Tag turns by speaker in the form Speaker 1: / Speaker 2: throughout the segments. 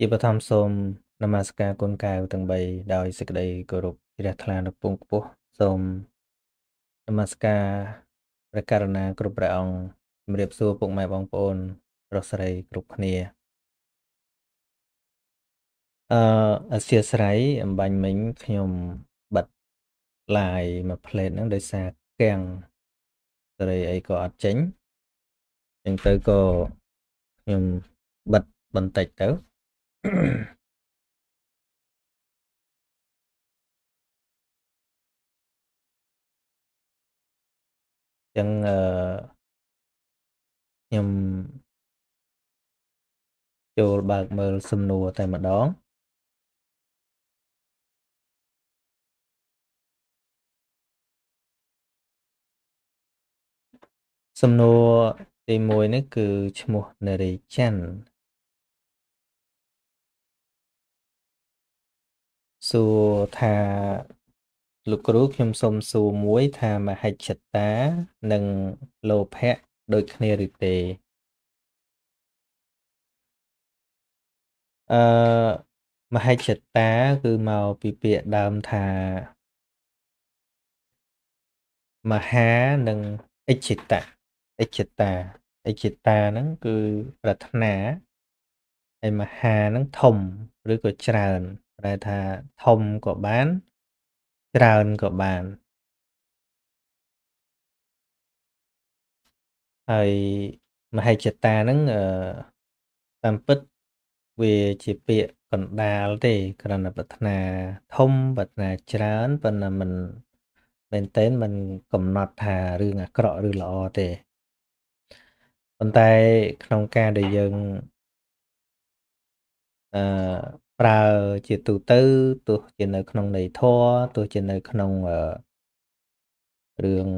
Speaker 1: ជាបឋមសូមនមស្ការគុណកែវទាំង3ដោយសេចក្តីគោរពជ្រះថ្លាដល់ពងខ្ពស់សូមនមស្ការព្រះករណាគ្រប់ព្រះអង្គជំរាបសួរពុកម៉ែបងប្អូនប្រុសស្រី គ្រប់គ្នាអឺអសៀស្រ័យអំបញ្ញមិញខ្ញុំបិទឡាយមួយផ្លេតហ្នឹងដោយសារកាំងស្រីអីក៏អត់ចេញអញ្ចឹងទៅក៏ខ្ញុំបិទបន្តិចទៅចឹង
Speaker 2: អឺខ្ញុំចូលបើកមើល សំណួរ តែម្ដងសំណួរទី1នេះគឺឈ្មោះនារីច័ន្ទ
Speaker 1: សួរថា លោកគ្រូ ខ្ញុំសូមសួរមួយ ថា មហិច្ឆតា និងលោភៈដូចគ្នាឬទេអឺមហិច្ឆតា គឺមកពីពាក្យដើមថា មហានិងអិច្ឆតាអិច្ឆតាអិច្ឆតាហ្នឹងគឺ ប្រាថ្នាហើយមហាហ្នឹងធំឬក៏ច្រើនប្រែថាធំក៏បាន ច្រ
Speaker 2: ើនក៏បាន
Speaker 1: ហើយមហិច្ឆតាហ្នឹងអឺតាមពិតវាជាពាក្យកណ្ដាលទេគ្រាន់តែប្រាថ្នាធំប្រាថ្នាច្រើនប៉ុន្តែมันមែនតែនมันកំណត់ថារឿងអាក្រក់ឬល្អទេប៉ុន្តែ ក្នុងការដែលយើងអឺប្រើជាទូទៅទោះជានៅក្នុងន័យធរទោះជានៅក្នុង រឿង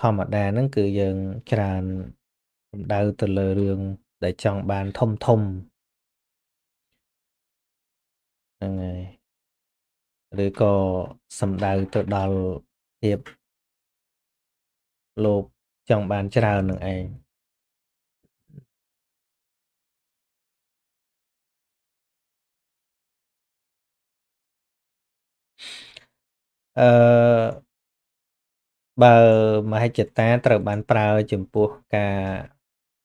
Speaker 1: ធម្មតាហ្នឹងគឺយើងច្រើនសំដៅទៅលើរឿងដែលចង់បាន ធំធំ
Speaker 2: ហ្នឹងហើយឬក៏សំដៅទៅដល់ភាពលោកចង់បានច្រើននឹងឯងអឺ
Speaker 1: បើ មហិច្ឆតាត្រូវបាន ប្រើ ចំពោះការ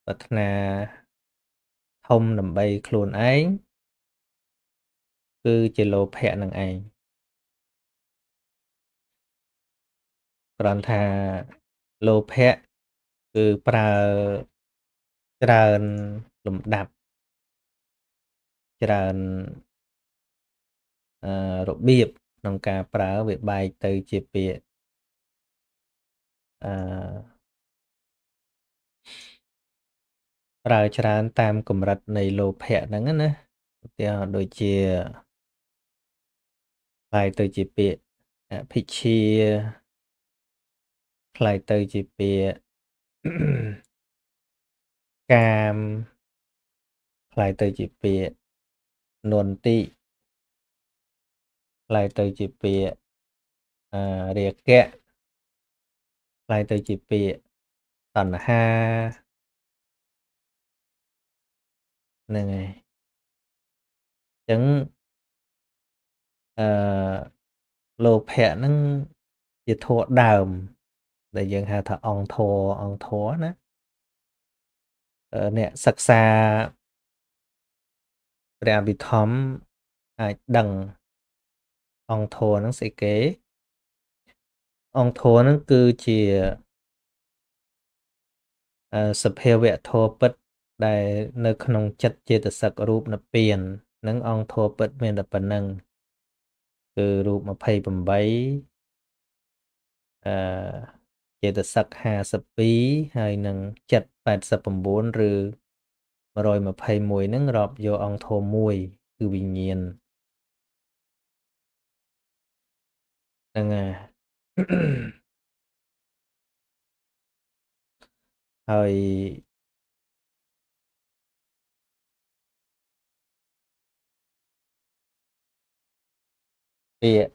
Speaker 1: ប្រាថ្នាធំដើម្បី ខ្លួនឯង
Speaker 2: គឺជាលោភៈនឹងឯងគ្រាន់ថាលោភៈគឺ ប្រើ ច្រើនលំដាប់ច្រើនអឺរបៀបក្នុងការប្រើវាបែកទៅជាពាក្យអឺ
Speaker 1: ប្រើច្រើន តាម កម្រិតនៃលោភៈហ្នឹងណាឧទាហរណ៍ដូចជាខ្ល้ายទៅ ជាពាក្យអភិជាខ្ល้ายទៅ ជាពាក្យ
Speaker 2: កាមខ្ល้ายទៅជាពាក្យនន្តិផ្លែទៅជាពាក្យអរាគៈផ្លែទៅជាពាក្យតណ្ហាហ្នឹងហើយអញ្ចឹងអឺលោភៈហ្នឹងជាធัวដើមដែលយើងហៅថាអង្គធัวអង្គធัวណាអ្នកសិក្សាព្រះវិធម្មអាចដឹងអង្គធរហ្នឹងស្អីគេ
Speaker 1: អង្គធរហ្នឹងគឺជាសភាវៈធរពិតដែលនៅ ក្នុងចិត្តចេតសិករូបនិព្វាននឹងអង្គធរពិតមានតែប៉ុណ្ណឹង គឺរូប28អឺចេតសិក52ហើយនឹងចិត្ត89ឬ121នឹងរាប់យកអង្គធរ1គឺវិញ្ញាណហ្នឹងហើយ
Speaker 2: ហើយពាក្យ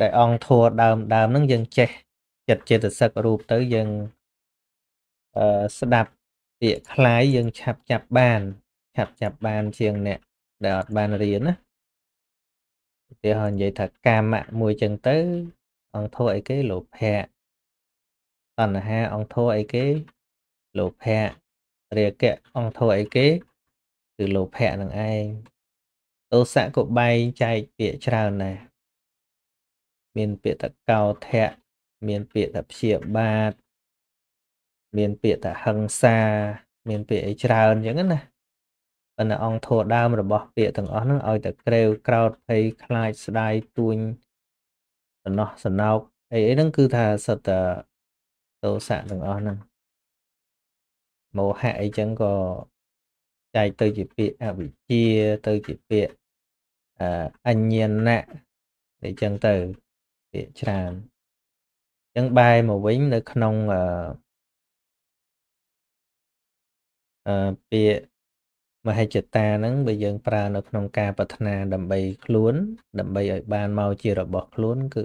Speaker 2: ដែលអង្គធ
Speaker 1: ัวដើម ដើមហ្នឹងយើង ចេះចិត្តចេតសិករូបទៅ យើងអឺស្ដាប់ពាក្យคล้ายយើងឆាប់ចាប់បានឆាប់ចាប់បាន ជាង អ្នកដែលអត់បានរៀនណាទាហរណ៍និយាយថាកាមៈមួយចឹងទៅអង្គធោះអីគេ លោភៈតណ្ហាអង្គធោះអីគេលោភៈរាគៈអង្គធោះអីគេគឺលោភៈនឹងឯងទោសៈក៏បែងចែកពាក្យច្រើនដែរមានពាក្យថាកោធៈមានពាក្យថាព្យាបាទមានពាក្យថាហិង្សាមានពាក្យអីច្រើនអញ្ចឹងណាប៉ុន្តែអង្គធัวដើមរបស់ពាក្យទាំងអស់ហ្នឹងឲ្យតែក្រេវក្រោតភ័យខ្លាចស្ដាយទួញសំណោះសំណោកអីអីហ្នឹង គឺថាសិតតែទោសៈទាំងអស់ហ្នឹងមោហៈអីចឹងក៏ចែកទៅជាពាក្យអវិជ្ជា ទៅ ជាពាក្យអញ្ញាណៈអីចឹងទៅ ពាក្យច្រើនអញ្ចឹងបែរមកវិញនៅ ក្នុងអឺពាក្យមហិច្ឆតាហ្នឹងបើយើងប្រើនៅក្នុងការប្រាថ្នាដើម្បីខ្លួន ដើម្បីឲ្យបានមកជារបស់ខ្លួនគឺ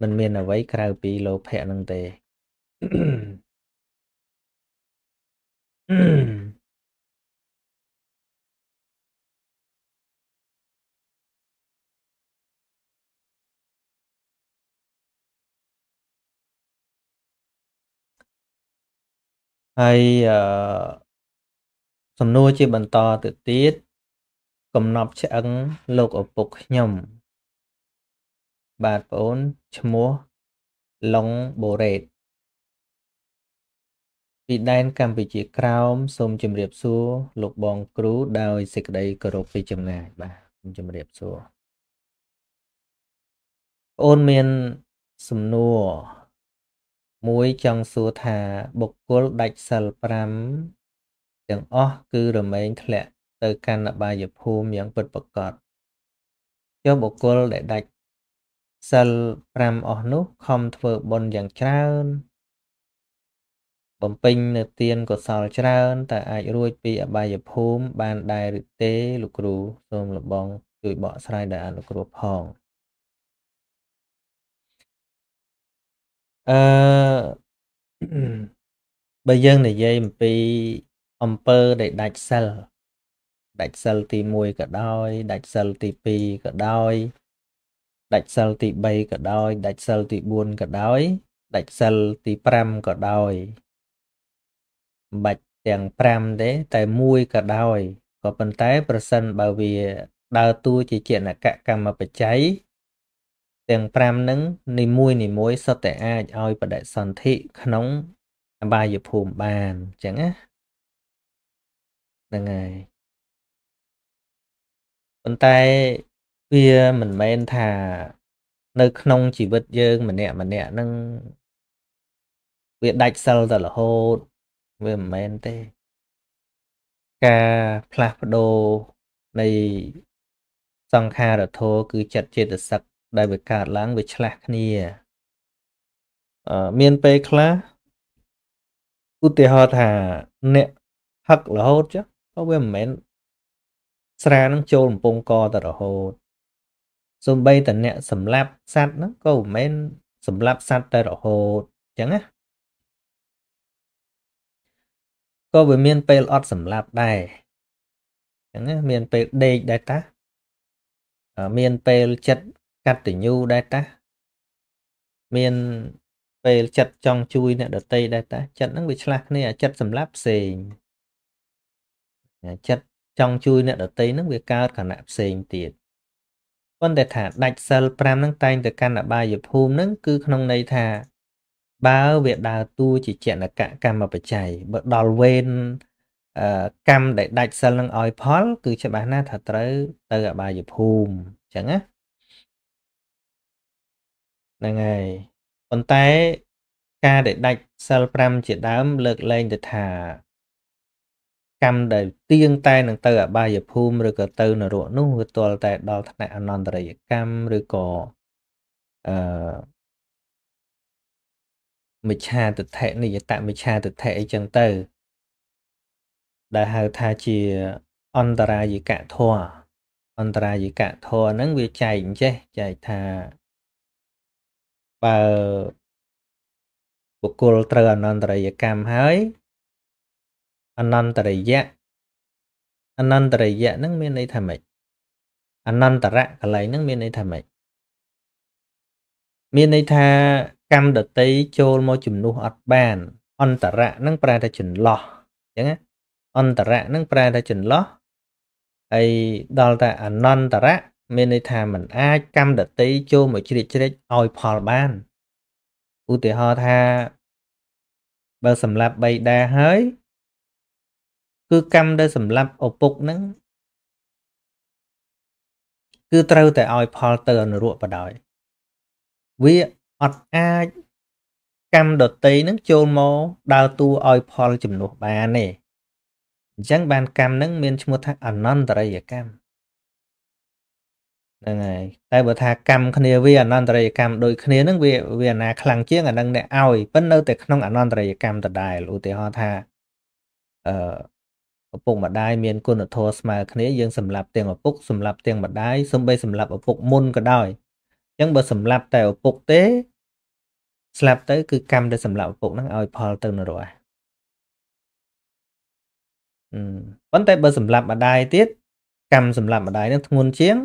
Speaker 1: มันមានអ្វី ក្រៅពីលោភៈហ្នឹងទេហើយអឺសំណួរជាបន្តទៅទៀតកំណប់ឆ្អឹងលោកឪពុកខ្ញុំ បាទបងអូនឈ្មោះឡុងបូរ៉េតពីដែនកម្ពុជាក្រោមសូមជម្រាបសួរ លោកបងគ្រូដោយសេចក្តីគោរពពីចំណាយបាទសូមជម្រាបសួរបងអូនមាន សំណួរមួយចង់សួរថាបុគ្គលដាច់សិល5ទាំងអស់គឺរមែងធ្លាក់ទៅកាន់អបាយភូមិយ៉ាងពិតប្រាកដចុះបុគ្គលដែលដាច់សិល5អស់នោះខំធ្វើបុណ្យយ៉ាងច្រើន បំពេញនៅទានកុសលច្រើនតើអាចរួចពីអបាយភូមិបានដែរឬទេ លោកគ្រូសូមលបងជួយបកស្រាយដល់អនុគ្រោះផងអឺបើយើងនិយាយអំពីអំពើដែលដាច់សិលដាច់សិលទី1ក៏ដោយដាច់សិលទី2ក៏ដោយដាច់សិលទី3ក៏ដោយដាច់សិលទី4ក៏ដោយដាច់សិលទី5ក៏ដោយ បាច់ទាំង5ទេតែមួយក៏ដោយ ក៏ប៉ុន្តែ ប្រសិនបើវាដើរតួជាចនកកម្មបច្ច័យទាំង5នឹងនីមួយនីមួយសុទ្ធតែអាចឲ្យបដិសន្ធិក្នុងអបាយភូមិបានអញ្ចឹងណាហ្នឹងហើយប៉ុន្តែវាមិនមែនថា នៅ ក្នុងជីវិតយើងម្នាក់ម្នាក់ហ្នឹងវាដាច់សិលទៅរហូតវាមិនមែនទេ ការ ផ្លាស់ប្ដូរនៃ សង្ខារធម៌គឺចិត្តចេតសិកដែលវាកើតឡើងវាឆ្លាស់គ្នាអឺមានពេលខ្លះឧទាហរណ៍ថា អ្នកហឹករហូតចុះក៏វាមិនមែនស្រានឹងចូលកំពង់កតរហូតសំបីតអ្នកសម្លាប់សัตว์ហ្នឹងក៏មិនមែនសម្លាប់សัตว์តែរហូតអញ្ចឹងណាក៏វាមានពេលអត់សម្លាប់ដែរអញ្ចឹងណាមានពេលដេកដែរតាមានពេលចិត្តកតញ្ញូដែរតា មានពេលចិត្តចង់ជួយអ្នកដតីដែរតាចិត្តហ្នឹងវាឆ្លាស់គ្នាចិត្តសម្លាប់ផ្សេងចិត្តចង់ជួយអ្នកដតីនឹងវាកើតខណៈផ្សេងទៀតប៉ុន្តែថាដាច់សិល5នឹងតែងទៅកាន់អបាយភូមិនឹងគឺក្នុងន័យថាបើវាដើរតួជាចណកកម្មបច្ច័យបើដល់វេន កម្មដែលដាច់សិលនឹងឲ្យផល គឺច្បាស់ណាស់ថាត្រូវទៅអបាយភូមិអញ្ចឹងណាហ្នឹងហើយប៉ុន្តែ ការដែលដាច់សិល5ជាដើម លើកលែងទៅថាកម្មដែលទៀងតែនឹងទៅអបាយភូមិឬក៏ទៅ នរកនោះវាទាល់តែដល់ថ្នាក់អនន្តរិយកម្មឬក៏អឺមិឆាទិដ្ឋិនិយតមិឆាទិដ្ឋិអីចឹងទៅ ដែលហៅថាជាអន្តរាយិកធម៌អន្តរាយិកធម៌ហ្នឹងវាចែកអញ្ចេះចែកថា បើបុគ្គលត្រូវអនន្តរិយកម្មហើយអនន្តរយៈអនន្តរយៈហ្នឹងមានន័យថាម៉េចអនន្តរៈកន្លែងហ្នឹងមានន័យថាម៉េចមានន័យថាកម្មដតីចូលមកជំនួសអត់បាន អន្តរៈហ្នឹងប្រែថាចន្លោះអញ្ចឹងអន្តរៈហ្នឹងប្រែថាចន្លោះហើយដល់តែអនន្តរៈមានន័យថាมันអាចកម្មដតីចូលមកជ្រៀតជ្រែកឲ្យផលបានឧទាហរណ៍ថាបើសម្រាប់បីដាហ
Speaker 2: ើយគឺកម្មដែលសម្រាប់ឪពុកហ្នឹង
Speaker 1: គឺត្រូវតែឲ្យផលទៅអនុរៈបដ ாய் វាអត់អាចកម្មដតីនឹងចូលមកដើរតួឲ្យផលជំនួសបានទេអញ្ចឹងបានកម្មនឹងមានឈ្មោះថាអនន្តរិយកម្មហ្នឹងហើយតែបើថាកម្មគ្នាវាអនន្តរិយកម្មដូចគ្នានឹងវាវាអាណាខ្លាំងជាងអានឹងអ្នកឲ្យប៉ុន្តែនៅតែក្នុងអនន្តរិយកម្មដដែលឧទាហរណ៍ថាអឺឪពុកម្ដាយមានគុណធម៌ស្មើគ្នាយើងសម្លាប់ទាំងឪពុកសម្លាប់ទាំងម្ដាយសំបីសម្លាប់ឪពុកមុនក៏ដោយអញ្ចឹងបើសម្លាប់តែឪពុកទេស្លាប់ទៅគឺកម្មដែលសម្លាប់ឪពុកហ្នឹងឲ្យផលទៅនរកប៉ុន្តែបើសម្លាប់ម្ដាយទៀតកម្មសម្លាប់ម្ដាយនឹងធ្ងន់ជាង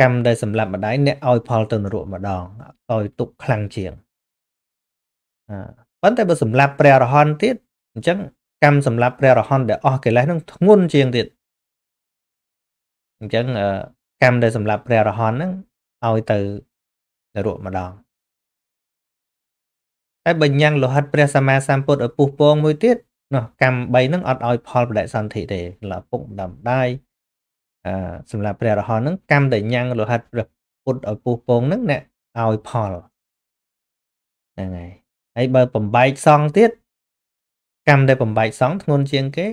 Speaker 1: កម្មដែលសម្លាប់ម្ដាយអ្នកឲ្យផលទៅនរកម្ដងឲ្យទុកខ្លាំងជាងប៉ុន្តែបើសម្លាប់ព្រះរហន្តទៀតអញ្ចឹងកម្មសម្រាប់ព្រះរហន្តដែលអស់កិលេសនឹងធ្ងន់ជាងទៀតអញ្ចឹង កម្មដែលសម្រាប់ព្រះរហន្តហ្នឹងឲ្យទៅនរកម្ដងតែបញ្ញាំងលោហិតព្រះសម្មាសម្ពុទ្ធឲ្យពុះពងមួយទៀតនោះកម្ម3ហ្នឹងអត់ឲ្យផលបដិសន្ធិទេលោកពុកដំដាយអឺសម្រាប់ព្រះរហន្តហ្នឹងកម្មដែលញ៉ាំងលោហិតព្រះពុទ្ធឲ្យពុះពងហ្នឹងអ្នកឲ្យផលហ្នឹងហើយហើយបើបំបែកសងទៀតកម្មដែលបំបែកសងធ្ងន់ជាងគេ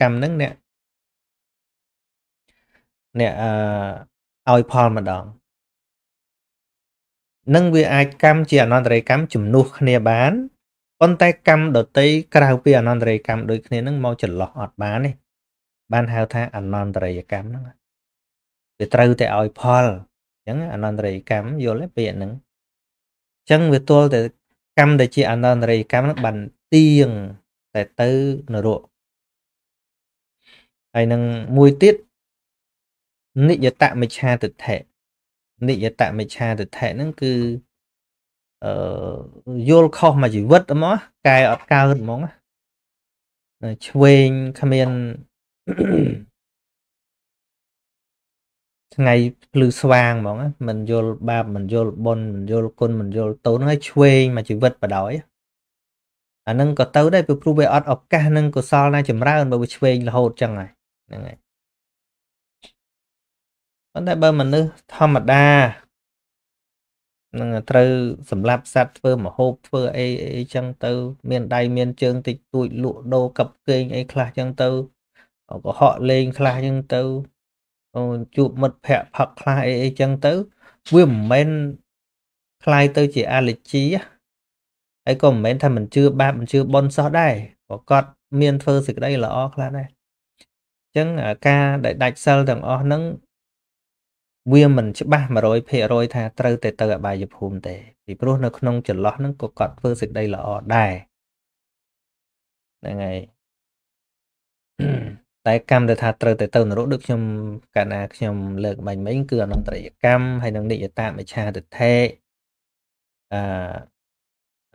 Speaker 1: កម្មហ្នឹងអ្នកអ្នកអឺឲ្យផលម្ដងនឹងវាអាចកម្មជាអនន្តរកម្មជំនួសគ្នាបានប៉ុន្តែកម្មដតីក្រៅពីអនន្តរកម្មដូចគ្នានឹងមកចន្លោះអត់បានទេបានហៅថាអនន្តរកម្មហ្នឹងវាត្រូវតែឲ្យផលអញ្ចឹងអនន្តរកម្មយល់ទេពាក្យហ្នឹងអញ្ចឹងវាទល់តែកម្មដែលជាអនន្តរកម្មហ្នឹងបានទៀងតែទៅនរកហើយនឹងមួយទៀតនិយតមិឆាទិដ្ឋិនិយតមិឆាទិដ្ឋិហ្នឹងគឺអឺយល់ខុសមកជីវិតហ្មងកែអត់កើតហ្មងឆ្វេងគ្មាន ថ្ងៃភ្លឺស្វាងហ្មងមិនយល់បាបមិនយល់បុណ្យមិនយល់គុណមិនយល់ទោសហ្នឹងហើយឆ្វេងមកជីវិតបដ ாய் អានឹងក៏ទៅដែរពីព្រោះវាអត់ឱកាសនឹងកុសលណាចម្រើនបើវាឆ្វេងរហូតចឹងហ្នឹងហើយប៉ុន្តែបើមនុស្សធម្មតានឹងត្រូវសម្រាប់សัตว์ធ្វើមហូបធ្វើអីអីចឹងទៅមានដៃមានជើងតិចតួចលក់ដូរកັບគេងអីខ្លះចឹងទៅកុហកលេង ខ្លះចឹងទៅ អូជួបមិត្តភ័ក្ដិផឹកខ្លះអីអីចឹងទៅ វាមិនមែនคล้ายទៅ ជាអាឡែជីហើយក៏មិនមែនថាមិនជឿបាបមិនជឿបុណ្យសោះដែរក៏គាត់មានធ្វើសេចក្តីល្អខ្លះដែរអញ្ចឹងការដែលដាច់សិលទាំងអស់ហ្នឹងវាមិនច្បាស់100%ថាត្រូវតែទៅអបាយភូមិទេពីព្រោះនៅក្នុងចន្លោះហ្នឹងក៏គាត់ធ្វើសេចក្តីល្អដែរហ្នឹងហើយតែកម្មដែលថាត្រូវតែទៅនរកដូចខ្ញុំ កាលណា ខ្ញុំលើក បាញ់មិញគឺអនន្តរយកម្មហើយនឹងនិយតាមិឆាទិដ្ឋិអឺ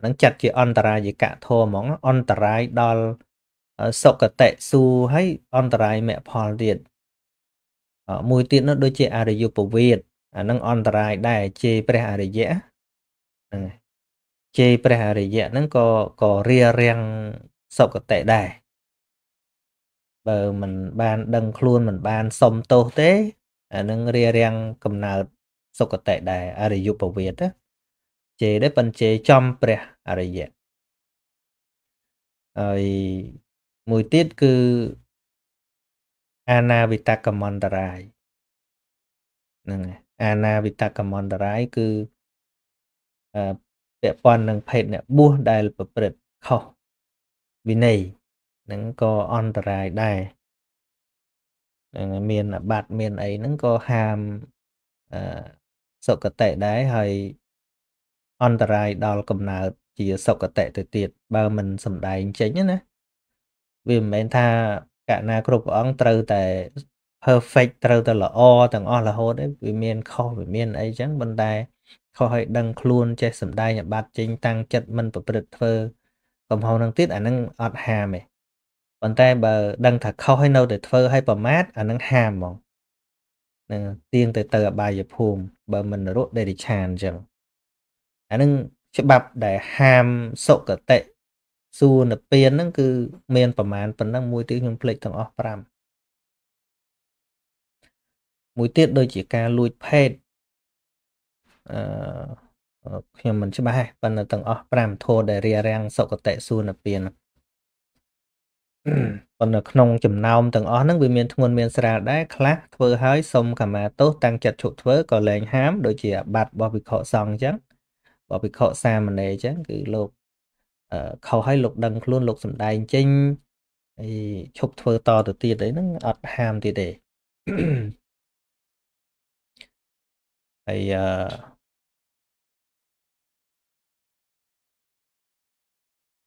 Speaker 1: ហ្នឹងចាត់ជា អន្តរាយកៈធម៌ហ្មងអន្តរាយដល់សុគតិសួហើយអន្តរាយមគ្គផលទៀតមួយទៀតនោះដូចជាអរិយុពវេទអានឹងអន្តរាយដែរជេព្រះអរិយៈហ្នឹងជេព្រះអរិយៈហ្នឹងក៏ក៏រារាំងសុគតិដែរបើមិនបានដឹង ខ្លួនមិនបានសុំទោសទេអានឹងរារាំងកំណើតសុគតិដែរអរិយុពវេទណាជេរដែរប៉ុន្តែជេរចំ ព្រះ អរិយហើយមួយទៀតគឺ អាណាវិតកមន្តរាយហ្នឹងអាណាវិតកមន្តរាយ គឺអឺពាក់ព័ន្ធនឹងភេទអ្នកបួសដែលប្រព្រឹត្តខុសវិន័យហ្នឹងក៏អន្តរាយដែរហ្នឹងមានអាបត្តិមានអីហ្នឹងក៏ហាមអឺសុគតិដែរហើយអន្តរាយដល់កំណើតជាសុគតិទៅទៀតបើមិនសំដែងចេញណាវាមិនមែនថាកណាគ្រប់ព្រះអង្គត្រូវតែ perfect ត្រូវតែល្អទាំងអស់រហូតទេវាមាន ខុសវាមានអីចឹងប៉ុន្តែខុសឲ្យដឹងខ្លួន ចេះសំដែងឲ្យបាត់ចេញតាំងចិត្តមិនប្រព្រឹត្តធ្វើកំហុសនឹងទៀតអានឹងអត់ហាមទេប៉ុន្តែ បើ ដឹងថាខុសហើយនៅតែធ្វើឲ្យប្រមាថអានឹងហាមហ្មង នឹងទៀងទៅទៅអបាយភូមិបើមិនរកដេរិឆានចឹងអានឹងច្បាប់ដែល ហាមសុគតិសួនពៀនហ្នឹងគឺមានប្រមាណប៉ុណ្ណឹង មួយទៀតខ្ញុំភ្លេចទាំងអស់5មួយទៀតដូចជាការលួចភេទអឺខ្ញុំមិនច្បាស់ទេប៉ុន្តែទាំងអស់5ធម៌ដែលរារាំងសុគតិសួនពៀនប៉ុន្តែក្នុងចំណោមទាំងអស់ហ្នឹងវាមានធ្ងន់មានស្រាលដែរខ្លះ ធ្វើហើយសុំកម្មាទោសតាំងចិត្តឈប់ធ្វើក៏លែងហាម ដូចជាអាបត្តិរបស់វិខខសង្ឃអញ្ចឹងបើពិខុសាមណេរអញ្ចឹងគឺលោកខុសហើយលោក ដឹងខ្លួនលោកសំដែងចេញហើយឈប់ធ្វើតទៅទៀតអីហ្នឹងអត់ហាមទៀតទេហើយអឺ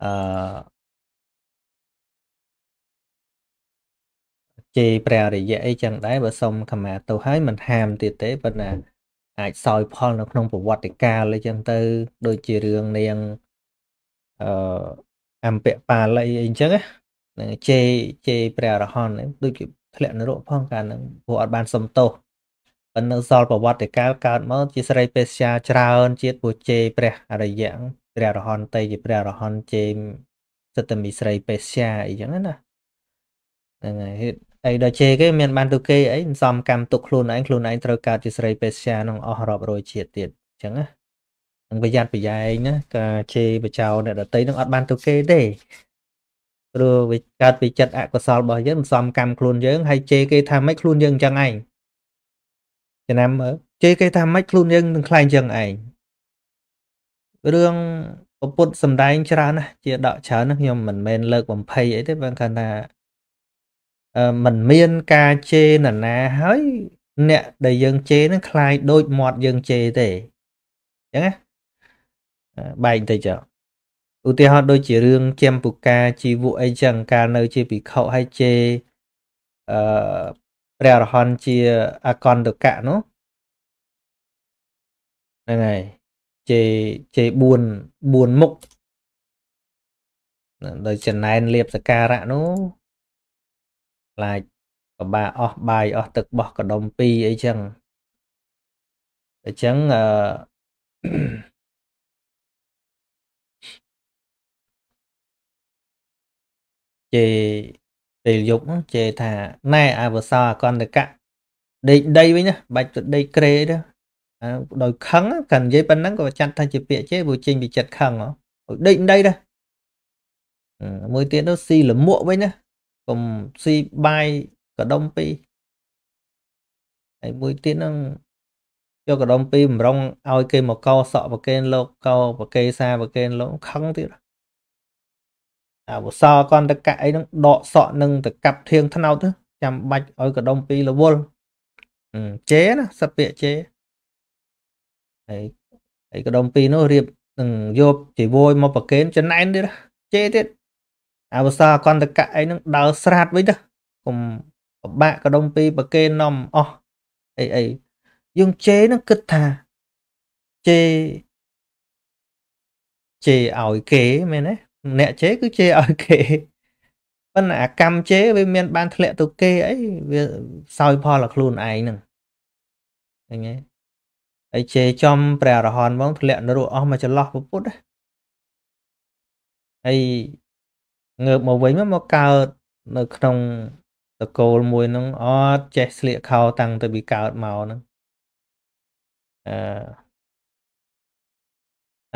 Speaker 1: អឺជេរព្រះរិយៈអីចឹងដែរបើសុំខមាទោសហើយមិនហាមទៀតទេប៉ុន្តែអាចសោយផល នៅ ក្នុងប្រវត្តិកាលអីចឹងទៅដូចជារឿងនាងអឺអំពបាលីអីចឹងហ្នឹងជេជេព្រះអរហន្តដូចជាធ្លាក់នរកផងកាលហ្នឹងព្រោះអត់បានសំទោសប៉ុន្តែសល់ប្រវត្តិកាលកើតមកជាស្រីពេស្យាច្រើនជាតិព្រោះជេព្រះ អរិយព្រះអរហន្តីជាព្រះអរហន្តជេសិទ្ធិមីស្រីពេស្យាអីចឹងណាហ្នឹងហើយហើយដល់ជេគេមានបានទូគេអីសំកម្មទុកខ្លួនឯងខ្លួនឯងត្រូវកើតជាស្រីពេទ្យានឹងអស់រាប់រយជាតិទៀតអញ្ចឹងណានឹងប្រយ័ត្នប្រយែងណាការជេរបចោអ្នកដតីនឹងអត់បានទូគេទេព្រោះវាកើតពីចិត្តអកុសលរបស់យើងសំកម្មខ្លួនយើងហើយជេគេថាម៉េចខ្លួនយើងអញ្ចឹងឯងចំណាំមើលជេគេថាម៉េចខ្លួនយើងនឹងខ្លែងអញ្ចឹងឯងរឿងពុទ្ធសំដែងច្រើនណាស់ជាដកច្រើនណាស់ខ្ញុំមិនមែនលើកបំភ័យអីទេបើគាត់ថាมันមាន ការជេរនរណាហើយ អ្នកដែលយើងជេរនឹងคล้ายដូចមាត់ យើងជេរទេអញ្ចឹងណាបែកបន្តិចចុះឧទាហរណ៍ដូចជារឿងជាមពុកាជីវៈអីចឹងការនៅជាភិក្ខុហើយជេរអឺព្រះអរហន្តជាអកន្តកៈនោះហ្នឹងហើយជេជេ4 4មុខដោយចំណែនលៀបសការៈនោះខ្លាចពិបាកអស់បាយអស់ទឹកបោះកដុំពីរអីចឹងអញ្ចឹងអឺជេពេលយប់ជេថាណែអវសោអកន្តកៈដេកដីវិញណាបាច់ទៅដេកក្រេទៅដោយខឹងកាន់និយាយប៉ុណ្ណឹងក៏ចាត់ថាជាពាក្យជេព្រោះចេញពីចិត្តខឹងដេកដីទៅមួយទៀតនោះស៊ីលមួកវិញណាកុំស៊ីបាយកដុំពីរហើយមួយទៀតហ្នឹងយកកដុំពីរបំរុងឲ្យគេមកកោសក់ប្រកេនលោក កោប្រកេសាប្រកេនលោកខឹងទៀតអាវសកន្តកៈអីហ្នឹងដកសក់នឹងទៅកាប់ធៀងថ្នោតទៅចាំបាច់ឲ្យកដុំពីររវល់ជេណាសពាកជេហើយហើយកដុំពីរនោះរៀបនឹងយកជីវយមកប្រកេនចំណែនទៀតជេទៀតអវសរកន្តកៈអីហ្នឹងដើរស្រាតវិញទៅកុំពិបាកកដុំពីប្រគេនំអស់អីអីយើងជេនឹង គិតថាជេជេឲ្យគេមែនទេអ្នកជេគឺជេឲ្យគេប៉ុន្តែអាកម្មជេវាមាន បានធ្លាក់ទៅគេអីវា សោយផលដល់ខ្លួនឯងហ្នឹងឃើញទេហើយជេចំ ព្រះអរហន្តហ្មងធ្លាក់ នរកអស់មកចន្លោះពុទ្ធហើយងើបមកវិញមកកើតនៅក្នុងតកូលមួយហ្នឹងអត់ចេះស្លៀកខោតាំងទៅពីកើតមកហ្នឹងអឺ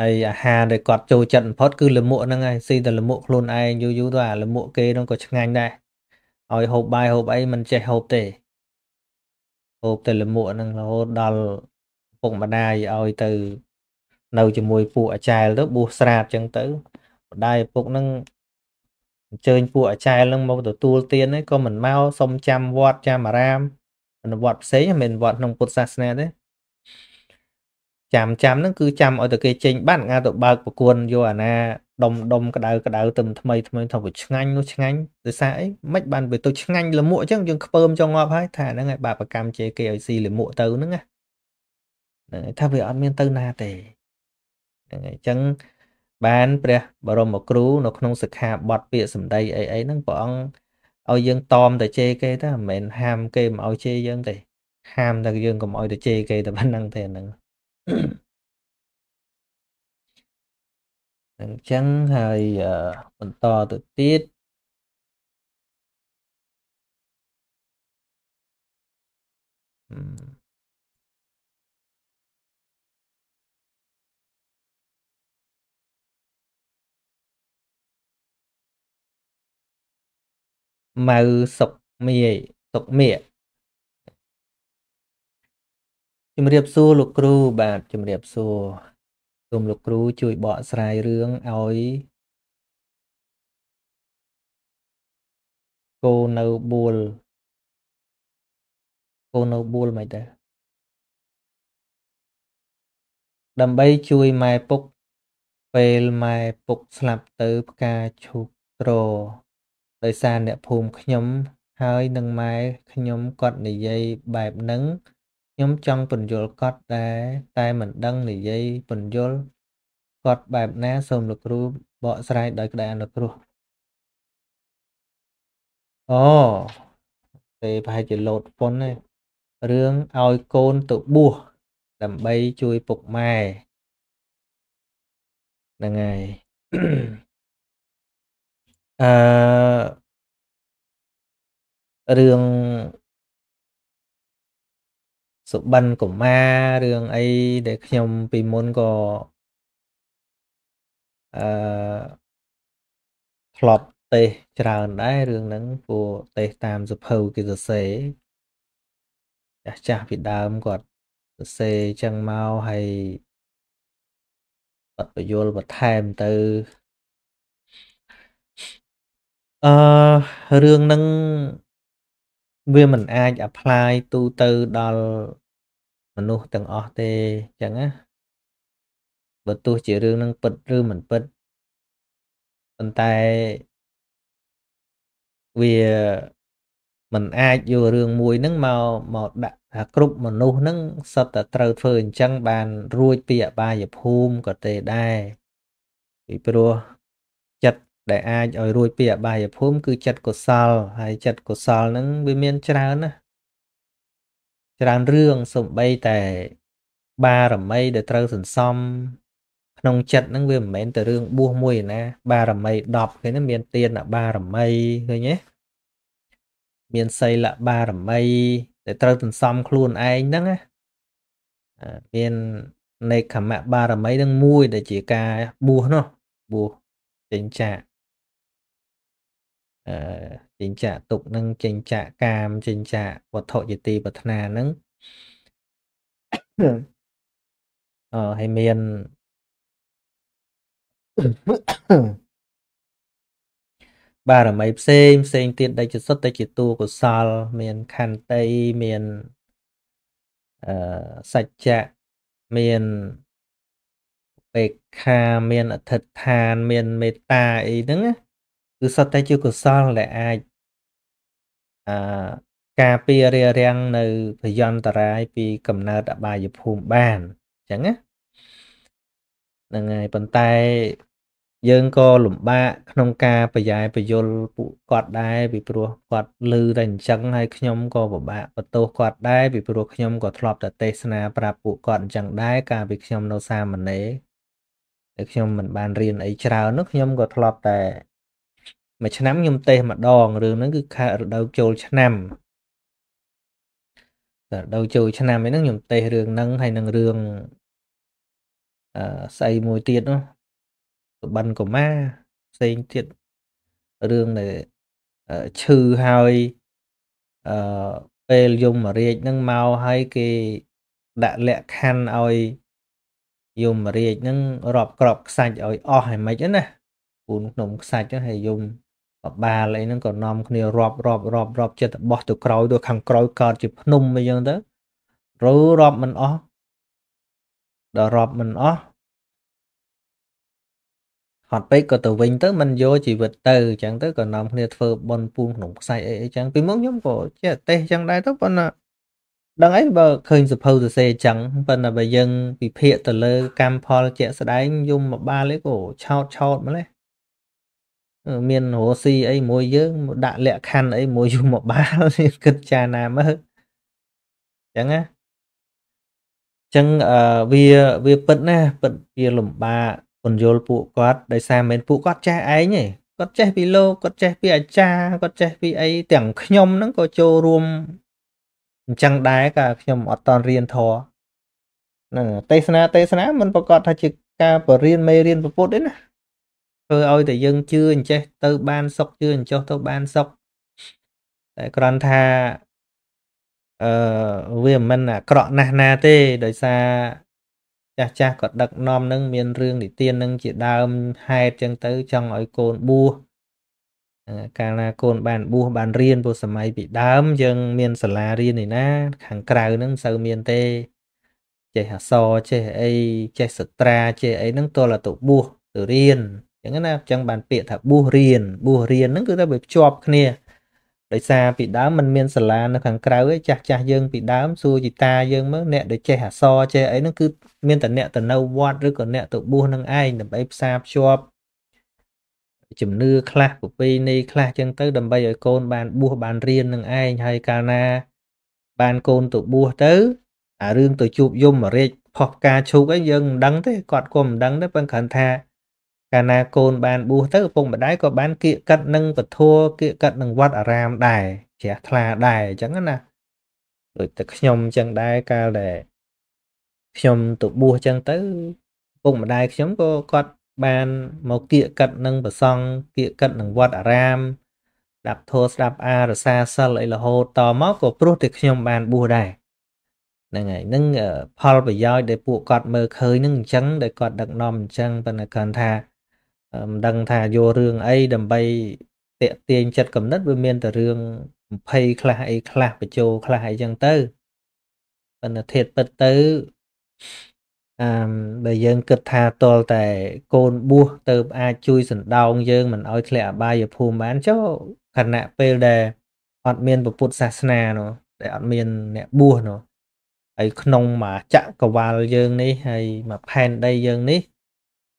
Speaker 1: ហើយអាហារដែលគាត់ចូលចិត្តបំផុតគឺលមួកហ្នឹងហើយស៊ីតែលមួកខ្លួនឯងយូរយូរទៅអាលមួកគេហ្នឹងក៏ឆ្ងាញ់ដែរឲ្យហូបបាយហូបអីមិនចេះហូបទេហូបតែលមួកហ្នឹងរហូតដល់ពុកម្ដាយឲ្យទៅ នៅជាមួយ ពួកអាចារ្យទៅបួសស្រាតចឹងទៅម្ដាយឪពុកហ្នឹងអញ្ជើញពួកអាចារ្យនឹងមកទទួលទានហ្នឹងក៏មិនមកសុំចាំវត្តចាំអារាមនៅវត្តផ្សេងមិនវត្តក្នុងពុទ្ធសាសនាទេចាំចាំហ្នឹងគឺចាំឲ្យតែគេចេញបានងាទៅបើកប្រគួនយកអាណាដុំដុំក្តៅក្តៅទៅថ្មីថ្មីថាវាឆ្ងាញ់នោះឆ្ងាញ់ដោយសារអីមិនបានវាទៅឆ្ងាញ់លមួកអញ្ចឹងយើងខ្ពើមចង់ងាប់ហើយថាហ្នឹងឯងបាបកម្មជេរគេឲ្យស៊ីលមួកទៅហ្នឹងណាហ្នឹងថាវាអត់មានទៅណាទេហ្នឹងឯងអញ្ចឹងបានព្រះ បរមគ្រូនៅក្នុងសិក្ខាបទពាក្យសម្ដីអីអីហ្នឹងព្រះអង្គឲ្យយើងតមតែជេរគេទៅមិនមែនហាមគេមកឲ្យជេរយើង ទេហាមតែយើងកុំឲ្យទៅជេរគេតែប៉ុណ្្នឹងទេហ្នឹងអញ្ចឹងហើយបន្តទៅ
Speaker 2: ទៀតអឺម៉ៅសុកមាយសុកមៀ
Speaker 1: ជំរាបសួរលោកគ្រូបាទជំរាបសួរសូមលោកគ្រូជួយបកស្រាយរឿងឲ្យ
Speaker 2: កូនៅបួលកូនៅបួលមិនដែរដើម្បី
Speaker 1: ជួយម៉ែពុក ពេលម៉ែពុក ស្លាប់ទៅ ផ្កាឈូកត្រដោយសារអ្នកភូមិខ្ញុំ ហើយនឹងម៉ែខ្ញុំគាត់និយាយបែបហ្នឹងខ្ញុំចង់ពន្យល់គាត់ដែរតែ មិនដឹងនិយាយពន្យល់គាត់បែបណាសូមលោកគ្រូបកស្រាយដោយក្តីអនុគ្រោះអូទេប្រហែលជាលោតប៉ុនទេរឿងឲ្យកូនទៅបួសដើម្បីជួយពុកម៉ែហ្នឹងហើយ
Speaker 2: អឺរឿង សុបិនកុមាររឿងអី ដែល ខ្ញុំ ពីមុនក៏
Speaker 1: អឺធ្លាប់ទេស ច្រើនដែររឿងហ្នឹងព្រោះទេស តាមសុភៅគេសរសេរចាស់ចាស់ពីដើមគាត់សរសេរចឹងមកហើយបបយលបន្ថែមទៅអឺរឿងហ្នឹងវាមិនអាច apply ទូទៅដល់មនុស្សទាំងអស់ទេអញ្ចឹងណាបើទោះជារឿងហ្នឹងពិតឬមិនពិតប៉ុន្តែវា មិនអាចយករឿងមួយហ្នឹងមកមកដាក់ថាគ្រប់មនុស្សហ្នឹងសុទ្ធតែត្រូវធ្វើអញ្ចឹងបាន រួចពីអបាយភូមិក៏ទេដែរពីព្រោះដែលអាចឲ្យរួចពីអបាយភូមិគឺចិត្តកុសល ហើយចិត្តកុសលហ្នឹងវាមានច្រើនណាច្រើនរឿងសំបីតែ បារមីដែលត្រូវសន្សំក្នុងចិត្តហ្នឹងវាមិនមែនតែរឿងបួសមួយ ណា បារមី10គេហ្នឹងមានទានបារមីឃើញទេមានសីលបារមី ដែលត្រូវសន្សំខ្លួនឯងហ្នឹងណាមាននេកខមៈបារមីនឹងមួយ ដែលជាការបួសនោះបួសចិញ្ចាចិញ្ចាក់ទុកនឹងចិញ្ចាក់កាមចិញ្ចាក់វត្ថុជាទីប្រាថ្នានឹងអឺហើយមាន បារមីផ្សេងផ្សេងទៀតដែលជាសុទ្ធតែជាតួកុសល មានខន្តី មានអឺសច្ចៈមានបេក្ខាមានអធិដ្ឋាន មាន មេត្តាអីហ្នឹងណាគឺសុទ្ធតែជាកុសលដែលអាចអឺការពាររារាំងនៅភយន្តរាយ ពី កំណើតអបាយភូមិបានអញ្ចឹងណាហ្នឹងហើយប៉ុន្តែ យើងក៏លំបាក ក្នុងការប្រយ័យបញ្យលពួកគាត់ដែរពីព្រោះគាត់លឺតែអញ្ចឹងហើយខ្ញុំក៏ពិបាកបន្ទោសគាត់ដែរពីព្រោះខ្ញុំក៏ធ្លាប់តែទេសនា ប្រាប់ពួកគាត់អញ្ចឹងដែរកាលពីខ្ញុំនៅសាមណេរតែខ្ញុំមិនបានរៀនអីច្រើននោះខ្ញុំក៏ធ្លាប់តែមួយឆ្នាំខ្ញុំទេសម្ដងរឿងហ្នឹងគឺខែរដូវចូលឆ្នាំរដូវចូលឆ្នាំឯហ្នឹងខ្ញុំទេរឿងហ្នឹងហើយនឹងរឿងអឺស្អីមួយទៀតនោះសុបិនកុមារផ្សេងទៀតរឿងដែលឈឺហើយអឺពេលយមរាជហ្នឹងមកហើយគេ ដាក់លក្ខខណ្ឌឲ្យយមរាជហ្នឹងរាប់ក្របខ្សាច់ឲ្យអស់ហើយមិនណាពូនក្នុងខ្សាច់ហ្នឹងហើយយមបបាលអីហ្នឹងក៏នាំគ្នារាប់រាប់រាប់រាប់ចិត្តបោះទៅក្រោយទៅខាងក្រោយកើតជាភ្នំអីចឹងទៅរឺរាប់មិនអស់ដល់រាប់មិនអស់ហត់ពេកក៏ទៅវិញទៅมันយកជីវិតទៅអញ្ចឹងទៅក៏នាំគ្នាធ្វើបន់ពូនក្នុងខ្សែអីអញ្ចឹងពីមុនខ្ញុំក៏ចេះទេសអញ្ចឹងដែរទៅប៉ុន្តែដឹងអីបើឃើញសភៅសរសេរអញ្ចឹងប៉ុន្តែបើយើងពិភាកទៅលើ កម្មផល ជាក់ស្ដែងយំមកបាលអីក៏ឆោតឆោតម្លេះមានរស់ស៊ីអីមួយយើងដាក់លក្ខខណ្ឌអីមួយយូរមកបាលគិតចាណាមើលអញ្ចឹងណាចឹងវាវាពិតណាពិតវាលំបាកពន្យល់ពួកគាត់ដោយសារមិនពួកគាត់ចេះឯងទេគាត់ចេះពីលោកគាត់ចេះពីអាចារ្យគាត់ចេះពីអីទាំងខ្ញុំហ្នឹងក៏ចូលរួមអញ្ចឹងដែរក៏ខ្ញុំអត់តរៀនធរហ្នឹងទេសនាទេសនាមិនប្រកាសថាជាការបរៀនមេរៀនពុទ្ធទេណាធ្វើឲ្យតែយើងជឿអញ្ចេះទៅបានសុខជឿអញ្ចោះទៅបានសុខតែគ្រាន់ថាអឺវាមិនអាក្រក់ណាស់ណាទេដោយសារចាស់ចាស់ក៏ដឹកនាំនឹងមានរឿងនិទាននឹងជាដើមហេតុចឹងទៅចង់ឲ្យកូនបួសកាលណាកូនបានបួសបានរៀនពួកសម័យពីដើម យើងមានសាលារៀនឯណាខាងក្រៅហ្នឹងមិនសូវមានទេ ចេះអសចេះអីចេះសត្រាចេះអីហ្នឹងទល់តែទៅបួសទៅរៀនចឹងណាអញ្ចឹងបានពាក្យថាបួសរៀនបួសរៀនហ្នឹងគឺថាវាភ្ជាប់គ្នាដោយសារពីដើមมันមានសាលានៅខាងក្រៅឯចាស់ចាស់យើងពីដើមសួរជីតាយើងមើលអ្នកដែលចេះអសរចេះអីហ្នឹងគឺមានតែអ្នកទៅនៅវត្តឬក៏អ្នកទៅបួសនឹងឯងដើម្បីផ្សារភ្ជាប់ជំនឿខ្លះប្រពៃណីខ្លះចឹងទៅ ដើម្បីឲ្យកូនបានបួសបានរៀននឹងឯងហើយកាលណា បានកូនទៅបួសទៅអារឿងទៅជួបយមរាជផុសការឈូកអីយើងមិនដឹងទេគាត់ក៏មិនដឹងដែរប៉ុន្តែគ្រាន់ថាកាលណាកូនបានបួសទៅឪពុកម្ដាយក៏បានគៀកកាត់នឹងពធัวគៀកកាត់នឹងវត្តអារាមដែរជ្រះថ្លាដែរអញ្ចឹងណាដូចតែខ្ញុំអញ្ចឹងដែរកាលដែលខ្ញុំទៅបួសអញ្ចឹងទៅឪពុកម្ដាយខ្ញុំក៏គាត់បានមកគៀកកាត់នឹងប្រសង់គៀកកាត់នឹងវត្តអារាមស្ដាប់ធម៌ស្ដាប់អារសាសិលអីរហូតតមកក៏ព្រោះតែខ្ញុំ បានបួសដែរហ្នឹងហើយនឹងផលប្រយោជន៍ដែលពួកគាត់មើលឃើញនឹងអញ្ចឹងដែលគាត់ដឹកនាំអញ្ចឹងប៉ុន្តែគាត់ថាមិនដឹងថាយករឿងអីដើម្បីតាក់ទាញចិត្តគំនិតវាមានតែរឿង20ខ្លះអីខ្លះបញ្ចូលខ្លះអីចឹងទៅប៉ុន្តែធាតពិតទៅអឺបើយើងគិតថាតលតែកូនបួសទៅអាចជួយសណ្ដោងយើងមិនឲ្យធ្លាក់អបាយភូមិបានចុះខណៈពេលដែលអត់មានពុទ្ធសាសនានោះដែលអត់មានអ្នកបួសនោះហើយក្នុងមកចក្រវាល យើងនេះហើយមកផែនដីយើងនេះ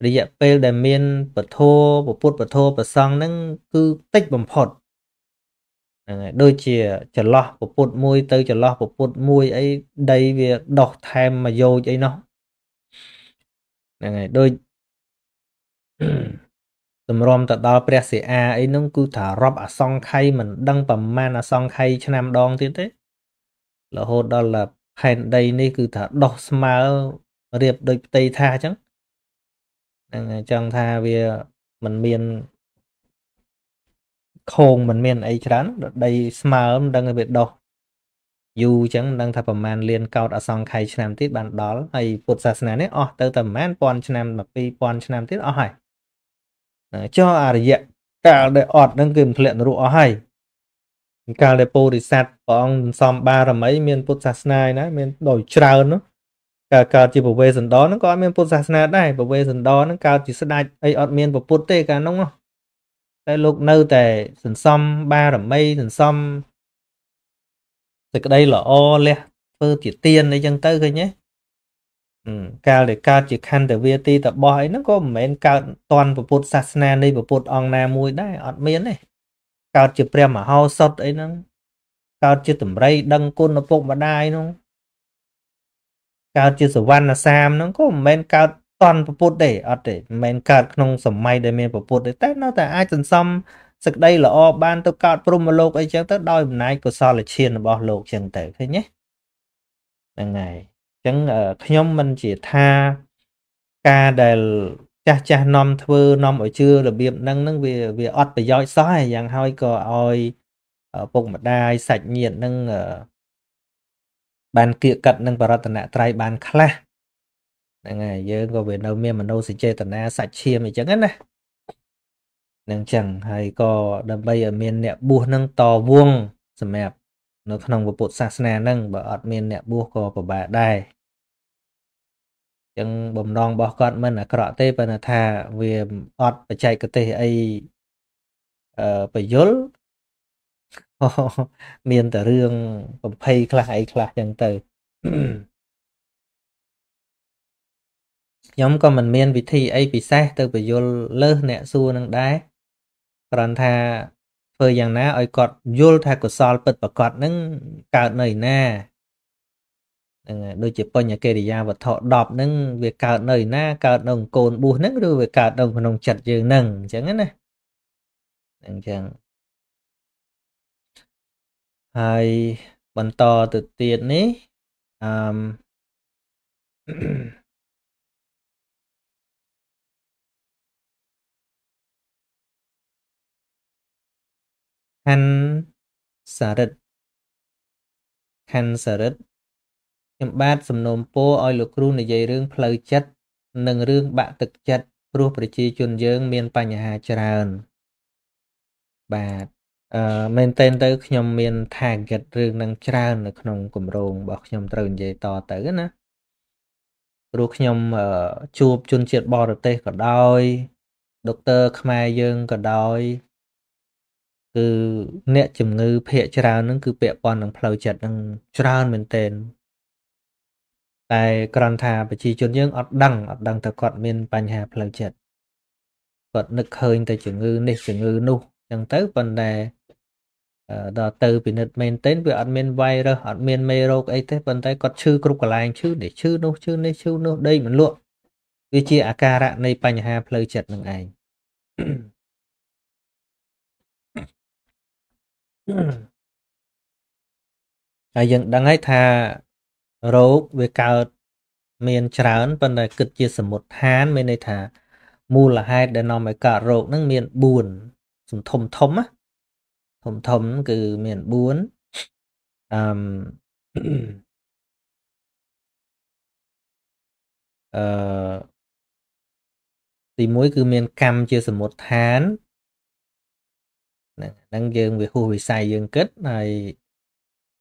Speaker 1: រយៈពេលដែលមានពធពពុទ្ធពធប្រសងហ្នឹងគឺតិចបំផុតហ្នឹងហើយដូចជាចន្លោះពពុទ្ធមួយ ទៅចន្លោះពពុទ្ធមួយអីដីវាដោះថែមមកយោជអីនោះហ្នឹងហើយដូចតម្រាំទៅដល់ព្រះសិអាអីហ្នឹងគឺថារាប់អសង្ខ័យមិនដឹងប្រមាណអសង្ខ័យឆ្នាំដងទៀតទេរហូតដល់ផែន ដីនេះគឺថាដោះស្មើរៀបដូចផ្ទៃថាអញ្ចឹងហ្នឹងចង់ថាវាមិនមានខោងមិនមាន អីច្រើនដីស្មើមិនដឹងវាដោះយូរអញ្ចឹងមិនដឹងថាប្រមាណលានកោតអសង្ខ័យឆ្នាំទៀតបានដល់ហើយពុទ្ធសាសនានេះអស់ទៅតែប្រមាណ1000ឆ្នាំ2000ឆ្នាំទៀតអស់ហើយចុះអរិយកាលដែលអត់ហ្នឹងគឺមិនធ្លាក់នរកអស់ហើយកាលដែលពោធិសត្វព្រះអង្គសំបារមីមានពុទ្ធសាសនាឯណាមានដោយច្រើននោះការកើតជាពវេសន្តរហ្នឹងក៏អត់មានពុទ្ធសាសនាដែរពវេសន្តរហ្នឹងកើតជាស្ដេចអីអត់មានពុទ្ធទេកាលនោះតែលោកនៅតែសន្សំបារមីសន្សំសេចក្តីល្អលះធ្វើជាទានអីចឹងទៅឃើញទេកាលដែលកើតជាខណ្ឌវាទីតបោះអីហ្នឹងក៏មិនមែនកើតតាន់ពុទ្ធសាសនានៃពុទ្ធអង្គណាមួយដែរអត់មានទេកើតជាព្រះមហោសតអីហ្នឹងកើតជាតម្រៃដឹង គុណឪពុកម្ដាយហ្នឹងកើតជាសវណ្ណសាមហ្នឹងក៏មិនមែនកើតតន់ពពុទ្ធទេអត់ទេមិនមែនកើតក្នុងសម័យដែលមានពពុទ្ធទេតែនៅតែអាចសន្សំសក្តីល្អបានទៅកើតព្រមលោកអីចឹងទៅដោយអំណាចកុសលឈានរបស់លោកចឹងទៅឃើញទេហ្នឹងហើយចឹងខ្ញុំមិនជាថាការដែល ចាស់ចាស់នាំធ្វើនាំឲ្យជឿរបៀបហ្នឹងហ្នឹងវាវាអត់ប្រយោជន៍សោះហើយយ៉ាងហើយក៏ឲ្យពុកម្ដាយសាច់ញាតិហ្នឹងអឺបានគៀកកាត់នឹងបរតនត្រ័យបានខ្លះហ្នឹងហើយយើងក៏វានៅមានមនោសញ្ចេតនាសាច់ឈាមអីចឹងណានឹងចឹងហើយក៏ដើម្បីឲ្យមានអ្នកបួសនឹងតវងសម្រាប់ នៅក្នុងពុទ្ធសាសនានឹងបើអត់មានអ្នកបួសក៏ពិបាកដែរចឹងបំណងរបស់គាត់មិនអាក្រក់ទេប៉ុន្តែថាវាអត់បច្ចេកទេសអីអឺបយលមានតែរឿងបំភ័យខ្លះអី ខ្លះចឹងទៅខ្ញុំក៏មិនមានវិធី អីពិសេសទៅបញ្យលលើសអ្នកសួរនឹងដែរគ្រាន់ថាធ្វើយ៉ាងណាឲ្យគាត់យល់ថាកុសលពិតប្រកបនឹងកើតនៅឯណាហ្នឹងហើយដូចជាបញ្ញកិរិយាវត្ថុ10ហ្នឹងវាកើតនៅឯណាកើតនៅកូនបួសហ្នឹងឬវាកើតនៅក្នុងចិត្តយើងហ្នឹងអញ្ចឹងណាអញ្ចឹងហើយបន្តទៅទៀ
Speaker 2: តនេះអឺ
Speaker 1: ខណ្ឌសារិទ្ធខណ្ឌសារិទ្ធខ្ញុំបាទសំណូមពរឲ្យលោកគ្រូនិយាយរឿង ផ្លូវចិត្តនិងរឿង បាក់ទឹកចិត្តព្រោះប្រជា ជនយើង មាន បញ្ហាច្រើនបាទអឺមែនតែនទៅខ្ញុំមាន target រឿងនឹងច្រើននៅក្នុងគម្រោងរបស់ខ្ញុំត្រូវនិយាយតទៅណាព្រោះខ្ញុំជួបជនជាតិបរទេសក៏ដោយដុកទ័រខ្មែរយើងក៏ដោយ គឺ អ្នកជំងឺភាកច្រើនហ្នឹងគឺ ពាក់ព័ន្ធនឹងផ្លូវចិត្តហ្នឹងច្រើនមែនទែនតែគ្រាន់ថាប្រជាជនយើងអត់ដឹងអត់ដឹងថាគាត់មានបញ្ហាផ្លូវចិត្តគាត់នឹកឃើញតែជំងឺ នេះជំងឺនោះចឹងទៅប៉ុន្តែដល់ទៅពិនិត្យមែនទែនវាអត់មានវ៉ៃរុសអត់មានមេរោគអីទេប៉ុន្តែគាត់ឈឺគ្រប់កន្លែងឈឺនេះឈឺនោះឈឺនេះឈឺនោះដេកមិនលក់វាជាអាការៈនៃបញ្ហាផ្លូវចិត្តនឹងឯងហើយយើងដឹងហើយថារោគវាកើត មាន ច្រើនប៉ុន្តែគិតជាសមុទ្ឋាន មានន័យថាមូលហេតុដែលនាំឲ្យកើតរោគហ្នឹងមាន4សន្ធុំធំណាធំធំ គឺ មាន4អឺអឺទី1គឺមាន កម្មជាសមុទ្ឋានហ្នឹងហ្នឹងយើង វាហួសវិស័យយើងគិតហើយ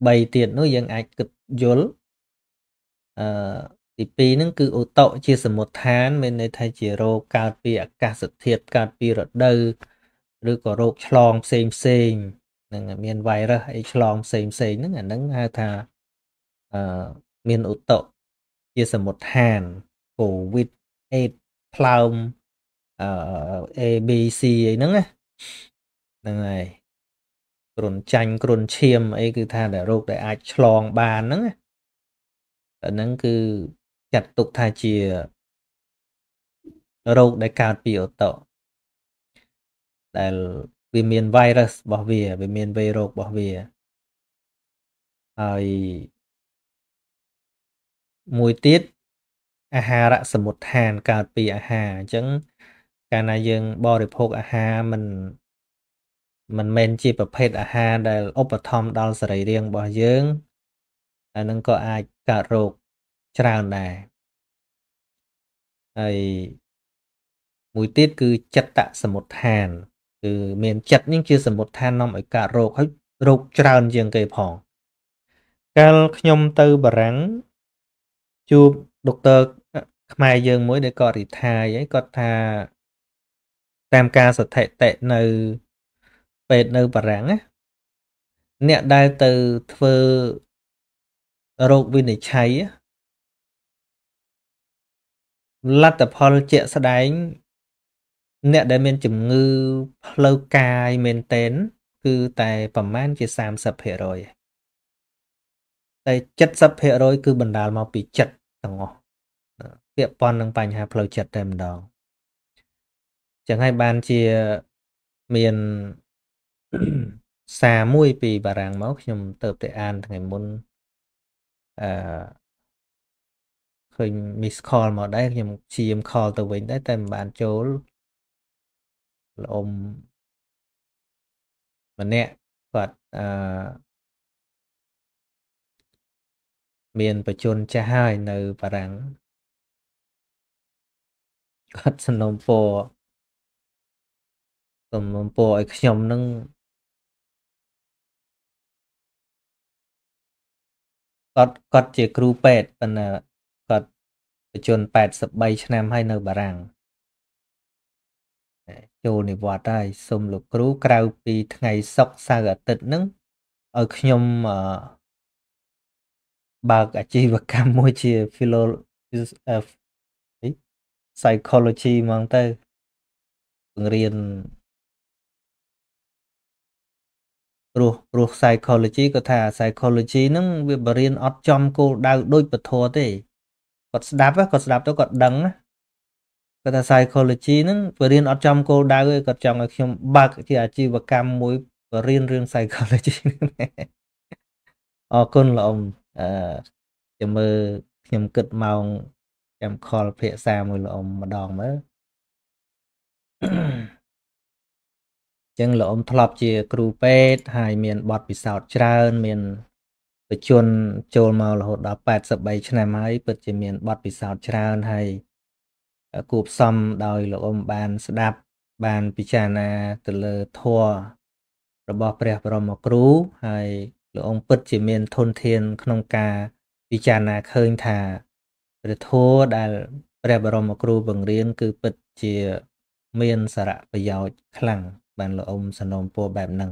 Speaker 1: 3ទៀតនោះ យើងអាចគិតយល់អឺទី2ហ្នឹងគឺឧតុជាសមុទ្ឋានមានន័យថាជារោគកើតពីអាកាសធាតុកើតពីរដូវឬក៏រោគឆ្លងផ្សេងផ្សេងនឹងមាន virus អីឆ្លងផ្សេងផ្សេងហ្នឹងអាហ្នឹងហៅថាអឺមានឧតុជាសមុទ្ឋាន COVID 8ផ្លើមអឺ ABC អីហ្នឹងណាហ្នឹងហើយគ្រុនចាញ់គ្រុនឈាមអីគឺថាដែលរោគដែល អាចឆ្លងបានហ្នឹងណាអាហ្នឹងគឺចាត់ទុកថាជារោគដែលកើតពីអូតូដែលវាមាន virus របស់វាវាមានវេរោគរបស់វាហើយមួយទៀតអាហារសមុទ្ឋានកើតពីអាហារអញ្ចឹងកាលណាយើង បរិភោគអាហារមិន មិនមែនជា ប្រភេទអាហារ ដែលឧបត្ថម្ភដល់សរីរាង្គរបស់យើងអានឹងក៏អាចកើតរោគច្រើនដែរហើយមួយទៀត គឺចិត្តសមុទ្ឋានគឺមានចិត្តនឹងជាសមុតឋាននាំឲ្យកើតរោគហើយរោគច្រើនជាងគេផង កាលខ្ញុំទៅបារាំងជួបដុកទ័រខ្មែរយើងមួយដែលគាត់រីថាយហើយគាត់ថា តាមការស្ថិតិនៅពេទ្យនៅបារាំងណាអ្នកដែលទៅធ្វើរោគវិនិច្ឆ័យលទ្ធផលជាក់ស្ដែងអ្នកដែលមានជំងឺផ្លូវកាយមែនតែនគឺតែប្រហែលជា30%តែ70%គឺបណ្ដាលមកពីចិត្តទាំងអស់ពាក់ព័ន្ធនឹងបញ្ហាផ្លូវចិត្តតែម្ដងចឹងហើយបានជាមានសារមួយ ពីបារាំងមកខ្ញុំទៅតែអាន ថ្ងៃមុនអឺឃើញ miss call មកដែរខ្ញុំជាម call ទៅវិញដែរតែមិនបានចូលល្អុំ
Speaker 2: ម្នាក់គាត់អឺមានបជនចាស់ហើយនៅ បារាំងគាត់សំណូមពរសំណូមពរឲ្យខ្ញុំនឹង
Speaker 1: គាត់គាត់ជា គ្រូពេទ្យប៉ុន្តែគាត់បជន83ឆ្នាំហើយនៅបារាំងចូលនិវត្តន៍ហើយសូមលោកគ្រូក្រៅពីថ្ងៃ សុក្រសៅរ៍អាទិត្យហ្នឹងឲ្យខ្ញុំបើកអាជីវកម្មមួយជា philo psychology ហ្មងទៅបង្រៀនព្រោះព្រោះ psychology គាត់ថា psychology ហ្នឹងវាបរៀនអត់ចំគោលដៅដូចពធទេគាត់ស្ដាប់គាត់ស្ដាប់ទៅគាត់ដឹងណាគាត់ថា psychology ហ្នឹងបើរៀនអត់ចំគោលដៅទេគាត់ចង់ឲ្យខ្ញុំបើកជាអាជីវកម្មមួយបើរៀនរឿង psychology អរគុណលោកអ៊ំអឺចាំមើលខ្ញុំគិតម៉ោងចាំខលភាសាមួយលោកអ៊ំម្ដងមើលចឹងលោកអ៊ំធ្លាប់ជា គ្រូពេទ្យហើយមានបទពិសោធន៍ច្រើន មានបជន ចូលមករហូតដល់83ឆ្នាំហើយពិតជាមានបទពិសោធន៍ច្រើនហើយគួបសំដោយលោកអ៊ំបានស្ដាប់បានពិចារណាទៅលើធម៌របស់ព្រះបរមគ្រូ ហើយលោកអង្គពិតជាមានធនធានក្នុងការពិចារណាឃើញថាព្រះធម៌ដែលព្រះបរមគ្រូបង្រៀនគឺពិតជាមានសារៈប្រយោជន៍ខ្លាំងបានលោកអ៊ំសនំពោបែបហ្នឹង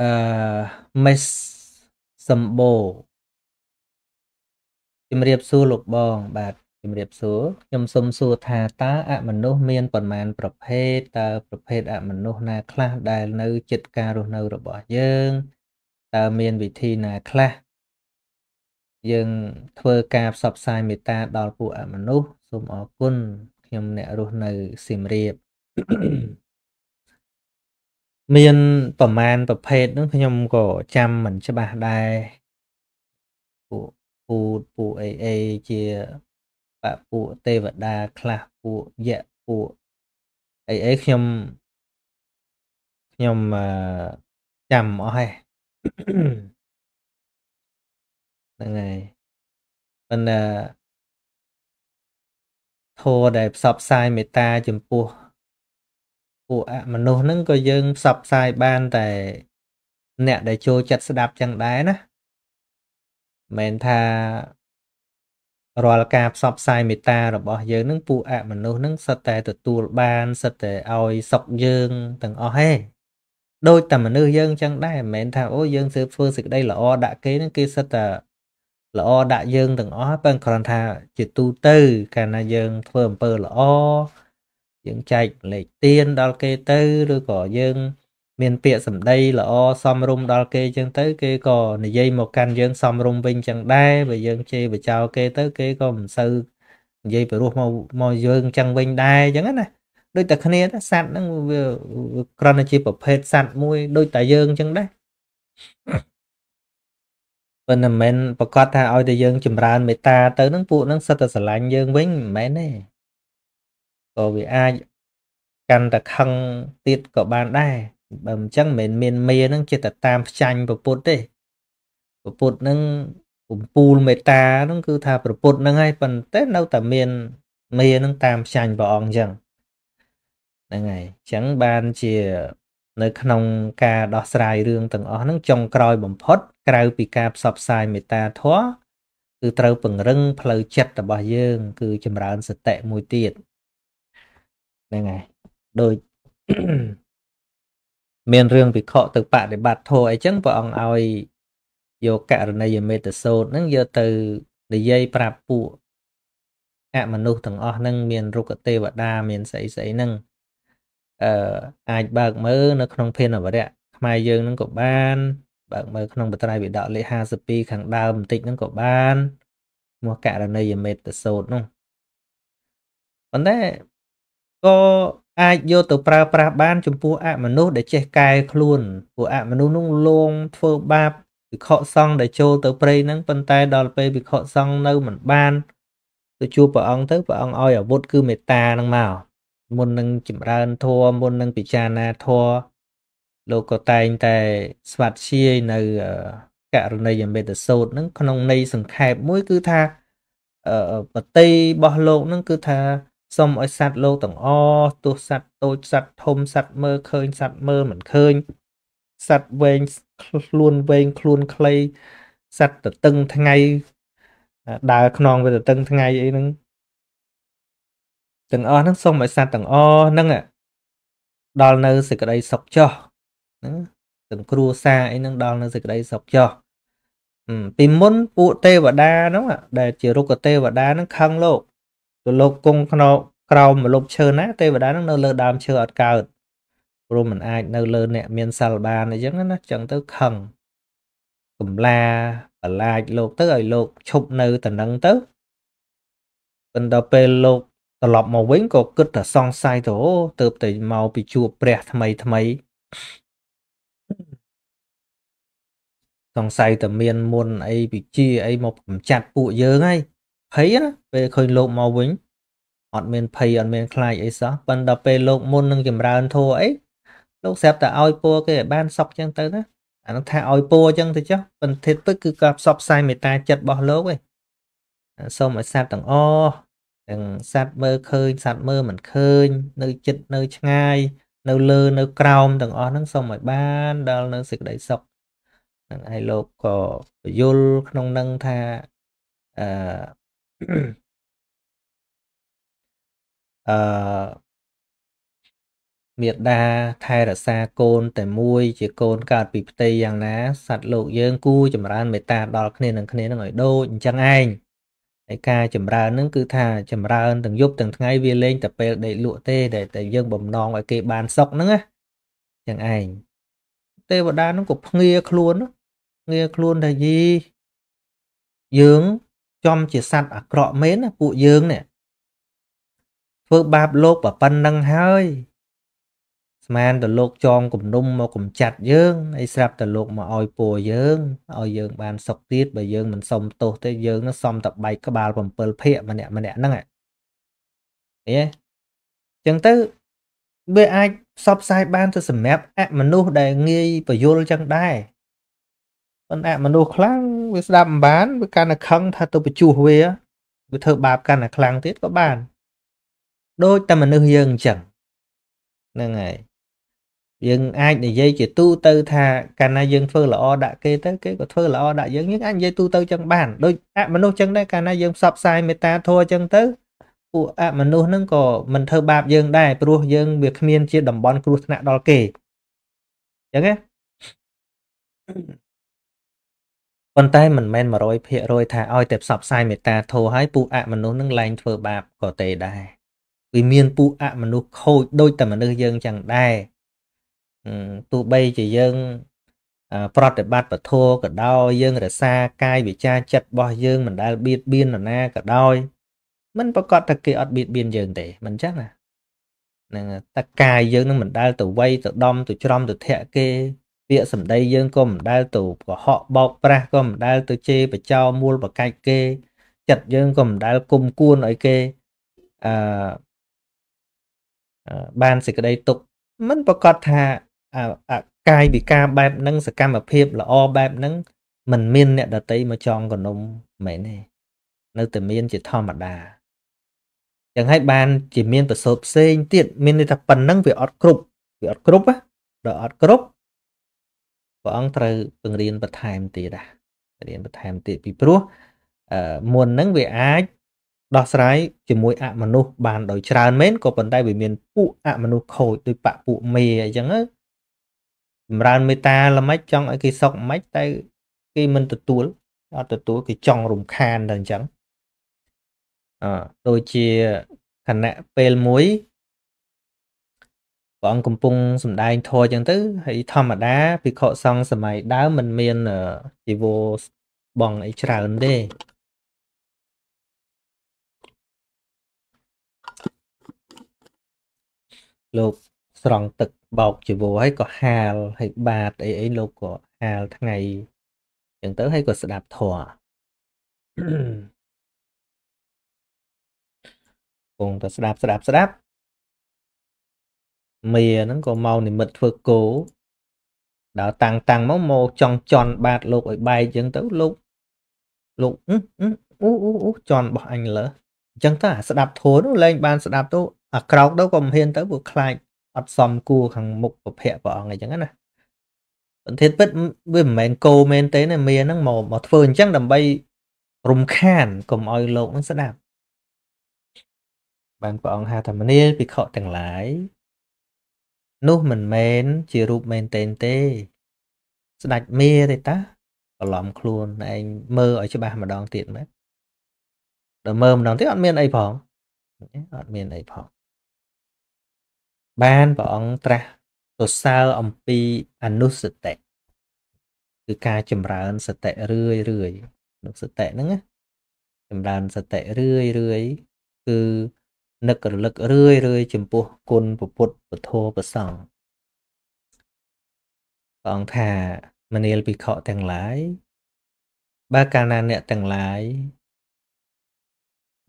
Speaker 1: អឺមិសសម្បូជំរាបសួរលោកបង បាទជំរាបសួរខ្ញុំសូមសួរថាតើអមនុស្សមានប៉ុន្មាន ប្រភេទតើប្រភេទអមនុស្សណាខ្លះដែលនៅចិត្តការរស់នៅរបស់យើងតើមានវិធីណាខ្លះយើង ធ្វើការផ្សព្វផ្សាយមេត្តា ដល់ពួកអមនុស្សសូមអរគុណខ្ញុំអ្នករស់នៅសៀមរាបមានប្រមាណប្រភេទហ្នឹងខ្ញុំក៏ចាំមិន ច្បាស់ដែរពួកពូតពួកអីអីជាបពួកទេវតាខ្លះពួកយៈពួកអីអីខ្ញុំខ្ញុំ
Speaker 2: ចាំអស់ហើយហ្នឹងហើយ
Speaker 1: ប៉ុន្តែធម៌ដែលផ្សព្វផ្សាយ មេត្តាចំពោះពួកអមនុស្សហ្នឹងក៏យើងផ្សព្វផ្សាយបានតែអ្នកដែលចូលចិត្តស្ដាប់ចឹងដែរណាមិនថារាល់ការផ្សព្វផ្សាយមេត្តារបស់យើងនឹងពួកអមនុស្សនឹងសិតតែទទួលបានសិតតែឲ្យសុខយើងទាំងអស់ហេដូចតែមនុស្សយើងចឹងដែរមិនមែនថាអូយើងធ្វើធ្វើសេចក្តីល្អដាក់គេនឹងគេសិតតែល្អដាក់យើងទាំងអស់ប៉ុន្តែគ្រាន់ថា ជាទូទៅកាលណាយើងធ្វើអំពើល្អយើងចែកលេខទៀនដល់គេទៅឬក៏យើង មាន ពាក្យសម្ដីល្អសមរម្យដល់គេចឹងទៅ គេក៏និយាយមកកាន់យើងសមរម្យវិញចឹងដែរបើយើងជេរបចោលគេទៅគេក៏មិនសូវនិយាយប្រុសមកមកយើងចឹងវិញដែរចឹងណាដូច តែគ្នាសัตว์ហ្នឹងវាគ្រាន់តែជាប្រភេទសัตว์មួយដូចតែយើងចឹងដែរប៉ុន្តែមិនប្រកាសថាឲ្យតែយើងចម្រើនមេត្តាទៅហ្នឹងពួកហ្នឹងសិតតែស្រឡាញ់យើងវិញមិនមែនទេក៏វាអាចកាន់តែខឹងទៀតក៏បានដែរបើមិនចឹងមិនមានមេនឹងជាតែតាមផ្ចាញ់ប្រពុតទេ ប្រពុតនឹងកំពូលមេត្តានឹង គឺថាប្រពុតនឹងហើយប៉ុន្តែនៅតែមានមេនឹងតាមផ្ចាញ់ព្រះអង្គចឹងហ្នឹងហើយចឹងបានជា នៅក្នុងការដោះស្រាយរឿងទាំងអស់ហ្នឹងចុងក្រោយបំផុត ក្រៅពីការផ្សព្វផ្សាយមេត្តាធម៌គឺត្រូវពង្រឹងផ្លូវចិត្តរបស់យើង គឺចម្រើនសតិមួយទៀតហ្នឹងហើយដូចមានរឿងវិខទៅបដិបត្តិធម៌អីចឹងព្រះអង្គឲ្យយកករណីយមេតសោតហ្នឹងយកទៅនិយាយប្រាប់ពួកអមនុស្សទាំងអស់ហ្នឹងមានរុក្ខទេវតាមានស្អីស្អីហ្នឹងអឺអាចបើកមើលនៅក្នុងភេនវរៈខ្មែរយើងហ្នឹងក៏បាន បើក មើលក្នុងបត្រៃវិដកលេខ52ខាងដើមបន្តិចហ្នឹងក៏បានមកករណីយមេតសោតនោះប៉ុន្តែក៏អាចយកទៅប្រើប្រាស់បាន ចំពោះអមនុស្សដែលចេះកែខ្លួនព្រោះអមនុស្សនោះលងធ្វើបាបវិខសង្ឃដែលចូលទៅព្រៃហ្នឹងប៉ុន្តែដល់ពេលវិខសង្ឃនៅមិនបាន ទៅជួបព្រះអង្គទៅព្រះអង្គឲ្យអាវុធគឺមេត្តាហ្នឹងមកមុននឹងចម្រើនធម៌មុននឹងពិចារណាធម៌លោកក៏តែងតែស្វាត់ជាយនៅករណីយមេតសោតហ្នឹងក្នុងន័យសង្ខេបមួយគឺថាបតីរបស់លោកហ្នឹងគឺថាសូមឲ្យសัตว์លោកទាំងអស់ទោះសัตว์តូចសัตว์ធំសัตว์មើលឃើញសัตว์មើលមិនឃើញសัตว์វែងខ្លួនវែងខ្លួនខ្លីសัตว์តតឹងថ្ងៃដើរខ្នងវាតតឹងថ្ងៃអីហ្នឹងទាំងអស់ហ្នឹងសូមឲ្យសัตว์ទាំងអស់ហ្នឹង ដល់ នៅសេចក្តីសុខចោះហ្នឹងទាំងគ្រួសារអីហ្នឹងដល់នៅសេចក្តីសុខចោះ ពីមុន ពួកទេវតាហ្នឹងដែលជារុក្ខទេវតាហ្នឹងខឹងលោកទៅលោកគង់ក្នុងក្រោមមលប់ឈើណាទេវតានឹងនៅលើដើមឈើអត់កើតព្រោះมันអាចនៅលើអ្នកមានសិលបានអីចឹងណាចឹងទៅខឹងកំឡាបលាចលោកទៅឲ្យលោកឈប់នៅតំណឹងទៅប៉ុន្តែពេលលោកត្រឡប់មកវិញក៏គិតតែសង្ស័យទៅអូទើបតែមកពីជួបព្រះថ្មីថ្មីសង្ស័យតែមានមុនអីពិជាអីមកកំចាត់ពួកយើងហើយភ័យណាពេលឃើញលោកមកវិញអត់មានភ័យអត់មានខ្លាចអីសោះប៉ុន្តែពេលលោកមុននឹងចម្រើនធัวអីលោកស្រាប់តែឲ្យពួរគេឲ្យបានសក់ចឹងទៅណាអានឹងថាឲ្យពួរចឹងទៅចុះប៉ុន្តែពិតគឺការផ្សព្វផ្សាយមេត្តាចិត្តរបស់លោកឯងសូមឲ្យសត្វទាំងអស់ទាំងសត្វមើលឃើញសត្វមើលមិនឃើញនៅចិត្តនៅ ឆ្ងាយ នៅលើនៅក្រោមទាំងអស់ហ្នឹងសូមឲ្យបាន ដល់នៅសេចក្តីសុខនឹងឲ្យលោកក៏ពយល់ក្នុងនឹងថាអឺអឺមេដាថែរក្សាកូនតែមួយជាកូនកើតពីផ្ទៃយ៉ាងណាសត្វលោកយើងគូចម្រើនមេត្តាដល់គ្នានឹងគ្នានឹងឲ្យដូចអញ្ចឹងឯងហើយការចម្រើននឹងគឺថាចម្រើនទាំងយប់ទាំងថ្ងៃវាលេងតែពេលដេកលក់ទេដែលតែយើងបំណងឲ្យគេបានសុខហ្នឹងណាអញ្ចឹងឯងទេវតានឹងក៏ភ្ងាខ្លួនភ្ងាខ្លួនថាយីយើងចំជាសัตว์អាក្រក់មែនណាពួកយើងនេះធ្វើបាបលោកប៉ុណ្ណឹងហើយស្មានទៅលោកចងគំនុំមកកំចាត់យើងអីស្រាប់តែលោកមកឲ្យពួរយើងឲ្យយើង បានសុខទៀតបើយើងមិនសុំទោសទេយើងនឹងសុំតែបែកក្បាល7ភាគម្នាក់ម្នាក់ហ្នឹងហ៎អីចឹងទៅវាអាចផ្សព្វផ្សាយបានទៅសម្រាប់អមនុស្សដែលងាយពយល់ចឹងដែរប៉ុន្តែមនុស្សខ្លាំងវាស្ដាប់មិនបានវាកាន់តែខឹងថាទៅបញ្ជោះវាវាធ្វើបាបកាន់តែខ្លាំងទៀតក៏បានដូចតែមនុស្សយើងអញ្ចឹងហ្នឹងហើយយើងអាចនិយាយជាទូទៅថា កាលណាយើងធ្វើល្អដាក់គេទៅគេក៏ធ្វើល្អដាក់យើងយើងអាចនិយាយទូទៅចឹងបានដូចអមនុស្សចឹងដែរកាលណាយើងផ្សព្វផ្សាយមេត្តាធម៌ចឹងទៅពួកអមនុស្សហ្នឹងក៏មិនធ្វើបាបយើងដែរព្រោះយើងវាគ្មានជាតំបន់គ្រោះថ្នាក់ដល់គេចឹងណាប៉ុន្តែមិនមែន100%ថាឲ្យតែផ្សព្វផ្សាយមេត្តាធម៌ឲ្យពួកអមនុស្សនឹងឡើងធ្វើបាបក៏ទេដែរវាមានពួកអមនុស្សខូចដូចតែមនុស្សយើងចឹងដែរទោះបីជាយើងប្រតិបត្តិពធក៏ដោយយើងរក្សាកាយវិចារចិត្តរបស់យើងមិនដែលបៀតបៀននរណាក៏ដោយมันប្រកាសថាគេអត់បៀតបៀនយើងទេមិនចឹងណានឹងតែកាយយើងនឹងមិនដែលទៅវៃទៅដំទៅច្រំទៅធាក់គេពាក្យសម្ដីយើងក៏មិនដែលទៅកុហកបោកប្រាស់ក៏មិនដែលទៅជេរបចោមូលបកាច់គេ ចិត្តយើងក៏មិនដែលគុំគួនឲ្យគេអឺបានសេចក្តីទុកមិនប្រកាសថាអាកាយវិការបែបហ្នឹងសកម្មភាពល្អបែបហ្នឹងมันមានអ្នកដតីមកចងកនុំមែនទេនៅតែមាន ជាធម្មតាចឹងហើយបាន ជាមានប្រសពផ្សេងទៀតមានន័យថាប៉ុណ្ណឹងវាអត់គ្រប់វាអត់គ្រប់ដល់អត់គ្រប់ព្រះអង្គត្រូវពង្រៀនបន្ថែមទៀតដែររៀនបន្ថែមទៀតពីព្រោះអឺមុនហ្នឹងវាអាចដោះស្រាយជាមួយអមនុស្សបានដោយច្រើនមែនក៏ប៉ុន្តែវាមានពួកអមនុស្សខូចដោយបពួកមេអញ្ចឹងចម្រើនមេត្តាល្មិចចង់ឲ្យគេសុខមិនតែគេមិនទទួលអត់ទទួល គេចង់រំខានដល់អញ្ចឹងអឺដូចជាគណៈពេលមួយព្រះអង្គកំពុងសំដែងធម៌ចឹងទៅហើយធម្មតាភិក្ខុសង្ឃសម័យដើមមិនមានជីវោបង អីច្រើនទេលោក ស្រង់ទឹកបោកជីវោហើយក៏ហាលហើយបាត អីអី លោកក៏ហាលថ្ងៃចឹងទៅហើយក៏ស្ដាប់ធម៌
Speaker 2: គង់តែស្ដាប់ស្ដាប់ ស្ដាប់
Speaker 1: មាហ្នឹងក៏មកនិមិត្តធ្វើគោដល់តាំងតាំងមកមកចង់ចន់ បាត លោកឲ្យបែកអញ្ចឹងទៅលោកលោកអូអូអូចន់របស់អញលើអញ្ចឹងទៅអាស្ដាប់ធូននោះលែងបាន ស្ដាប់ទៅអាក្រោកទៅក៏មិនហ៊ាន ទៅព្រោះខ្លាចអត់សមគួរខាងមុខប្រភៈព្រះអង្គអីចឹងណាបន្ទាប់ពិតវាមិនមែនគោមែនទេណាមាហ្នឹងមកមកធ្វើអញ្ចឹងដើម្បីរំខានកុំឲ្យលោកនឹងស្ដាប់បានព្រះអង្គហៅថាមនាលភិក្ខុទាំងឡាយនោះមិនមែនជារូបមែនតែនទេស្ដាច់មេទេតាបន្លំខ្លួនឯងមើលឲ្យច្បាស់ម្ដងទៀតមែនដល់មើលម្ដងទៀតអត់មានអីផងអត់មានអីផង បានព្រះអង្គត្រាស់សរសើរអំពីអនុសតិគឺការចម្រើនសតិរឿយរឿយអនុសតិហ្នឹងចម្រើនសតិរឿយរឿយគឺនឹករលឹករឿយរឿយចំពោះគុណពុទ្ធពធប្រសង់ព្រះអង្គថាមនាលភិក្ខុទាំងឡាយបើកាលណាអ្នកទាំងឡាយ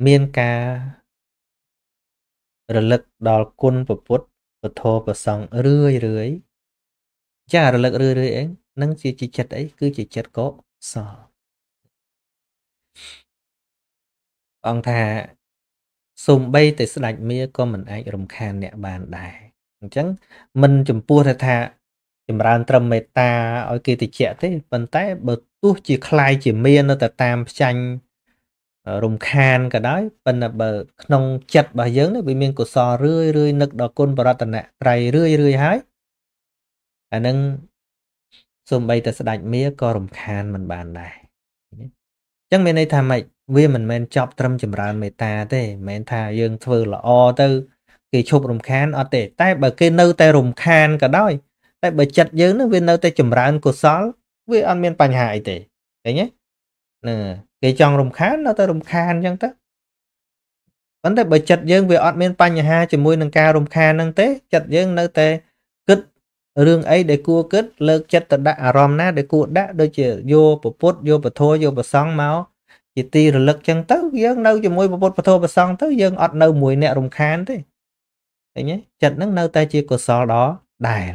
Speaker 1: មានការរលឹកដល់គុណពុទ្ធពធប្រសង់រឿយរឿយចារលឹករឿយរឿយអីនឹងជាជាចិត្តអីគឺជាចិត្តកុសលអង្គថាសូម្បីតែស្ដេចមាក៏មិនអាចរំខានអ្នកបានដែរអញ្ចឹងមិនចំពោះថាថា ចម្រើនត្រឹមមេត្តាឲ្យគេតិចទេប៉ុន្តែបើទោះជាคล้ายជាមាននៅតែតាមផ្ចាញ់រំខានក៏ដោយប៉ុន្តែបើក្នុងចិត្តរបស់យើងនេះវាមានកុសលរឿយរឿយនឹកដល់គុណបរតនៈត្រៃរឿយរឿយហើយអានឹងសំបីតែស្ដាច់មាក៏រំខានមិនបានដែរអញ្ចឹងមានន័យថាម៉េចវាមិនមែនចប់ត្រឹមចម្រើនមេត្តាទេមិនមែន ថាយើង ធ្វើល្អទៅគេឈប់រំខានអត់ទេតែបើគេនៅ តែរំខានក៏ដោយតែបើចិត្តយើងនឹងវានៅតែចម្រើនកុសលវាអត់មានបញ្ហាអីទេឃើញទេណាគេចង់រំខាននៅតែរំខានអញ្ចឹងទៅប៉ុន្តែបើចិត្តយើងវាអត់មានបញ្ហាជាមួយ នឹងការរំខានហ្នឹងទេ ចិត្តយើងនៅតែគិតរឿងអីដែលគួរគិតលើកចិត្តទៅដាក់អារម្មណ៍ណា ដែលគួរដាក់ដូចជាយកពុទ្ធយកពធយកប្រសងមកជាទីរលឹកចឹងទៅយើងនៅជាមួយពុទ្ធពធប្រសង់ទៅយើងអត់នៅមួយអ្នករំខានទេឃើញទេចិត្តហ្នឹងនៅតែ ជាកុសលដល់ដែល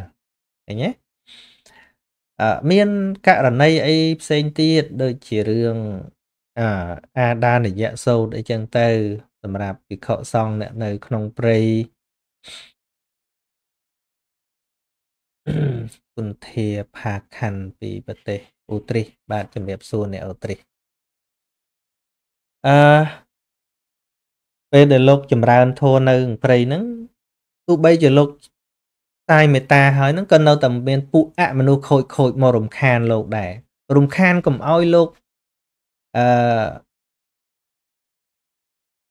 Speaker 1: ឃើញទេអឺមានករណីអីផ្សេងទៀតដូចជារឿងអឺអាដានយៈសោតអីចឹងទៅសម្រាប់ភិក្ខុសង្ឃអ្នកនៅ ក្នុងព្រៃគុនធាផាខាន់ពីប្រទេសអូទ្រីសបាទជំរាបសួរអ្នកអូទ្រីសអឺពេលដែលលោក ចម្រើនធម៌នៅព្រៃហ្នឹងទោះបីជាលោកតែមេត្តាហើយហ្នឹងក៏នៅតែមានពួកអមនុស្សខូចខូចមករំខានលោកដែររំខានកុំឲ្យលោកអឺ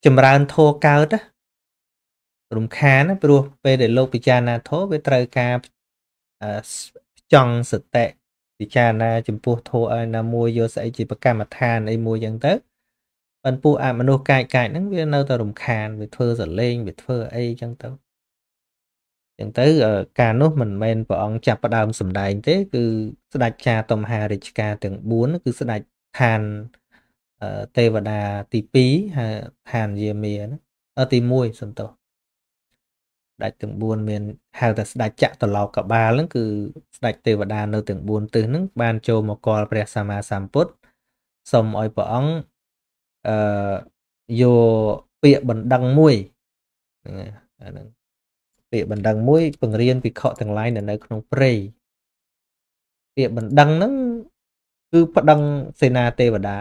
Speaker 1: ចម្រើនធัวកើតរំខានព្រោះពេលដែលលោក ពិចារណាធัวវាត្រូវការចង់សតិពិចារណា ចំពោះធัวឲ្យណាមួយយកស្អីជាប្រកម្មដ្ឋានអីមួយយ៉ាងទៅប៉ុន្តែពួកអមនុស្សកាយកាយហ្នឹងវានៅតែរំខានវាធ្វើសលេងវាធ្វើអីចឹងទៅចឹងទៅ ការនោះមិនមែនព្រះអង្គចាប់ផ្ដើមសម្ដែងទេគឺស្ដេចចាតមហារាជការទាំង4គឺស្ដេចឋានទេវតាទី2ហើយឋានយាមាណាទី1សំទោសស្ដេចទាំង4មានហៅថាស្ដេចចក្រឡោកកបាលហ្នឹងគឺស្ដេចទេវតានៅទាំង4ទិសហ្នឹងបានចូលមកកល់ព្រះសម្មាសម្ពុទ្ធសូមឲ្យព្រះអង្គអឺយកពាក្យបណ្ដឹងមួយហ្នឹងអាហ្នឹងពាក្យបណ្ដឹងមួយពង្រៀនវិខទាំងឡាយនៅក្នុងព្រៃពាក្យបណ្ដឹងហ្នឹងគឺប្តឹងសេនាទេវតា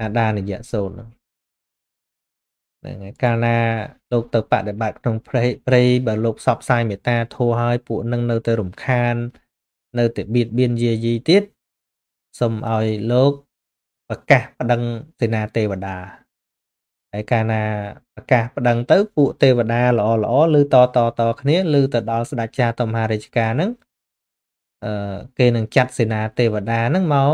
Speaker 1: អាដានិយសូនហ្នឹងហើយកាលណាលោកទៅបដិបត្តិក្នុងព្រៃព្រៃបើលោកសពផ្សាយមេត្តាធัวឲ្យពួកនឹងនៅទៅរំខាន នៅតែបៀតបៀនយាយីទៀតសូមឲ្យលោកប្រកាសប្តឹងសេនាទេវតាហើយកាលណាប្រកាសប្តឹងទៅពួកទេវតាល្អល្អឬតតត គ្នាឬទៅដល់ស្ដេចចាតមហារាជការហ្នឹងអឺគេនឹងចាត់សេនាទេវតាហ្នឹងមក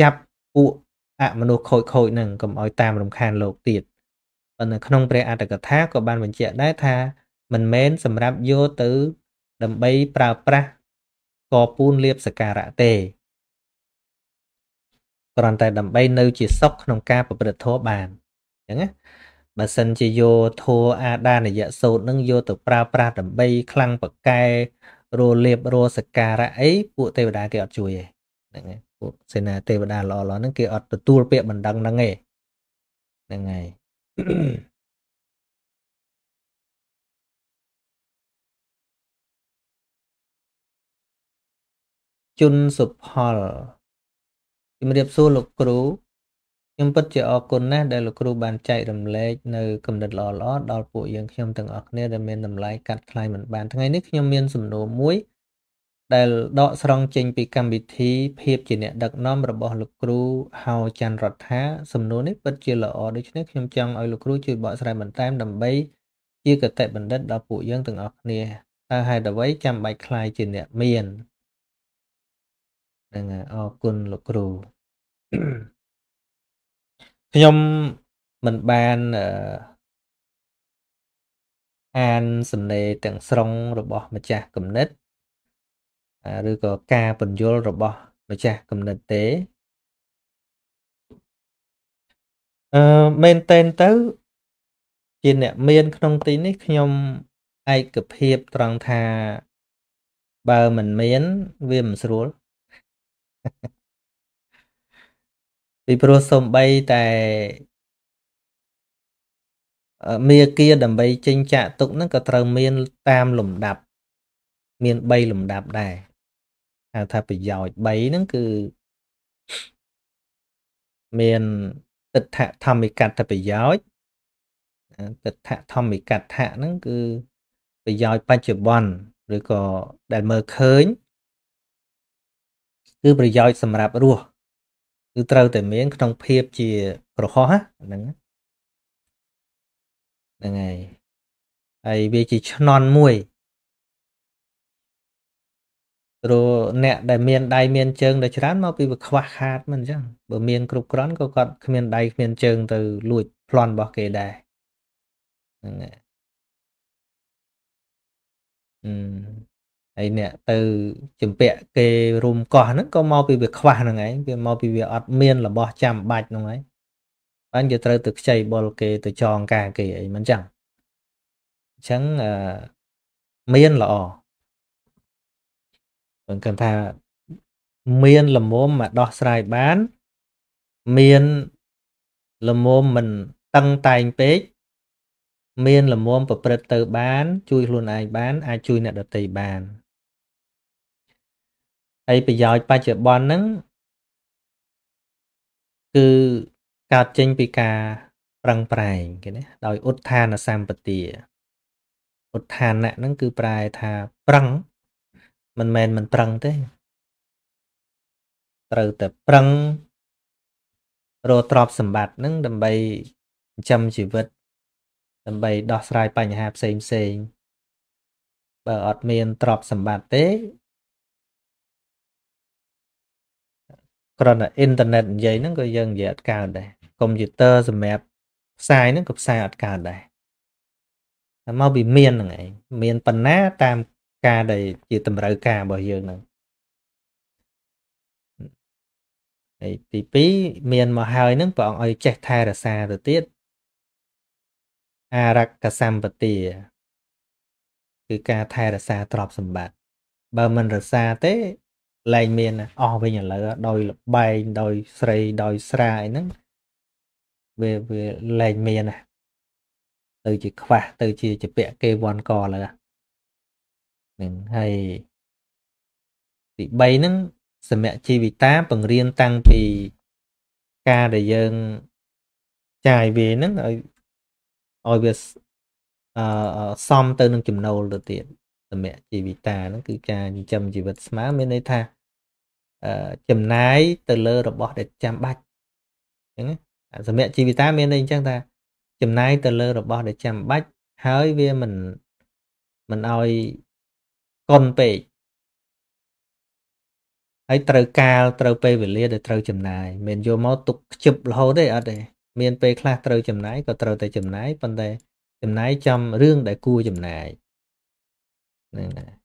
Speaker 1: ចាប់ពួកអមនុស្សខូចខូចហ្នឹងកុំឲ្យតាមរំខានលោកទៀតប៉ុន្តែក្នុងព្រះអត្តកថាក៏បានបញ្ជាក់ដែរថាមិនមែនសម្រាប់យកទៅដើម្បីប្រើប្រាស់កពូនលៀបសការៈទេគ្រាន់តែដើម្បីនៅ ជាសុខក្នុងការ ប្រព្រឹត្តធម៌បានអញ្ចឹងណាបើសិនជាយកធัวអាដានយៈសោតនឹងយកទៅប្រើប្រាស់ដើម្បីខ្លាំងប៉កែរលៀបរសការៈអីពួកទេវតាគេអត់ជួយទេហ្នឹងហើយពួកសេនា ទេវតាល្អល្អហ្នឹងគេអត់ទទួលពាក្យបណ្ដឹងហ្នឹងទេ
Speaker 2: ហ្នឹងហើយជុន
Speaker 1: សុផលជំរាបសួរលោកគ្រូខ្ញុំពិតជាអរគុណណាស់ដែលលោកគ្រូបានចែករំលែកនៅគំនិតល្អៗដល់ពួកយើងខ្ញុំទាំងអស់គ្នាដែលមានតម្លៃកាត់ថ្លៃមិនបានថ្ងៃនេះខ្ញុំមានសំណួរមួយ ដែលដកស្រង់ចេញ ពីកម្មវិធីភាពជាអ្នកដឹកនាំរបស់លោកគ្រូហៅច័ន្ទរដ្ឋាសំណួរនេះពិតជាល្អដូច្នេះខ្ញុំចង់ឲ្យលោកគ្រូជួយបកស្រាយបន្ថែមដើម្បីជាកតេបណ្ឌិតដល់ពួកយើងទាំងអស់គ្នាតើហេតុអ្វីចាំបាច់ខ្លាយជាអ្នកមានហ្នឹងហើយអរគុណលោកគ្រូខ្ញុំមិនបានអានសំណេរទាំងស្រុងរបស់ម្ចាស់គំនិតឬក៏ការពន្យល់របស់ ម្ចាស់គំនិតទេអឺមែនតែនទៅ ជាអ្នកមាន ក្នុង ទីនេះខ្ញុំឯកភាព ត្រង់ថា បើមិន មានវាមិនស្រួលពីព្រោះសំបីតែមេគាដើម្បីចិញ្ចាក់ទុកហ្នឹងក៏ត្រូវ មាន តាមលំដាប់ មាន3លំដាប់ដែរហៅថាប្រយោជន៍3ហ្នឹងគឺ មានទិដ្ឋធម្មិកតប្រយោជន៍ទិដ្ឋធម្មិកតហ្នឹងគឺប្រយោជន៍បច្ចុប្បន្នឬក៏ដែលមើលឃើញគឺប្រយោជន៍សម្រាប់រស់គឺត្រូវតែ មាន ក្នុង ភាពជាក្រហោះហ្នឹងហ្នឹងហើយហើយវាជាឆ្នន់មួយព្រោះអ្នកដែលមានដៃមានជើងដែលច្រើនមកពីវាខ្វះខាត មិនអញ្ចឹងបើមានគ្រប់គ្រាន់ក៏គាត់គ្មានដៃគ្មានជើងទៅលួចប្លន់របស់គេដែរហ្នឹងហើយអឺហើយអ្នកទៅជំពាក់គេរុំកោះហ្នឹងក៏មកពីវាខ្វះហ្នឹងឯងវាមកពីវាអត់មានរបស់ចាំបាច់ហ្នឹងឯងបានគេត្រូវទៅខ្ចីបុលគេទៅចងការគេអីមិនចឹងអញ្ចឹងអឺមានល្អមិនគិតថាមានលមុំមកដោះស្រាយបាន មានលមុំមិនតឹងតែងពេកមានលមុំប្រព្រឹត្តទៅ បាន ជួយខ្លួនឯងបាន អាចជួយអ្នកដទៃបានហើយប្រយោជន៍បច្ចុប្បន្នហ្នឹងគឺកើតចេញពីការ ប្រឹងប្រែងគេណាដោយឧទ្ឋានសម្បទាឧទ្ឋានៈហ្នឹងគឺប្រែថាប្រឹង មិនមែនមិនប្រឹងទេ ត្រូវតែប្រឹងរកទ្រព្យសម្បត្តិហ្នឹងដើម្បីចិញ្ចឹមជីវិត ដើម្បីដោះស្រាយបញ្ហាផ្សេងផ្សេង បើអត់មានទ្រព្យសម្បត្តិទេគ្រាន់តែអ៊ីនធឺណិតនិយាយហ្នឹងក៏យើងនិយាយអត់កើតដែរកុំព្យូទ័រសម្រាប់ផ្សាយហ្នឹងក៏ផ្សាយអត់កើតដែរតែមកពីមានហ្នឹងឯងមានប៉ុណ្ណាតាមការដែលជាតម្រូវការរបស់យើងហ្នឹងហើយទី2មានមកហើយហ្នឹងព្រះអង្គឲ្យចេះថែរក្សាទៅទៀតអារកសម្បទាគឺការថែរក្សាទ្រព្យសម្បត្តិបើមិនរក្សាទេលែងមានអស់វិញឥឡូវដោយលបែងដោយ ស្រី ដោយ ស្រាយហ្នឹងវាវាលែងមានណាទៅ ជា ខ្វះទៅ ជាជាពាក់គេវាន់កឥឡូវនឹងហើយទី3ហ្នឹងសម្រាប់ជីវិតាបង្រៀនតាំងពីការដែលយើងចាយវាហ្នឹងឲ្យឲ្យវាអឺសមទៅនឹងចំណូលទៅទៀតសម្រាប់ជីវិតាហ្នឹងគឺការចិញ្ចឹមជីវិតស្មើមានន័យថាចំណាយទៅលើ របស់ដែលចាំបាច់អញ្ចឹងសម្រាប់ជីវិតាមានន័យអញ្ចឹងថាចំណាយទៅលើរបស់ដែលចាំបាច់ហើយវាមិនមិនឲ្យកុនពេកហើយត្រូវកាលត្រូវពេលវេលាដែលត្រូវចំណាយមិនយកមកទុកខ្ជិបរហូតទេអត់ទេមានពេលខ្លះត្រូវចំណាយក៏ត្រូវតែចំណាយប៉ុន្តែចំណាយចំរឿងដែលគួរចំណាយហ្នឹងហើយ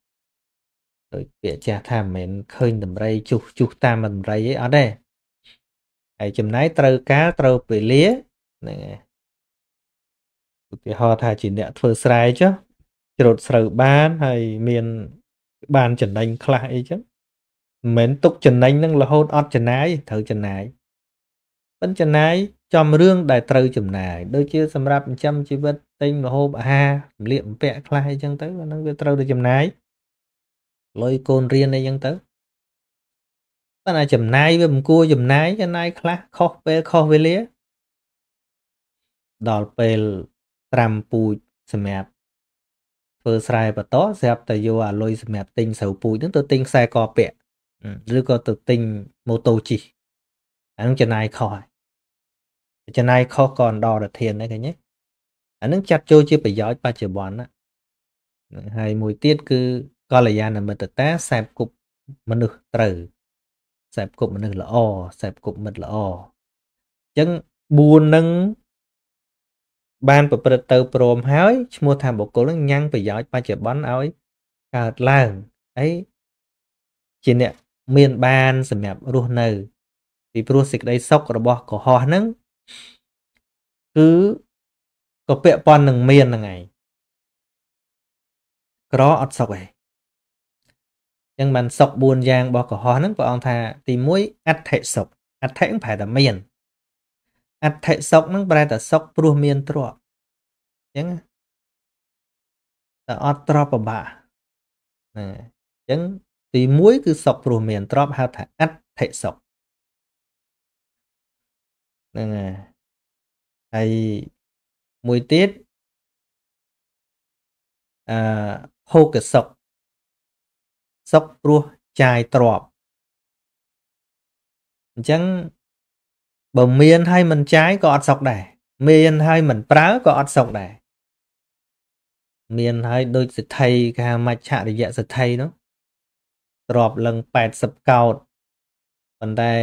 Speaker 1: ដូចពាក្យចាស់ថាមិនមែនឃើញតម្រៃជុះជុះតាមតម្រៃអីអត់ទេហើយចំណាយត្រូវការត្រូវពេលលាហ្នឹងឯងឧទាហរណ៍ថាជាអ្នកធ្វើស្រែចុះច្រូតស្រូវបានហើយមានបានចំណេញខ្លះអីចឹងមិនមែនទុកចំណេញនឹងរហូតអត់ចំណាយត្រូវចំណាយប៉ិនចំណាយចំរឿងដែលត្រូវចំណាយដូចជា សម្រាប់ចិញ្ចឹមជីវិតទិញម្ហូបអាហារសម្លៀកបំពាក់ខ្លះអីចឹងទៅអានឹងវាត្រូវតែចំណាយលុយកូនរៀនអីចឹងទៅប៉ុន្តែចំណាយវាមិនគួរចំណាយចំណាយខ្លះខុសពេលខុសវេលាដល់ពេលត្រាំពូជសម្រាប់ធ្វើស្រែបន្តស្រាប់តែយកអាលុយសម្រាប់ទិញស្រូវពូជហ្នឹងទៅទិញខ្សែកពាក់ឬក៏ទៅទិញម៉ូតូជិះអានឹងចំណាយខុសហើយចំណាយខុសក៏អណ្ដោរធានដែរឃើញទេអានឹងចាត់ចូលជា ប្រយោជន៍បច្ចុប្បន្នហ្នឹងហើយមួយទៀតគឺកល្យាណមិត្តតាសែបគប់មនុស្សត្រូវសែបគប់មនុស្សល្អសែបគប់មិត្តល្អអញ្ចឹង4នឹងបាន ប្រព្រឹត្តទៅព្រមហើយឈ្មោះថាបុគ្គលនឹងញ៉ាំងប្រយោជន៍បច្ចុប្បន្នឲ្យ កើតឡើងអីជាអ្នកមានបានសម្រាប់រស់នៅ ពីព្រោះសេចក្តីសុខរបស់កុហកហ្នឹងគឺក៏ពាក់ព័ន្ធនឹងមានហ្នឹងឯងក្រអត់សុខឯងចឹងបានសុខ4យ៉ាងរបស់កុហកហ្នឹងព្រះអង្គថា ទី1អដ្ឋិសុខអដ្ឋិហ្នឹងប្រែតែមានអដ្ឋិសុខហ្នឹងប្រែតែសុខព្រោះមានទ្រព្យចឹងតែអត់ទ្រព្យពិបាកហ្នឹងចឹងទី1គឺសុខព្រោះមានទ្រព្យហៅថាអដ្ឋិសុខហ្នឹង
Speaker 2: ហើយមួយទៀតអឺហោកសុខសុខព្រោះចាយទ្រប
Speaker 1: អញ្ចឹងបើមានហើយមិនចាយក៏អត់សុខដែរមានហើយមិនប្រើក៏អត់សុខដែរមានហើយដូចសិទ្ធិកាមច្ឆរិយៈសិទ្ធិនោះទ្របលឹង80កោតប៉ុន្តែ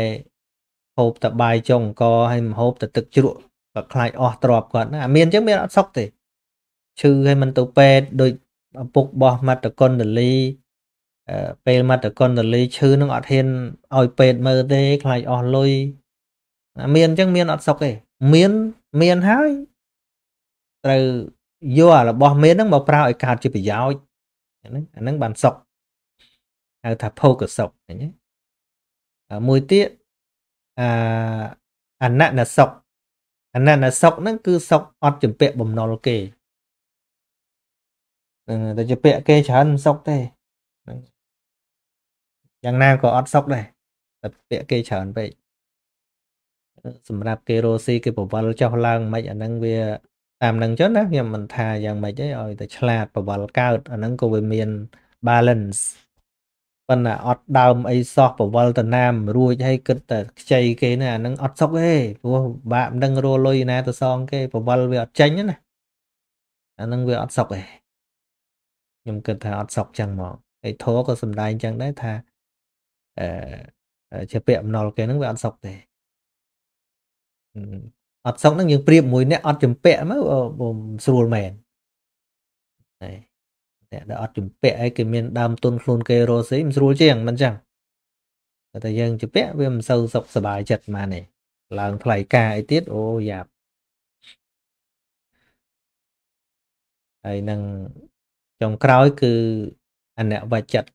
Speaker 1: ហូបតបាយចុងអង្គហើយមហូបតទឹកជ្រក់ក៏ខ្លាចអស់ទ្របគាត់ណា មានអញ្ចឹងមានអត់សុខទេឈឺហើយមិនទៅពេទ្យដូចឪពុកបោះមត្តកុនដលីពេលមត្តកុនតលីឈឺនឹងអត់ហ៊ានឲ្យពេទ្យមើលទេ ខ្លាចអស់លុយមានអញ្ចឹង មានអត់សុខទេមាន មានហើយត្រូវយករបស់ មានហ្នឹងមកប្រើឲ្យកើតជាប្រយោជន៍ហ្នឹងអាហ្នឹងបានសុខហៅថាភោគសុខឃើញទេមួយទៀតអអននសុខអននសុខហ្នឹងគឺសុខអត់ជំពាក់បំណុលគេតែជំពាក់គេច្រើនមិនសុខទេយ៉ាងណាក៏អត់សុកដែរតែពាក្យគេច្រើនពេកសម្រាប់គេរោស៊ីគេបវលចុះឡើងមិនអាហ្នឹងវាតាមនឹងចុះណាខ្ញុំមិនថាយ៉ាងម៉េចទេឲ្យតែឆ្លាតបវលកើតអាហ្នឹងក៏វាមាន balance ប៉ុន្តែអត់ដើមអីសោះបវលតណាមរួចហើយគិតតែខ្ចីគេណាអាហ្នឹងអត់សុកទេព្រោះបាក់មិនដឹងរលុយណាទៅសង គេបវលវាអត់ចេញណាអាហ្នឹងវាអត់សុកទេខ្ញុំគិតថាអត់សុកចឹងហ្មងឯធរក៏សំដែងចឹងដែរថាជាពាក្យអំណុលគេហ្នឹងវាអត់សុខទេអត់សុខហ្នឹងយើងប្រៀបមួយ អ្នកអត់ជំពាក់មកស្រួលមែនតែអ្នកដែលអត់ជំពាក់អីគេមានដើមទុនខ្លួនគេរស់ស្អីមិនស្រួលជាងមិនចឹងតែតែយើងជំពាក់វាមិនសូវសុខសบายចិត្តម៉ានេះឡើងថ្លៃការអីទៀតអូយ៉ាប់ហើយនឹងចុងក្រោយ គឺអនវចិត្ត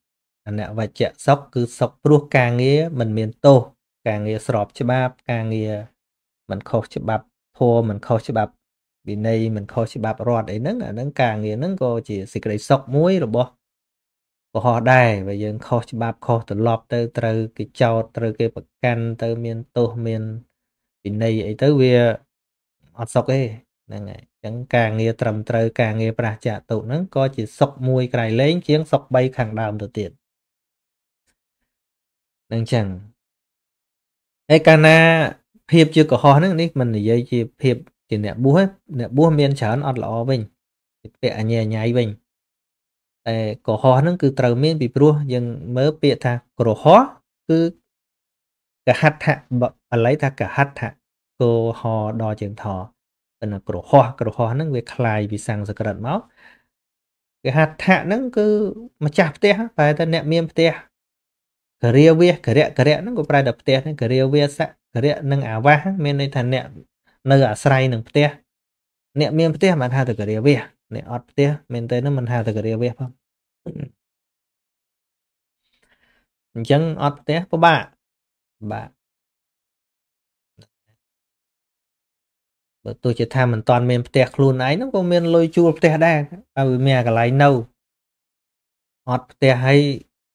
Speaker 1: អនវច្ចៈសុខគឺសុខព្រោះការងារមិនមានទោសការងារស្របច្បាប់ការងារមិនខុសច្បាប់ធម៌មិនខុសច្បាប់វិន័យមិនខុសច្បាប់រដ្ឋអីហ្នឹងអាហ្នឹងការងារហ្នឹងក៏ជាសេចក្តីសុខមួយរបស់កុហកដែរបើយើងខុសច្បាប់ខុសទម្លាប់ទៅត្រូវគេចោទត្រូវគេប្រកាន់ទៅមានទោសមានវិន័យអីទៅវាអត់សុខទេហ្នឹងហើយអញ្ចឹងការងារត្រឹមត្រូវការងារប្រះចាកទុកហ្នឹងក៏ជាសុខមួយក្រៃលែងជាងសុខ3ខាងដើមទៅទៀតនឹងចឹងហើយកាលណាភាពជាកុហកហ្នឹងនេះមិននិយាយជាភាពជាអ្នកបួសអ្នកបួសមានច្រើនអត់ល្អវិញជាពាក្យអញ្ញាញ៉ៃវិញតែកុហកហ្នឹងគឺត្រូវមាន ពីព្រោះយើងមើលពាក្យថាក្រហកគឺកហដ្ឋបល័យថាកហដ្ឋកុហកដល់ជើងថប៉ុន្តែក្រហកក្រហកហ្នឹងវាคล้ายពីសំស្ក្រឹតមកកហដ្ឋហ្នឹងគឺ ម្ចាស់ផ្ទះបែរតែអ្នកមានផ្ទះករាវាសករៈករៈហ្នឹងក៏ប្រែដល់ផ្ទះហ្នឹងករាវាសករៈនិងអាវាស មានន័យថាអ្នកនៅអាស្រ័យនឹងផ្ទះអ្នកមានផ្ទះមិនហៅទៅករាវាសអ្នកអត់ផ្ទះមែនទេហ្នឹងមិនហៅទៅករាវាសផងអញ្ចឹងអត់ផ្ទះពិបាកបាទបើទោះជាថាមិនតាន់មានផ្ទះខ្លួនឯងហ្នឹងក៏មានលុយជួលផ្ទះដែរហើយវាមានកន្លែងនៅអត់ផ្ទះហើយ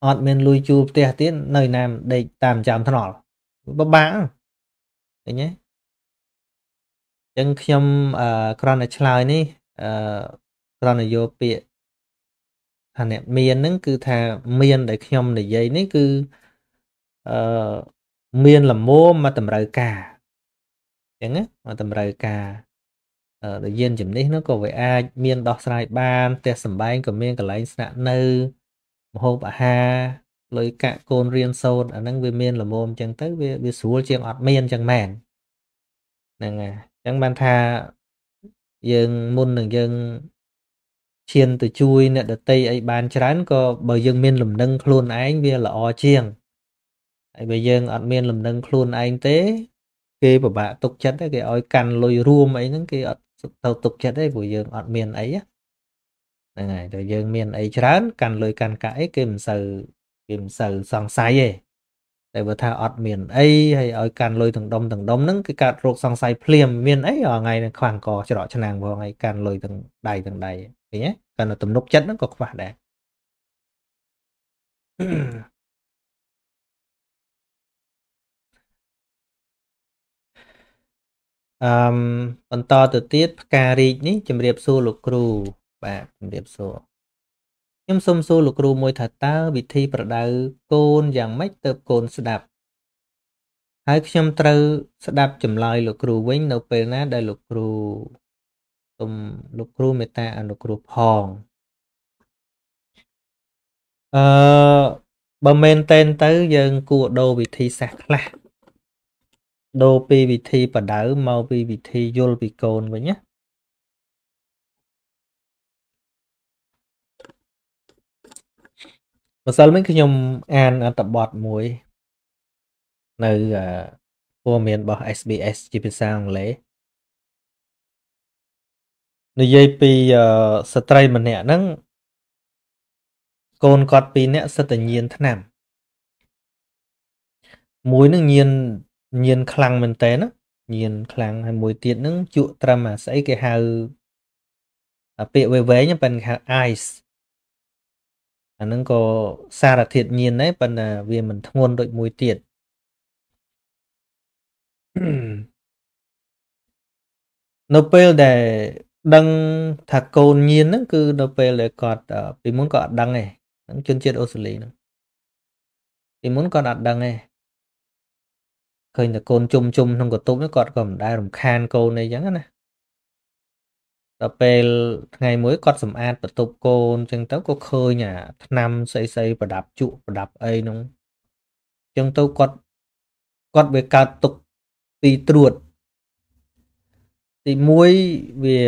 Speaker 1: អត់មានលុយជួលផ្ទះទៀតនៅណាមដេកតាមចាំថ្នល់ពិបាកឃើញទេអញ្ចឹងខ្ញុំអឺក្រនតែឆ្លើយនេះអឺក្រនយោពាក្យថាអ្នកមានហ្នឹង គឺថាមានដែលខ្ញុំនិយាយនេះ គឺអឺមានលមមមកតម្រូវការអញ្ចឹងមកតម្រូវការដែលយានជំនិះនោះក៏វាអាចមានដោះស្រាយបានផ្ទះសម្បែងក៏មានកន្លែងស្នាក់នៅមហូបអាហារលុយកាក់កូនរៀនសូត្រអាហ្នឹងវាមានលមមអញ្ចឹងទៅវាវាស្រួលជាងអត់មានអញ្ចឹងមែនហ្នឹងហើយអញ្ចឹងបានថាយើងមុននឹងយើងឈានទៅជួយអ្នកដតីអីបានច្រើនក៏បើយើងមានលំនឹងខ្លួនឯងវាល្អជាងហើយបើយើងអត់មានលំនឹងខ្លួនឯងទេគេពិបាកទុកចិត្តគេឲ្យកាន់លុយរួមអីហ្នឹងគេអត់ទៅទុកចិត្តទេព្រោះយើងអត់មានអីណាហ្នឹងហើយតែយើងមានអីច្រើនកាន់លុយកាន់កាក់អីគេមិនសូវគេមិនសូវសង្ស័យទេតែបើថាអត់មានអីហើយឲ្យកាន់លុយទាំងដុំទាំងដុំហ្នឹងគឺកើតរោគសង្ស័យភ្លាមមានអីរាល់ថ្ងៃនឹងខ្វាំងកច្រកឆ្នាំងផងហើយកាន់លុយទាំងដៃទាំងដៃឃើញទេកាន់តែទំនុកចិត្តហ្នឹងក៏ខ្វះដែរអឺបន្តទៅទៀតផ្ការីកនេះជម្រាបសួរលោកគ្រូបាទជំរាបសួរខ្ញុំសូមសួរលោកគ្រូមួយថាតើវិធី ប្រដៅកូនយ៉ាងម៉េចទៅកូនស្ដាប់ហើយខ្ញុំត្រូវស្ដាប់ចម្លើយលោកគ្រូវិញ នៅ ពេលណាដែលលោកគ្រូសូមលោកគ្រូមេត្តាអនុគ្រោះផងអឺបើមែនតែនទៅ យើងគួរដូរវិធីសាស្ត្រខ្លះដូរពីវិធីបដៅមកពីវិធីយល់ពីកូនវិញណាម្សិលមិញខ្ញុំអានអត្ថបទមួយនៅព័ត៌មានរបស់ SBS ជាភាសាអង់គ្លេស
Speaker 2: និយាយពីស្ត្រីម្នាក់ហ្នឹង
Speaker 1: កូនគាត់ពីរនាក់សិតតែញៀនឆ្នាំ មួយនឹងញៀនញៀនខ្លាំងមែនតើណាញៀនខ្លាំងហើយមួយទៀតនឹងជក់ត្រឹមអាស្អីគេហៅពាក្យវែងៗប៉ិនគេហៅ ice អាហ្នឹងក៏សារធាតុញៀនដែរប៉ុន្តែវាមិនធ្ងន់ដូចមួយទៀតនៅពេលដែលដឹងថាកូនញៀនហ្នឹងគឺនៅពេលដែលគាត់ពីមុនគាត់អត់ដឹងទេហ្នឹងជនជាតិអូស្ត្រាលីហ្នឹងពីមុនគាត់អត់ដឹងទេឃើញតែកូនជុំជុំក្នុងកតុបគាត់ក៏មិនដែលរំខានកូនអីចឹងណាដល់ពេលថ្ងៃមួយគាត់សម្អាតបន្ទប់កូនអញ្ចឹងទៅក៏ឃើញអាឆ្នាំស្អីស្អីប្រដាប់ជក់ប្រដាប់អីហ្នឹងអញ្ចឹងទៅគាត់គាត់វាកើតទុកពីត្រួត
Speaker 2: ទី1វា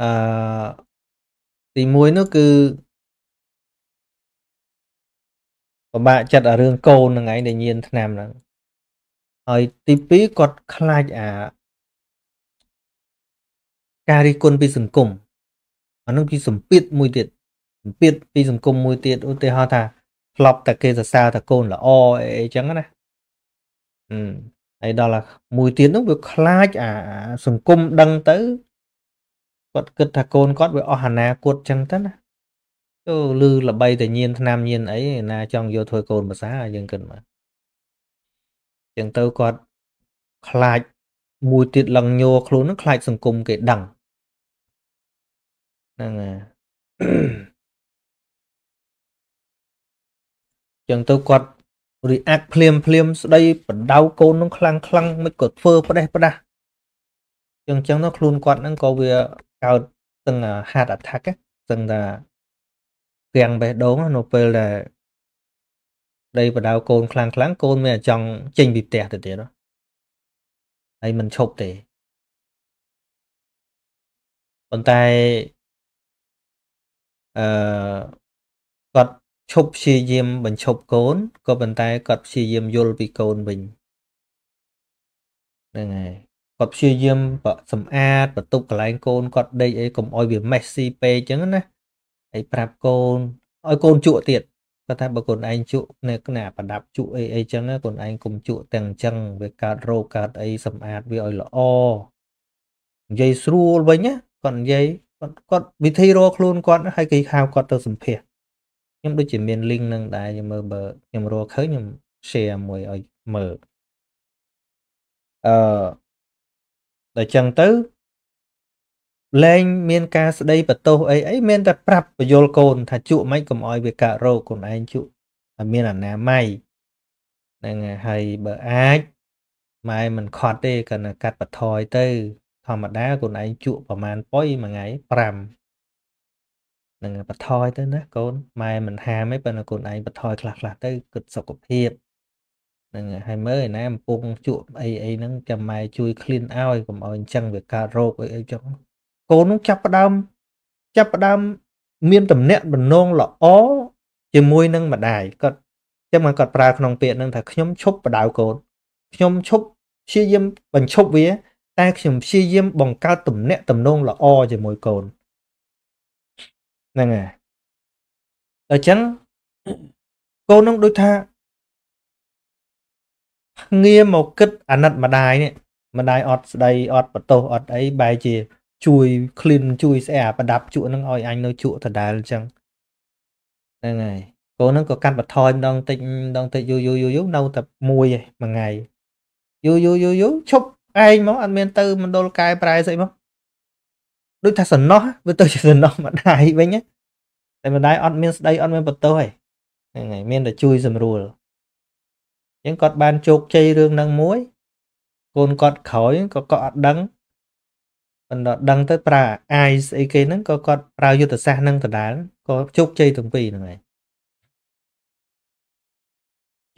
Speaker 2: អឺទី1នោះគឺពិបាកចិត្តអារឿងកូនហ្នឹងឯងដែលញៀនឆ្នាំហ្នឹង
Speaker 1: ហើយទី2គាត់ខ្លាចអា ការរិះគន់ពីសង្គមអានោះគឺសម្ពាធមួយទៀតសម្ពាធពីសង្គមមួយទៀតឧទាហរណ៍ថាធ្លាប់តែគេសរសើរថាកូនល្អអីអញ្ចឹងណាអឺហើយដល់មួយទៀតនោះវាខ្លាចអាសង្គមដឹងទៅគាត់គិតថាកូនគាត់វាអស់អនាគតចឹងទៅណាចូលលឺល្បីតែញៀនឆ្នាំញៀនអីណាចង់យកធ្វើកូនភាសាយើងគិតមកចឹងទៅគាត់ខ្លាចមួយទៀតឡើងញោខ្លួនហ្នឹងខ្លាចសង្គមគេដឹងហ្នឹងហើយចឹងទៅគាត់ react ភ្លាមភ្លាមស្ដីបដៅកូននឹងខ្លាំងខ្លាំងមិនក៏ធ្វើផ្ដេសផ្ដាស់ចឹងចឹងទៅខ្លួនគាត់ហ្នឹងក៏វាកើតទាំង heart attack ហ្នឹងថាទាំងបេះដូងនៅពេលដែលដីបដៅកូនខ្លាំងខ្លាំងកូនមានចង់ចេញពីផ្ទះទៅទៀតហើយមិនឈប់ទេប៉ុន្តែអឺគាត់ឈប់ព្យាយាម បញ្ឈប់កូនក៏ប៉ុន្តែគាត់ព្យាយាមយល់ពីកូនវិញហ្នឹងហើយគាត់ព្យាយាមសម្អាតបន្ទប់កន្លែង កូនគាត់ដេកអីកុំឲ្យវាមេះស៊ីពេកអញ្ចឹងណាហើយប្រាប់កូនឲ្យកូនជក់ទៀតគាត់ថាបើខ្លួនឯងជក់នៅណាប្រដាប់ជក់អីអីចឹងខ្លួនឯងកុំជក់ទាំងចឹងវាកើតរោគកើតអីសម្អាតវាឲ្យល្អនិយាយស្រួលវិញណាគាត់និយាយគាត់គាត់វិធីរកខ្លួនគាត់ហើយគេហៅគាត់ទៅសម្ភាសខ្ញុំដូចជាមាន link នឹងដែរខ្ញុំមើលបើខ្ញុំរកឃើញខ្ញុំ share មួយឲ្យមើលអឺដល់ចឹងទៅលែងមានការស្ដីបន្ទោសអីអីមានតែប្រាប់បញ្យលកូន ថាជក់មិនកុំអោយវាកើតរោគខ្លួនឯងជក់ឲ្យមានអនាម័យហ្នឹងហើយបើអាចម៉ែមិនខត់ទេគាត់នៅកាត់បន្ថយទៅធម្មតាខ្លួនឯងជក់ប្រហែលប៉ុយមួយថ្ងៃ5ហ្នឹងបន្ថយទៅណាកូនម៉ែមិនហាមទេប៉ុន្តែខ្លួនឯងបន្ថយខ្លះខ្លះទៅគិតសុខភាពហ្នឹងហើយមើលឯណាកំពុងជក់អីអីហ្នឹងចាំម៉ែជួយ clean ឲ្យកុំឲ្យអញ្ចឹងវាកើតរោគអីអីចឹងកូននឹងចាប់ផ្ដើមចាប់ផ្ដើមមានតំណែងបំណងល្អជាមួយនឹងម្ដាយគាត់ចឹងមកគាត់ប្រើក្នុងពាក្យហ្នឹងថាខ្ញុំឈប់បដៅកូនខ្ញុំឈប់ព្យាយាមបញ្ឈប់វា តែ ខ្ញុំព្យាយាមបង្កើតទំនាក់ទំនងល្អជាមួយកូនហ្នឹងហើយអញ្ចឹងកូននឹងដូចថាងារមកគិតអាណិតម្ដាយនេះម្ដាយអត់ស្ដីអត់បន្ទោសអត់អីបែរជាជួយ clean ជួយស្អាតប្រដាប់ជក់ហ្នឹងឲ្យអញនៅជក់ដដែលអញ្ចឹងហ្នឹងហើយកូនហ្នឹងក៏កាត់បន្ថយម្ដងតិចម្ដងតិចយូរយូរយូរយូរនៅតែមួយឯងមួយថ្ងៃយូរយូរយូរយូរឈប់ឯងមកអត់មានទៅ មណ្ឌលកែប្រែស្អីមកដូចថាសំណោះវាទៅជាសំណោះម្ដាយវិញតែម្ដាយអត់មានស្ដីអត់មានបន្ទោសឯងហ្នឹងហើយមានតែជួយ សម្រួលអញ្ចឹងគាត់បានជោគជ័យរឿងហ្នឹងមួយ កូនគាត់ក្រោយក៏គាត់អត់ដឹងមិនដឹងទៅប្រើ AI ស្អីគេហ្នឹងក៏គាត់ប្រើយុទ្ធសាស្ត្រហ្នឹងដដែលក៏ជោគជ័យទាំងពីរហ្នឹងឯង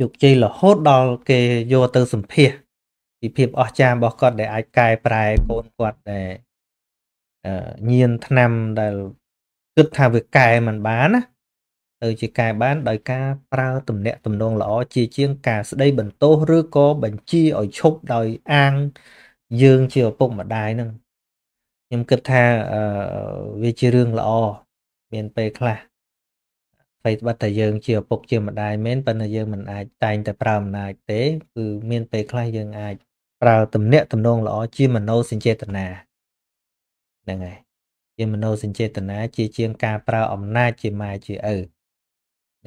Speaker 1: ជោគជ័យរហូតដល់គេយកទៅសម្ភាសពីភាពអស្ចារ្យរបស់គាត់ដែលអាចកែប្រែកូនគាត់ដែលញៀនឆ្នាំដែលគិតថាវាកែមិនបានណាទៅជាកែបាន ដោយការប្រើទំនាក់ទំនងល្អជាជាងការស្ដីបន្ទោសឬក៏បញ្ជាឲ្យឈប់ដោយអាង យើង ជាឪពុកម្ដាយនឹងខ្ញុំគិតថាវាជារឿងល្អមានពេលខ្លះអ្វីត្បិតតែយើងជាឪពុកជាម្ដាយមែនប៉ុន្តែយើងមិនអាច តែងតែប្រើអំណាចទេគឺមានពេលខ្លះយើងអាច ប្រើទំនាក់ទំនងល្អជាមโนសញ្ចេតនាហ្នឹងហើយជាមโนសញ្ចេតនាជាជាងការប្រើអំណាចជាម៉ែជាឪ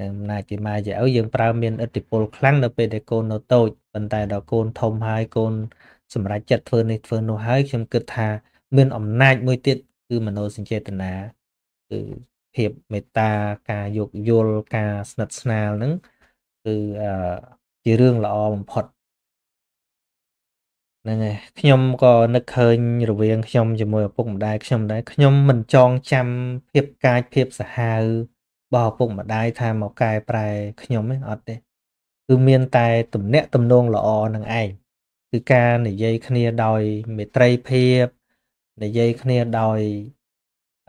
Speaker 1: នឹងអំណាចជាម៉ែជាឪយើងប្រើមានឥទ្ធិពលខ្លាំងនៅពេលដែលកូននៅតូចប៉ុន្តែដល់កូនធំហើយកូន សម្រេចចិត្តធ្វើនេះធ្វើនោះហើយខ្ញុំគិតថាមានអំណាចមួយទៀតគឺមនោសញ្ចេតនាគឺភាពមេត្តាការយោគយល់ការស្និទ្ធស្នាលហ្នឹងគឺជារឿងល្អបំផុតហ្នឹងហើយខ្ញុំក៏នឹកឃើញរវាង ខ្ញុំជាមួយឪពុកម្ដាយខ្ញុំដែរខ្ញុំ មិនចងចាំភាព កាចភាពសាហាវរបស់ឪពុកម្ដាយថាមកកែប្រែខ្ញុំទេអត់ទេគឺមាន តែទំនាក់ទំនងល្អនឹងឯងគឺការនិយាយគ្នាដោយមេត្រីភាពនិយាយគ្នាដោយ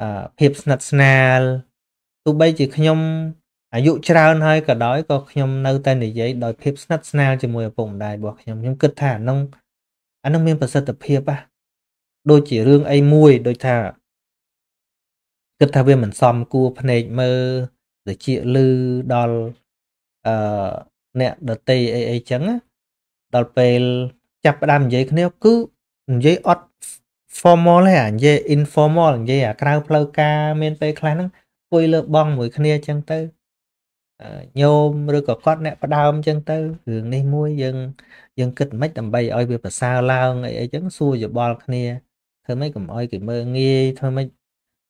Speaker 1: អឺភាពស្និទ្ធស្នាលទោះបីជាខ្ញុំអាយុច្រើនហើយក៏ដោយក៏ខ្ញុំនៅតែនិយាយដោយភាពស្និទ្ធស្នាលជាមួយឪពុកម្ដាយរបស់ខ្ញុំខ្ញុំគិតថាអានឹងអានឹងមានប្រសិទ្ធភាពហ៎ដូចជារឿងអីមួយដូចថាគិតថាវាមិនសមគួរភ្នែកមើលត្រជាលឺដល់អឺអ្នកដតេអីអីចឹងដល់ពេល ចាប់ផ្ដើមនិយាយគ្នាគឺនិយាយអត់ formal ហើយអានិយាយ informal និយាយអាក្រៅផ្លូវការមាន ពេលខ្លះហ្នឹងគួយលើបងមួយគ្នាអញ្ចឹងទៅញោមឬក៏គាត់អ្នកផ្ដើមអញ្ចឹងទៅរឿងនេះមួយយើង យើងគិតមិនដើម្បីឲ្យវាប្រសើរឡើងអីអីអញ្ចឹងសួរយោបល់គ្នាធ្វើម៉េចកុំឲ្យគេមើលងាយធ្វើម៉េច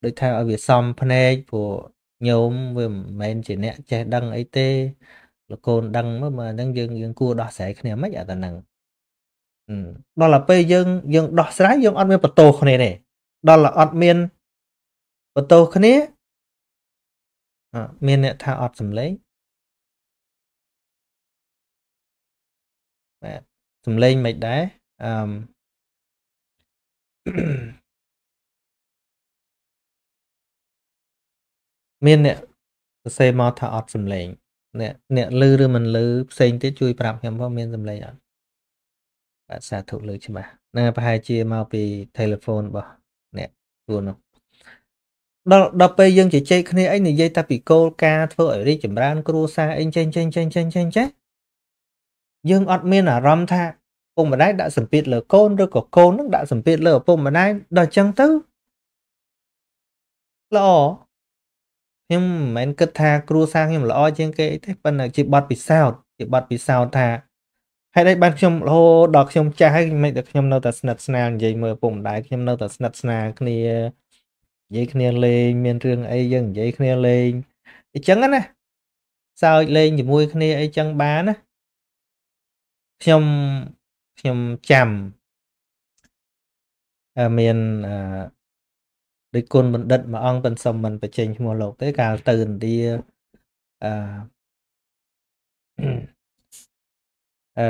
Speaker 1: ដូចថាឲ្យវាសមភ្នែកព្រោះញោមវាមិនមែន ជាអ្នកចេះដឹងអីទេលោកកូនដឹងមើលមកហ្នឹងយើងយើងគួរដោះស្រាយគ្នាមិនអាទៅហ្នឹងដល់តែពេលយើងយើង ដោះស្រាយយើងអត់មានបន្ទោសគ្នាទេដល់តែអត់មានបន្ទោសគ្នា មា
Speaker 2: ន អ្នកថាអត់សំឡេងបាទសំឡេងមិនដែរអឺ
Speaker 1: មានអ្នកសរសេរមកថាអត់សំឡេង អ្នកអ្នកលឺឬមិនលឺផ្សេងទៀតជួយប្រាប់ខ្ញុំផងមានសំឡេងអត់បាទសាធុលើច្បាស់ហ្នឹងប្រហែលជាមកពី telephone របស់អ្នកខ្លួននោះដល់ដល់ពេលយើងជជែកគ្នាអីនិយាយតែពីគោលការណ៍ធ្វើឲ្យរីកចម្រើន គ្រួសារអីចេះចេះចេះចេះចេះចេះយើងអត់មានអារម្មណ៍ថាពុកម្ដាយដាក់សម្ពាធលើកូនឬក៏កូននឹង ដាក់សម្ពាធលើឪពុកម្ដាយដល់អញ្ចឹងទៅល្អខ្ញុំមិនមែនគិតថាគ្រួសារខ្ញុំល្អជាងគេអីទេប៉ុន្តែជាបទពិសោធន៍ជាបទពិសោធន៍ថាហេតុអីបានខ្ញុំរហូតដល់ខ្ញុំចាស់ហើយមិនតែខ្ញុំនៅតែស្និទ្ធស្នាលនិយាយមើលពុកម្ដាយខ្ញុំនៅតែស្និទ្ធស្នាលគ្នានិយាយគ្នាលេងមានរឿងអីយើងនិយាយគ្នាលេងអញ្ចឹងណាសើចលេងជាមួយគ្នាអីចឹងបានណាខ្ញុំខ្ញុំចាំមានអឺដោយគុណបណ្ឌិតមួយអង្គមិនសុំមិនបញ្ចេញឈ្មោះលោកទេកាលទៅឥណ្ឌាអឺអឺ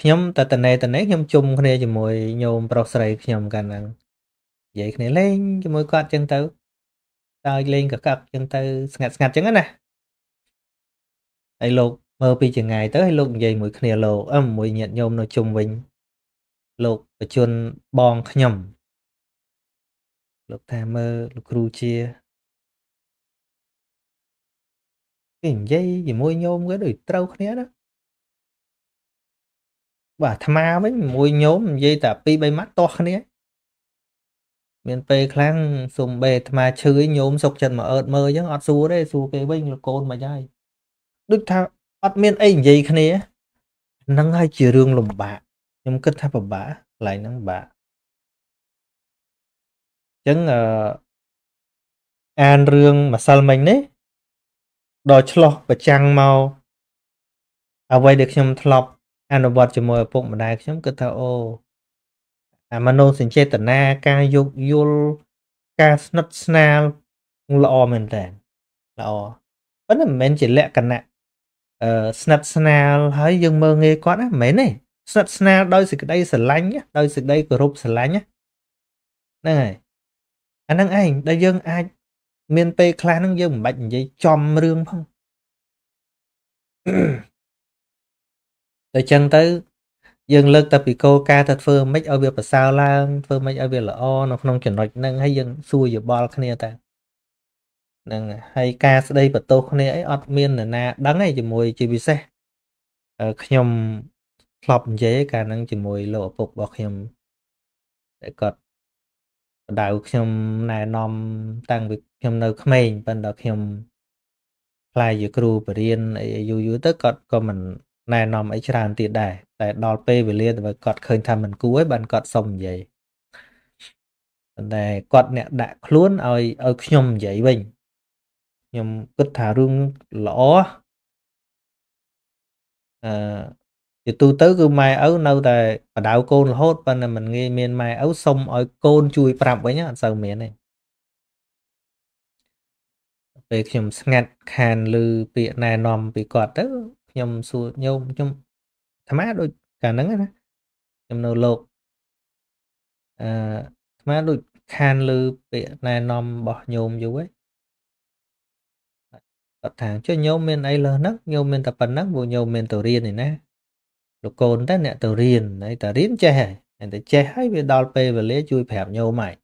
Speaker 1: ខ្ញុំតែតនេតនេខ្ញុំជុំគ្នាជាមួយញោមប្រុសស្រីខ្ញុំកាលហ្នឹងនិយាយគ្នាលេងជាមួយគាត់ចឹងទៅ តើលេងកកាប់ចឹងទៅស្ងាត់ស្ងាត់ចឹងណាហើយលោកមើលពីចងាយទៅហើយលោកនិយាយមួយគ្នាលោកអឹមមួយញាតញោមនៅជុំវិញលោកបញ្ជនបងខ្ញុំ
Speaker 2: លោកថាមើលលោកគ្រូជា
Speaker 1: គេនិយាយជាមួយញោមគេដូចត្រូវគ្នាណាបាទអាត្មាវិញមួយញោមនិយាយតែពីរបីម៉ាត់តោះគ្នា មាន ពេលខ្លាំងសុំបេអាត្មាឈឺញោមសុកចិត្តមកអើតមើលអញ្ចឹងអត់សួរទេសួរគេវិញលោកកូនមកហើយដូចថាអត់មានអីនិយាយគ្នាហ្នឹងហើយជារឿងលំបាកខ្ញុំគិតថាពិបាកកន្លែងហ្នឹងពិបាកអញ្ចឹងអឺអានរឿងម្សិលមិញនេះដល់ឆ្លោះប្រចាំងមកអ្វីដែលខ្ញុំធ្លាប់អនុវត្តជាមួយឪពុកម្ដាយខ្ញុំគឺថាអូអាមនោសញ្ចេតនាការយោគយល់ការស្និទ្ធស្នាលល្អមែនតើល្អប៉ុន្តែមិនមែនជាលក្ខណៈអឺស្និទ្ធស្នាលហើយយើងមើងងាយគាត់ណាមិនមែនទេស្និទ្ធស្នាលដោយសេចក្តីស្រឡាញ់ដោយសេចក្តីគោរពស្រឡាញ់ហ្នឹងហើយអាហ្នឹងឯងដែលយើងអាច មាន ពេលខ្លះហ្នឹងយើងមិនបាច់និយាយចំរឿងផងអញ្ចឹងទៅយើងលើកតែពីគោលការណ៍ថាធ្វើម៉េចឲ្យវាប្រសើរឡើងធ្វើម៉េចឲ្យវាល្អនៅក្នុងចំណុចហ្នឹងហើយយើងសួរយោបល់គ្នាតែហ្នឹងហើយការស្ដីបន្ទោសគ្នាអីអត់មាននរណា ដឹងទេជាមួយ ជាពិសេសខ្ញុំធ្លាប់និយាយកាលហ្នឹងជាមួយលោកឪពុករបស់ខ្ញុំតែគាត់បដៅខ្ញុំណែនាំតាំងពីខ្ញុំនៅក្មេងប៉ុន្តែខ្ញុំខ្លាយជាគ្រូបរៀនអីយូរយូរទៅគាត់ក៏មិនណែនាំអីច្រើនទៀតដែរតែដល់ពេលវេលាទៅគាត់ឃើញថាមិនគួរហើយបានគាត់សុំនិយាយតែគាត់ អ្នកដាក់ខ្លួនឲ្យឲ្យខ្ញុំនិយាយវិញខ្ញុំគិតថារឿងល្អអឺជាទូទៅ គឺម៉ែឪនៅតែបដៅកូនរហូតប៉ុន្តែមិនងាយមានម៉ែឪសុំឲ្យកូនជួយ ប្រាប់វិញអត់សូវមានទេពេលខ្ញុំស្ងាត់ ខានឮពាក្យណែនាំពីគាត់ទៅខ្ញុំសួរញោមខ្ញុំអាម៉ាដូចកាលហ្នឹងណាខ្ញុំនៅលោកអឺអាម៉ាដូចខានលើពាក្យណែនាំរបស់ញោមយូរហើយគាត់ថាចុះញោមមានអីលើហ្នឹងញោមមានតែប៉ុណ្ណឹងព្រោះញោមមានទៅរៀនឯណាលោកកូនតែអ្នកទៅរៀនហើយតែរៀនចេះហើយតែចេះហើយវាដល់ពេលវេលាជួយប្រាប់ញោមហើយ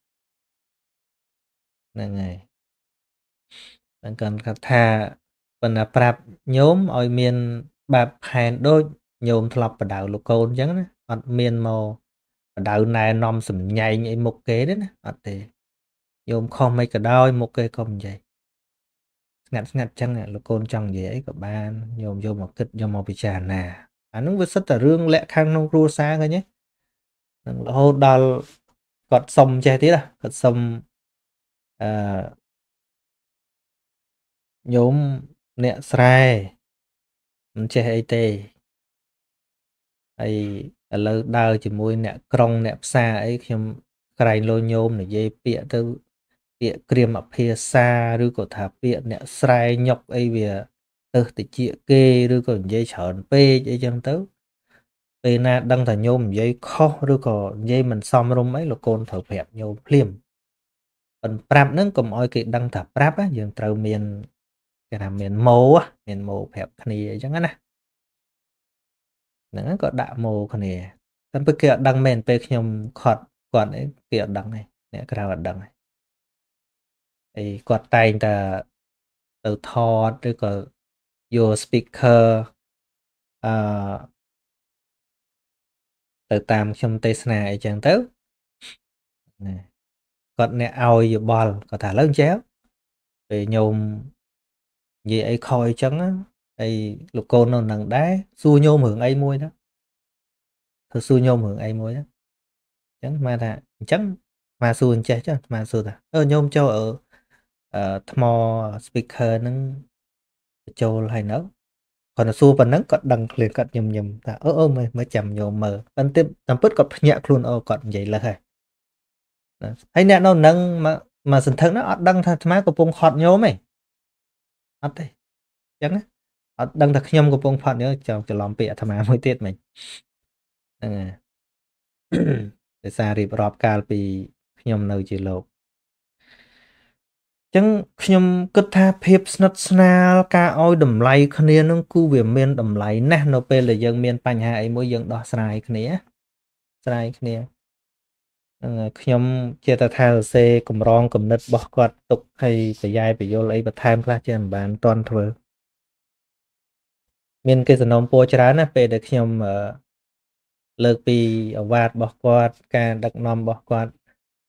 Speaker 1: ហ្នឹងហើយហ្នឹងគាត់ថាប៉ុន្តែប្រាប់ញោមឲ្យ មានបែបផែនដូចញោមធ្លាប់បដៅលោកកូនអញ្ចឹងណាអត់មានមកបដៅណែនាំសម្ញែងអីមុខគេទេណាអត់ទេញោមខុសមិនក៏ដោយមុខគេក៏មិននិយាយស្ងាត់ស្ងាត់អញ្ចឹងលោកកូន ចង់និយាយអីក៏បានញោមយកមកគិតយកមកពិចារណាអានឹងវាសិតតែរឿងលក្ខខណ្ឌក្នុងគ្រួសារឃើញទេនឹងរហូតដល់គាត់សុំចេះទៀតគាត់សុ
Speaker 2: ំអឺញោម
Speaker 1: អ្នកស្រែមិនចេះអីទេហើយឥឡូវដើរជាមួយអ្នកក្រុងអ្នកផ្សារអីខ្ញុំក្រែងលោញោមនិយាយពាក្យទៅពាក្យក្រៀមអភាសាឬក៏ថាពាក្យអ្នកស្រែញុកអីវាទៅតិចគេ ឬក៏និយាយច្រើនពេកអីចឹងទៅ ពេលណា ដឹងថាញោមនិយាយខុសឬក៏និយាយមិនសមរម្យអីលោកកូនត្រូវប្រាប់ញោមភ្លាមប៉ុន្តែប្រាប់ហ្នឹងកុំឲ្យគេដឹងថាប្រាប់យើងត្រូវមានគេថាមានម៉ូមានម៉ូប្រាប់គ្នាអញ្ចឹងណាហ្នឹងក៏ដាក់ម៉ូគ្នាតែពេលគេអត់ដឹងមែនពេលខ្ញុំខត់គាត់គេអត់ដឹងទេអ្នកក្រៅអត់ដឹងទេអីគាត់តែងតែទៅថតឬក៏
Speaker 2: យក speaker អឺ
Speaker 1: ទៅតាមខ្ញុំទេសនាអីចឹងទៅណាគាត់អ្នកឲ្យយោបល់គាត់ថាឡើងចេះពេលញោមនិយាយអីខ້ອຍចឹងអីលោកកូននៅនឹងដែរសួរញោមរឿងអីមួយទៅធ្វើសួរញោមរឿងអីមួយទៅអញ្ចឹងម៉ែថាអញ្ចឹងម៉ែសួរអញ្ចេះចឹងម៉ែសួរថាអឺញោមចូលអឺថ្ម speaker ហ្នឹងបញ្ចូលហើយនៅគាត់សួរប៉ុណ្ណឹងគាត់ដឹងខ្លួនគាត់ញឹមញឹមថាអឺអឺមើលចាំញោមមើលប៉ុន្តែតាមពិតគាត់ភ្ញាក់ខ្លួនអូគាត់និយាយលឹះហើយហើយអ្នកនៅនឹងមកសន្ធឹងហ្នឹងអត់ដឹងថាអាត្មាកំពុងខត់ញោមឯងអត់ទេអញ្ចឹងអត់ដឹងថាខ្ញុំកំពុងផត់នេះចាំច្រឡំពាក្យអាត្មាមួយទៀតមិញហ្នឹងហើយដោយសាររៀបរាប់កាលពីខ្ញុំនៅជាលោកចឹងខ្ញុំគិតថាភាពស្និទ្ធស្នាលការឲ្យតម្លៃគ្នានឹងគឺវាមានតម្លៃណាស់នៅពេលដែលយើងមានបញ្ហាអីមួយយើងដោះស្រាយគ្នាស្រាយ គ្នាខ្ញុំចេះតែថាសរសេរកម្រងគំនិតរបស់គាត់ទុកហើយប្រយាយបញ្យលអីបន្ថែមខ្លះចេះមិនបានតន់ធ្វើមានគេសំណូមពរច្រើនណាស់ពេលដែលខ្ញុំលើកពីអវាទរបស់គាត់ ការ ដឹកនាំរបស់គាត់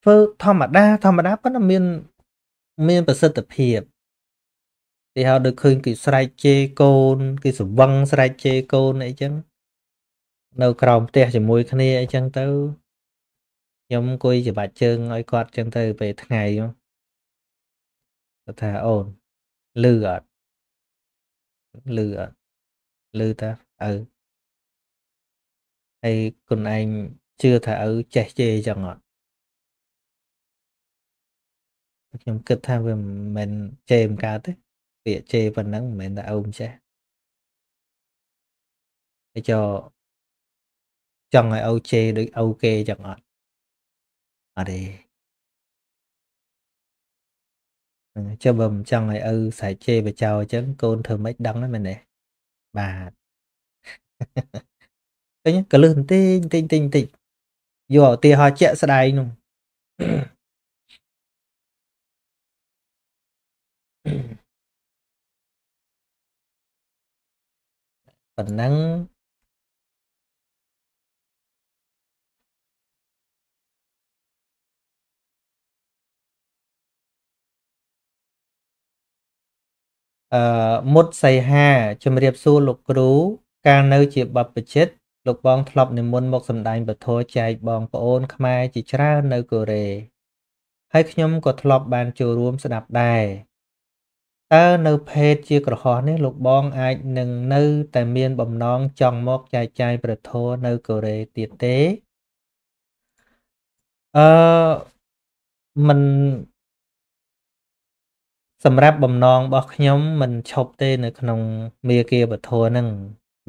Speaker 1: ធ្វើធម្មតាធម្មតាប៉ុន្តែមានមានប្រសិទ្ធភាពគេហៅដូចឃើញគេស្រែកជេរកូនគេស្វឹងស្រែកជេរកូនអីចឹងនៅ ក្រោមផ្ទះជាមួយគ្នាអីចឹងទៅខ្ញុំអង្គុយច្បាច់ជើងឲ្យគាត់ចឹងទៅពេលថ្ងៃគាត់ថាអូនលឺអត់
Speaker 2: លឺអត់លឺតាឪហ
Speaker 1: ើយគុណឯងជឿថាឪចេះជេរចឹងអត់ខ្ញុំគិតថាវាមិនមែនជេរមិនកើតទេពាក្យជេរប៉ុណ្ណឹងមិនម
Speaker 2: ែនថាឪមិនចេះហើយចោ
Speaker 1: ចង់ឲ្យឪជេរដូចឪគេចឹងអត់អត់ទេចុះបើមិនចង់ឲ្យឪស្រែកជេរបចោអញ្ចឹងកូនធ្វើម៉េចដឹងហ្នឹងមែនទេបាទឃើញកលឹះបន្តិចបន្តិចបន្តិចយកឧទាហរណ៍ជាក់ ស្ដែងនោះប៉ុណ្ណឹងអឺមុតសីហាជំរាបសួរលោកគ្រូ កាលនៅជាបព្វជិតលោកបងធ្លាប់និមន្តមកសម្ដែងពធចែកបងប្អូន ខ្មែរជាច្រើននៅកូរ៉េហើយខ្ញុំក៏ធ្លាប់បានចូលរួម ស្ដាប់ដែរតើនៅភេទជាក្រហោះនេះ លោកបង អាចនឹងនៅ តែមាន បំណងចង់មកចែកចាយប្រធរនៅកូរ៉េទៀតទេអឺមិនសម្រាប់បំណងរបស់ខ្ញុំមិនឈប់ទេនៅក្នុងមេគាវធហ្នឹង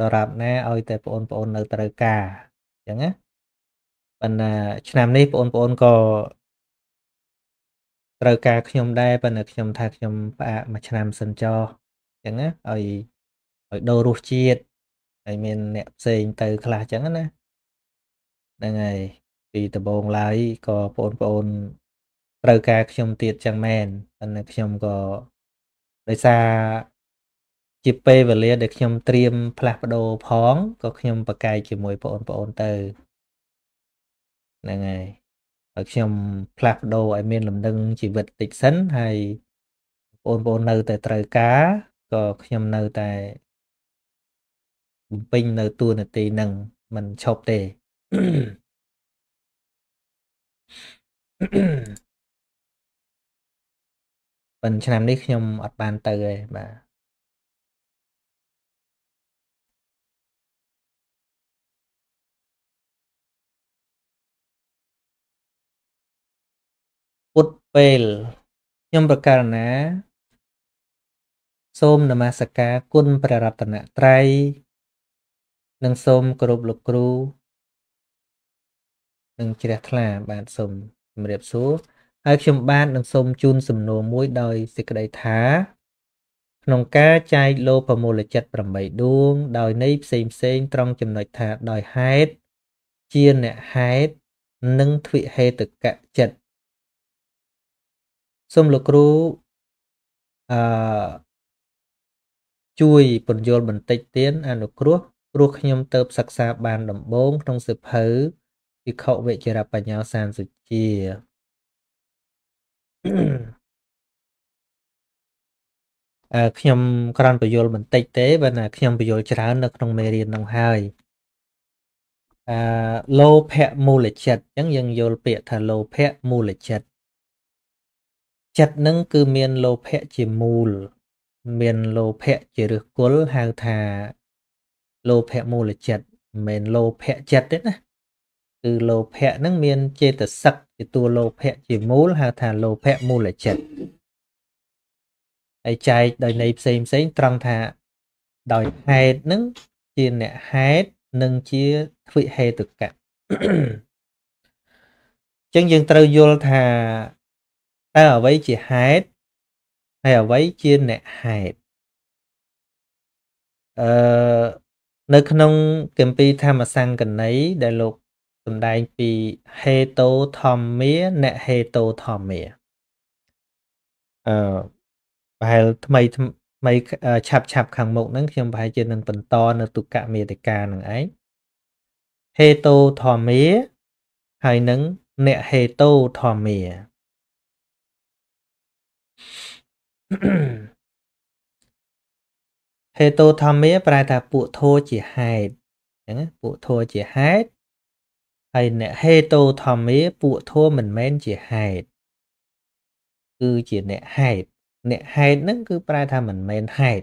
Speaker 1: ដរាបណាឲ្យតែបងប្អូន នៅត្រូវការអញ្ចឹងណាប៉ុន្តែឆ្នាំនេះបងប្អូនក៏ត្រូវការខ្ញុំដែរប៉ុន្តែខ្ញុំថាខ្ញុំផ្អាកមួយឆ្នាំសិនចោះអញ្ចឹងណាឲ្យឲ្យដូររសជាតិហើយមាន អ្នកផ្សេងទៅខ្លះអញ្ចឹងណាហ្នឹងហើយពីដំបូងឡើយក៏បងប្អូនត្រូវការខ្ញុំទៀតចឹងមែនតែខ្ញុំក៏ដោយសារជាពេលវេលាដែលខ្ញុំត្រៀមផ្លាស់ប្ដូរផងក៏ខ្ញុំប្រកែកជាមួយបងប្អូនទៅហ្នឹងហើយឲ្យខ្ញុំផ្លាស់ប្ដូរឲ្យមាន លំនឹងជីវិតតិចសិនហើយបងប្អូននៅតែត្រូវការក៏ខ្ញុំនៅតែបំពេញនៅទួលនីតិនឹងមិនឈប់ទ
Speaker 2: េ Mm-hmm. ប៉ុន្តែឆ្នាំនេះខ្ញុំអត់បានទៅទេបាទពុត
Speaker 1: ពេលខ្ញុំប្រកាសណាសូមនមស្ការគុណព្រះរតនត្រ័យនិង សូមគោរពលោកគ្រូនឹងជ្រះថ្លា បាទសូមជម្រាបសួរហើយខ្ញុំបាននឹងសូមជូនសំណួរមួយដោយសេចក្តីថា ក្នុងការចែកលោប្រមូលចិត្ត8ដួង ដោយនៃផ្សេងផ្សេង ត្រង់ចំណុចថាដោយហេតុជាអ្នកហេតុនិងទ្វិហេតុកៈចិត្តសូមលោកគ្រូអឺជួយពន្យល់បន្តិចទៀតអនុគ្រោះព្រោះខ្ញុំទៅសិក្សាបាន ដំបូងក្នុងសិភៅវិខវេជ្ជរបញ្ញាសានសុជាអឺខ្ញុំក្រាន់បញ្យលបន្តិចទេបើណាខ្ញុំបញ្យលច្រើននៅក្នុងមេរៀននោះហើយអឺលោភៈមូលចិត្តអញ្ចឹងយើងយល់ពាក្យថាលោភៈមូលចិត្តចិត្តនឹងគឺ មានលោភៈជាមូលមានលោភៈជាឫសគល់ហៅថាលោភៈមូលចិត្តមិនមែនលោភៈចិត្តទេណាគឺលោភៈនឹងមានចេតសិកជាតួលោភៈជាមូលហៅថាលោភៈមូលចិត្តហើយចែកដោយន័យផ្សេងផ្សេងត្រង់ថា ដោយហេតុនឹងជាអ្នកហេតុនិងជាទ្វិហេតុកៈអញ្ចឹងយើងត្រូវយល់ថាតើអ្វីជាហេតុហើយអ្វីជាអ្នកហេតុអឺនៅក្នុងគម្ពីរធម្មសង្កណីដែលលោកសម្ដែងពីហេតូធម្មាអ្នកហេតូធម្មាអឺប្រហែលថ្មីថ្មីឆាប់ឆាប់ខាងមុខហ្នឹងខ្ញុំប្រហែលជានឹងបន្តនៅទុកមេតិកានឹងឯងហេតូធម្មាហើយនឹងអ្នកហេតូធម្មាហេតូធម្មាប្រែថាពួកធោជាហេតុអញ្ចឹងពួកធោជាហេតុហើយអ្នកហេតូធម្មាពួកធម៌មិនមែនជាហេតុគឺជាអ្នកហេតុអ្នកហេតុហ្នឹងគឺ ប្រែថាមិនមែនហេតុ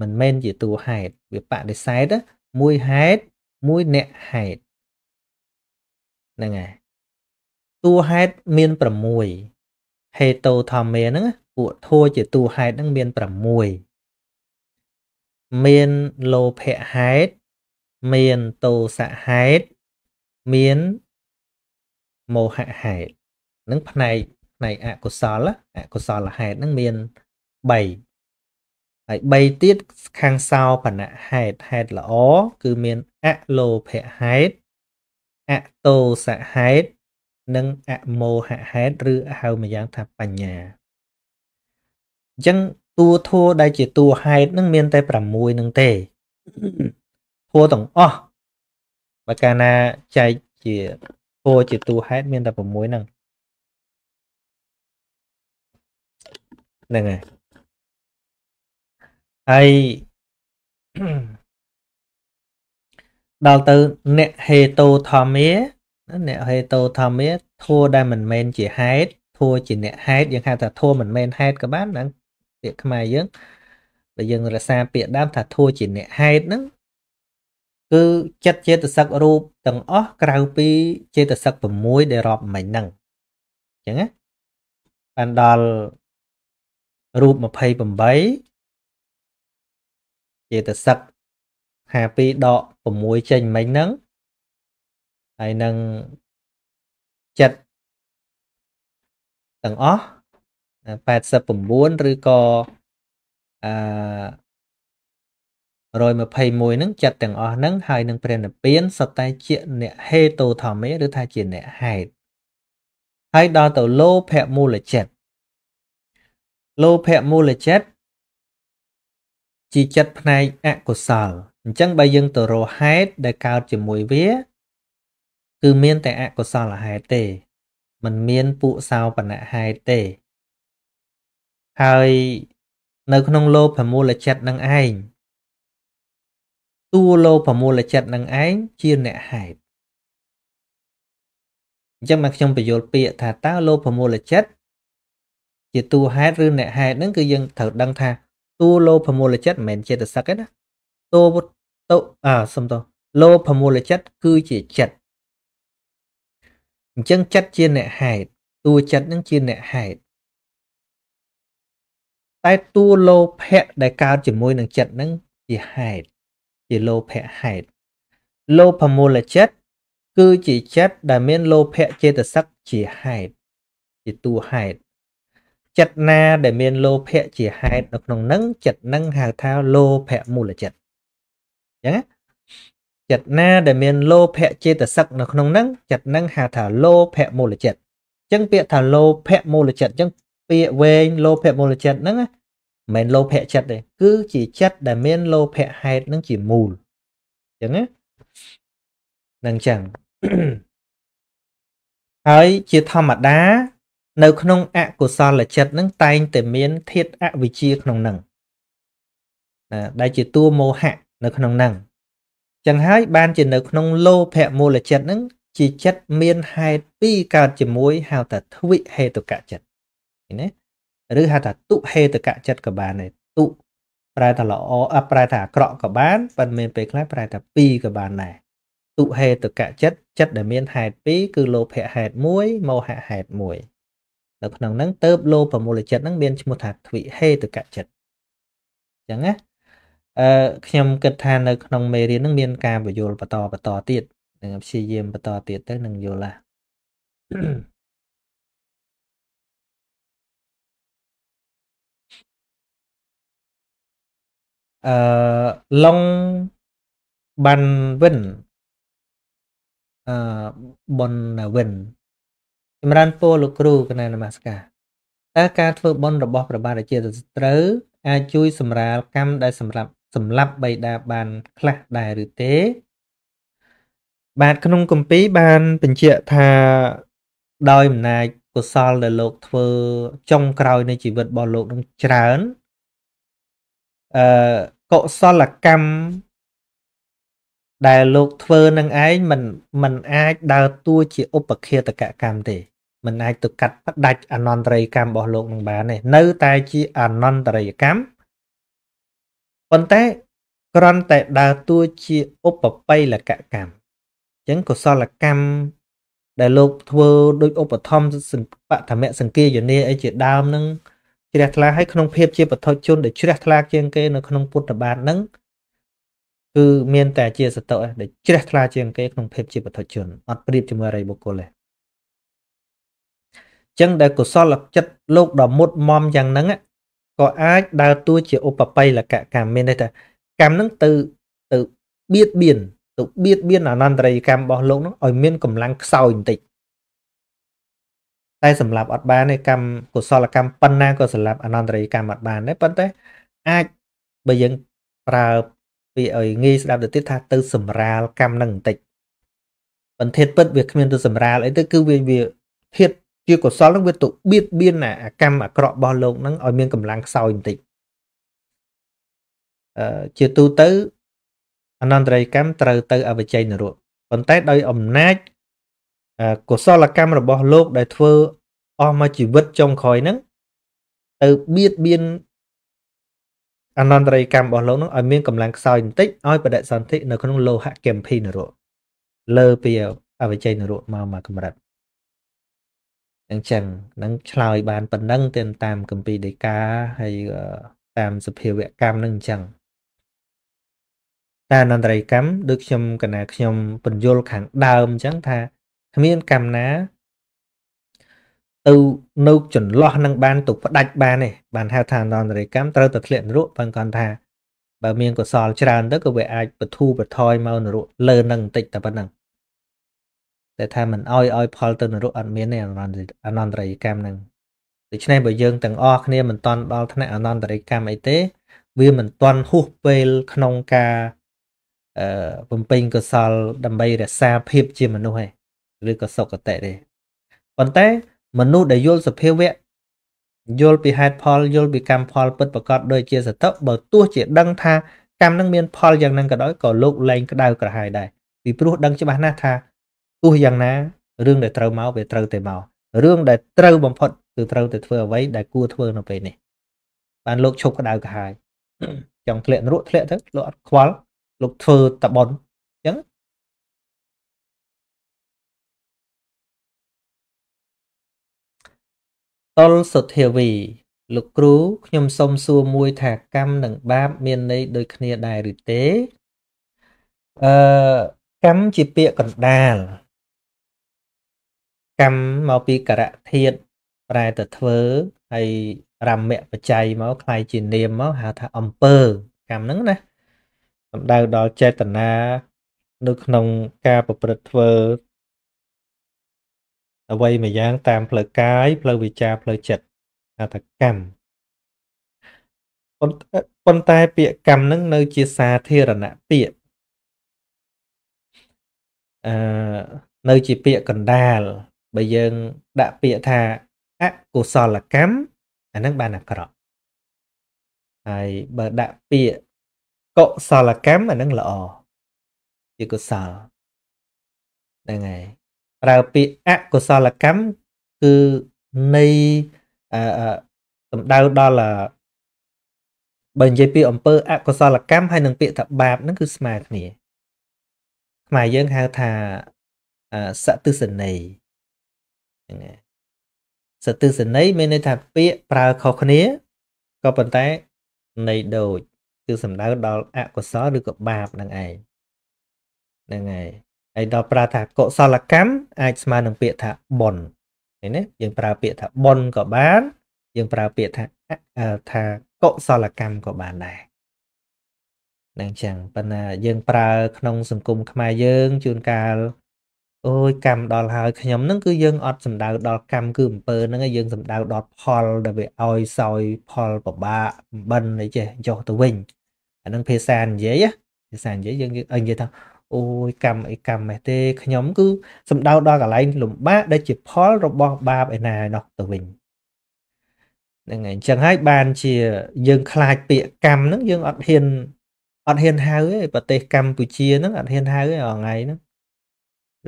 Speaker 1: មិនមែនជាតួហេតុវាបដិសេធមួយហេតុមួយអ្នកហេតុហ្នឹងហើយតួហេតុមាន6ហេតូធម្មាហ្នឹង ពួកធัวជាតួហេតុហ្នឹងមាន6មានលោភៈហេតុមានតោសៈហេតុមានមោហៈហេតុនឹងផ្នែកផ្នែកអកុសលអកុសលហេតុនឹងមាន3ហើយ3ទៀតខាងសោបណៈហេតុហេតុល្អគឺមានអលោភៈហេតុអតោសៈហេតុនិងអមោហៈហេតុឬហៅម្យ៉ាងថាបញ្ញាអញ្ចឹងតួធัวដែលជាតួហេតុនឹងមាន តែ6នឹងទេធัวទាំងអស់បើកាលណាចែកជាគោជា ទូហេតុមានតែ6ហ្នឹងហ្នឹងហើយហើយដល់ទៅ អ្នក ហេតូធម្មាអ្នកហេតូធម្មាធัวដែលមិនមែនជាហេតុធัวជាអ្នកហេតុយើងហៅថាធัวមិនមែនហេតុក៏បានហ្នឹងពាក្យខ្មែរយើងបើយើងរសារពាក្យដើមថាធัวជាអ្នកហេតុហ្នឹងគឺចិត្តចេតសិករូបទាំងអស់ក្រៅពីចេតសិក6ដែលរាប់មិញហ្នឹងអញ្ចឹងណាបានដល់រូប28ចេតសិក52ដក6ចេញមិញហ្នឹង
Speaker 2: ហើយនឹងចិត្ត
Speaker 1: ទាំងអស់89ឬក៏អឺ121ហ្នឹងចិត្តទាំងអស់ហ្នឹងហើយនឹងព្រះនិព្វានសតែជាអ្នកហេតូធម្មេឬថាជាអ្នកហេតុហើយដល់ទៅលោភៈមូលចិត្តលោភៈមូលចិត្តជាចិត្តផ្នែកអកុសលអញ្ចឹងបើយើងទៅរហេតុដែលកើតជាមួយវា គឺមាន តែអកុសលហេតុទេมันមានពួកសោបនៈហេតុទេ ហើយនៅក្នុងលោភៈមូលចិត្តនឹងឯងតួលោភមូលចិត្តនឹងឯងជាអ្នកហេតុអញ្ចឹងមកខ្ញុំបញ្យល់ពាក្យថាតើលោភមូលចិត្តជាតួហេតុឬអ្នកហេតុហ្នឹងគឺយើងត្រូវដឹងថាតួលោភមូលចិត្តមិនមែនចេតសិកទេណាតួតុអើសំទោសលោភមូលចិត្តគឺជាចិត្តអញ្ចឹងចិត្តជាអ្នកហេតុតួចិត្តនឹងជាអ្នកហេតុតែតួលោភៈដែលកើតជាមួយនឹងចិត្តនឹងជាហេតុជាលោភៈហេតុលោភមូលចិត្តគឺជាចិត្តដែលមានលោភៈចេតសិកជាហេតុជាតួហេតុចិត្តណាដែលមានលោភៈជាហេតុនៅក្នុងនឹងចិត្តនឹងហៅថាលោភៈមូលចិត្តអញ្ចឹងចិត្តណាដែលមានលោភៈចេតសិកនៅក្នុងនឹងចិត្តនឹងហៅថាលោភៈមូលចិត្តអញ្ចឹងពាក្យថាលោភៈមូលចិត្តអញ្ចឹងពាក្យវែងលោភៈមូលចិត្តហ្នឹងណាមិនមែនលោភៈចិត្តទេគឺជាចិត្តដែលមានលោភៈហេតុនឹងជាមូលអញ្ចឹងណានឹងអញ្ចឹងហើយ ជាធម្មតានៅ ក្នុងអកុសលចិត្តនឹងតែងតែមានធាតអវិជ្ជា ក្នុងនឹងណាដែលជាតួមោហៈនៅក្នុង នឹងចឹងហើយ បានជានៅក្នុងលោភៈមូលចិត្តនឹងជាចិត្តមានហេតុពីរកើតជាមួយហៅថាទ្វិហេតុកៈចិត្តឃើញទេឬហៅថាទុហេតកៈចិត្តក៏បានដែរទុប្រែថាល្អប្រែថាអាក្រក់ក៏បានប៉ុន្តែមានពេលខ្លះប្រែថាពីរក៏បានដែរទុហេតកៈចិត្តចិត្តដែលមានហេតុពីរគឺលោភៈហេតុមួយមោហៈហេតុមួយនៅក្នុងហ្នឹងទៅបលោប្រមូលចិត្តហ្នឹងមានឈ្មោះថាទ្វិហេតកៈចិត្តអញ្ចឹងណាអឺខ្ញុំគិតថានៅក្នុងមេរៀនហ្នឹងមានការបញ្យលបន្តបន្តទៀតនឹងព្យាយាមបន្តទៀតទៅនឹងយល់ឡាអឺឡុងបានវិនអឺបនវិនចម្រើនពរលោកគ្រូគណៈនមស្ការតើការធ្វើបន់របស់ព្រះបាទរាជាត្រូវអាចជួយ សម្រាលកម្មដែលសម្រាប់សម្លាប់បៃតាបាន ខ្លះដែរឬទេ បាទក្នុងគម្ពីរបានបញ្ជាក់ថា ដោយអំណាចកុសលដែលលោកធ្វើចុងក្រោយនៃជីវិតរបស់លោកនឹងច្រើនអឺកុសលកម្មដែលលោកធ្វើនឹងឯងមិនមិនអាចដើរតួជាឧបខេតកកម្មទេមិនអាចទៅកាត់ផ្ដាច់អនន្តរិយកម្មរបស់លោកនឹងបានទេនៅតែជាអនន្តរិយកម្មប៉ុន្តែគ្រាន់តែដើរតួជាឧបបិលកកម្មអញ្ចឹងកុសលកម្មដែលលោក ធ្វើដោយឧបធម្មសង្បតមសង្គាយនីអីជាដើមនឹងជ្រះថ្លាហើយក្នុងភាពជាពធជនដែលជ្រះថ្លាជាងគេនៅក្នុងពុទ្ធបាទនឹងគឺមានតែជាសតុដែលជ្រះថ្លាជាងគេក្នុងភាពជាពធជនអត់ប្រៀបជាមួយអរិយបុគ្គលទេចឹងដែលកុសលចិត្តលោកដ៏មុតមមយ៉ាងហ្នឹងក៏អាចដើរតួជាឧបប័យលកកម្មមានន័យថាកម្មហ្នឹងទៅទៅបៀតបៀនទៅបៀតបៀនអនន្តរិយកម្មរបស់លោកហ្នឹងឲ្យមានកម្លាំងខ្សោយបន្តិចតែសម្រាប់អត់បានទេកម្មកុសលកម្មប៉ុណ្ណាក៏សម្រាប់ អនន្តរិយកម្មអត់បានដែរប៉ុន្តែអាចបើយើងប្រើពាក្យឲ្យងាយស្ដាប់ទៅទៀតថាទៅសម្រាលកម្មនឹងបន្តិចបន្តិចពិតវាគ្មានទៅសម្រាលអីទៅ គឺវាវាធៀបជាកុសលនឹងវាទៅបៀតបៀនអាកម្មអាក្រក់របស់លោកនឹងឲ្យមានកម្លាំងខ្សោយបន្តិចអឺជាទូទៅអនន្តរិយកម្មត្រូវទៅអវជ័យនរៈប៉ុន្តែដោយអំណាចកុសលកម្មរបស់លោកដែលធ្វើអស់មកជីវិតចុងក្រោយហ្នឹងទៅបៀតបៀនអនន្តរិយកម្មរបស់លោកនោះឲ្យមានកម្លាំងខ្សោយបន្តិចឲ្យបដិសន្ធិនៅក្នុងលោហៈគម្ពីនរៈលើពីអវិជ័យនរៈមកមកកម្រិតអញ្ចឹងនឹងឆ្លើយបានប៉ុណ្ណឹងទៅតាមគម្ពីរដីកាហើយតាមសភាវកម្មនឹងអញ្ចឹងតែអនន្តរិយកម្មដូចខ្ញុំកណាខ្ញុំបញ្យលខាងដើមអញ្ចឹងថាគ្មានកម្មណាទៅនៅចន្លោះនឹងបានទៅផ្ដាច់បានទេបានហៅថាអន្តរកម្មត្រូវតែធ្លាក់នរកបើគាត់ថា បើមានកុសលច្រើនទៅក៏វាអាចបធូរបន្ថយមកនរកលើនឹងបន្តិចតែប៉ុណ្្នឹងតែថាមិនអោយអោយផលទៅនរកអត់មានទេអនន្តរកម្មហ្នឹងដូច្នេះបើយើងទាំងអស់គ្នាមិនតន់ដល់ថ្នាក់អនន្តរកម្មអីទេវាមិនតន់ហួសពេលក្នុងការអឺបំពេញកុសល ដើម្បីរក្សាភាពជាមនុស្សឯងឬក៏សុគតិទេប៉ុន្តែមនុស្សដែលយល់សភាវៈយល់ពីហេតុផលយល់ពីកម្មផលពិតប្រកបដោយជាសតៈបើទោះជា ដឹងថាកម្មនឹងមានផលយ៉ាងណាក៏ដោយក៏លោកលែងក្តៅក្រហាយដែរពីព្រោះដឹងច្បាស់ណាស់ថាទោះយ៉ាងណារឿងដែលត្រូវមកវាត្រូវតែមករឿងដែលត្រូវបំផុតគឺត្រូវតែធ្វើអ្វីដែលគួរធ្វើនៅពេលនេះបានលោកឈប់ក្តៅក្រហាយចង់ធ្លាក់នរកធ្លាក់ទៅលោកអត់ខ្វល់លោកធ្វើតបន់តុលសុធាវី លោកគ្រូ ខ្ញុំសូមសួរមួយថាកម្មនិងបាបមានន័យដូចគ្នាដែរឬទេអឺកម្មជាពាក្យកណ្ដាលកម្មមកពីករៈធាត ប្រែទៅធ្វើហើយរមៈបច្ច័យមកคล้ายជានាមមកហៅថាអំពើកម្មហ្នឹងណាសំដៅដល់ចេតនានៅក្នុងការប្រព្រឹត្តធ្វើអ្វីមួយយ៉ាងតាមផ្លូវកាយផ្លូវវិជ្ជាផ្លូវចិត្តហៅថាកម្មប៉ុន្តែពាក្យកម្មនឹងនៅជាសាធារណៈពាក្យអឺនៅជាពាក្យកណ្ដាលបើយើង ដាក់ពាក្យថាអកុសលកម្មអានឹងបានអាក្រក់ហើយបើដាក់ពាក្យកុសលកម្មអានឹងល្អជាកុសលហ្នឹងហើយប្រើពាក្យអកុសលកម្មគឺនៃអឺសំដៅដល់បើនិយាយពីអំពើអកុសលកម្មហើយនឹងពាក្យថាបាបហ្នឹងគឺស្មើគ្នាខ្មែរយើងហៅថាសតិសន័យហ្នឹងឯងសតិសន័យមានន័យថាពាក្យប្រើខុសគ្នាក៏ប៉ុន្តែន័យដូចគឺសំដៅដល់អកុសលឬក៏បាបហ្នឹងឯងហ្នឹងឯងហើយដល់ប្រើថាកុសលកម្មអាចស្មើនឹងពាក្យថាបុណ្យឃើញទេយើងប្រើពាក្យថាបុណ្យក៏បាន យើងប្រើពាក្យថាថាកុសលកម្មក៏បានដែរនឹងចឹងប៉ុន្តែយើងប្រើ ក្នុងសង្គមខ្មែរយើងជួនកាលអូយ កម្មដល់ហើយខ្ញុំនឹងគឺយើង អត់សំដៅដល់កម្មគឺអំពើហ្នឹងយើងសំដៅដល់ផល ដែលវាឲ្យសោយផលពិបាកបិណ្ឌអីចេះចុះទៅវិញអានឹងភាសានិយាយភាសានិយាយយើងឲ្យនិយាយថាអូយកម្មអីកម្មម៉េះទេខ្ញុំគឺសំដៅដល់កន្លែងលំបាកដែលជា ផលរបស់បាបឯណាឯនោះទៅវិញហ្នឹងហើយអញ្ចឹងហើយបានជា យើង ខ្លាចពាក្យកម្មហ្នឹងយើងអត់ហ៊ានអត់ហ៊ានហៅទេប្រទេសកម្ពុជាហ្នឹងអត់ហ៊ានហៅទេរាល់ថ្ងៃហ្នឹង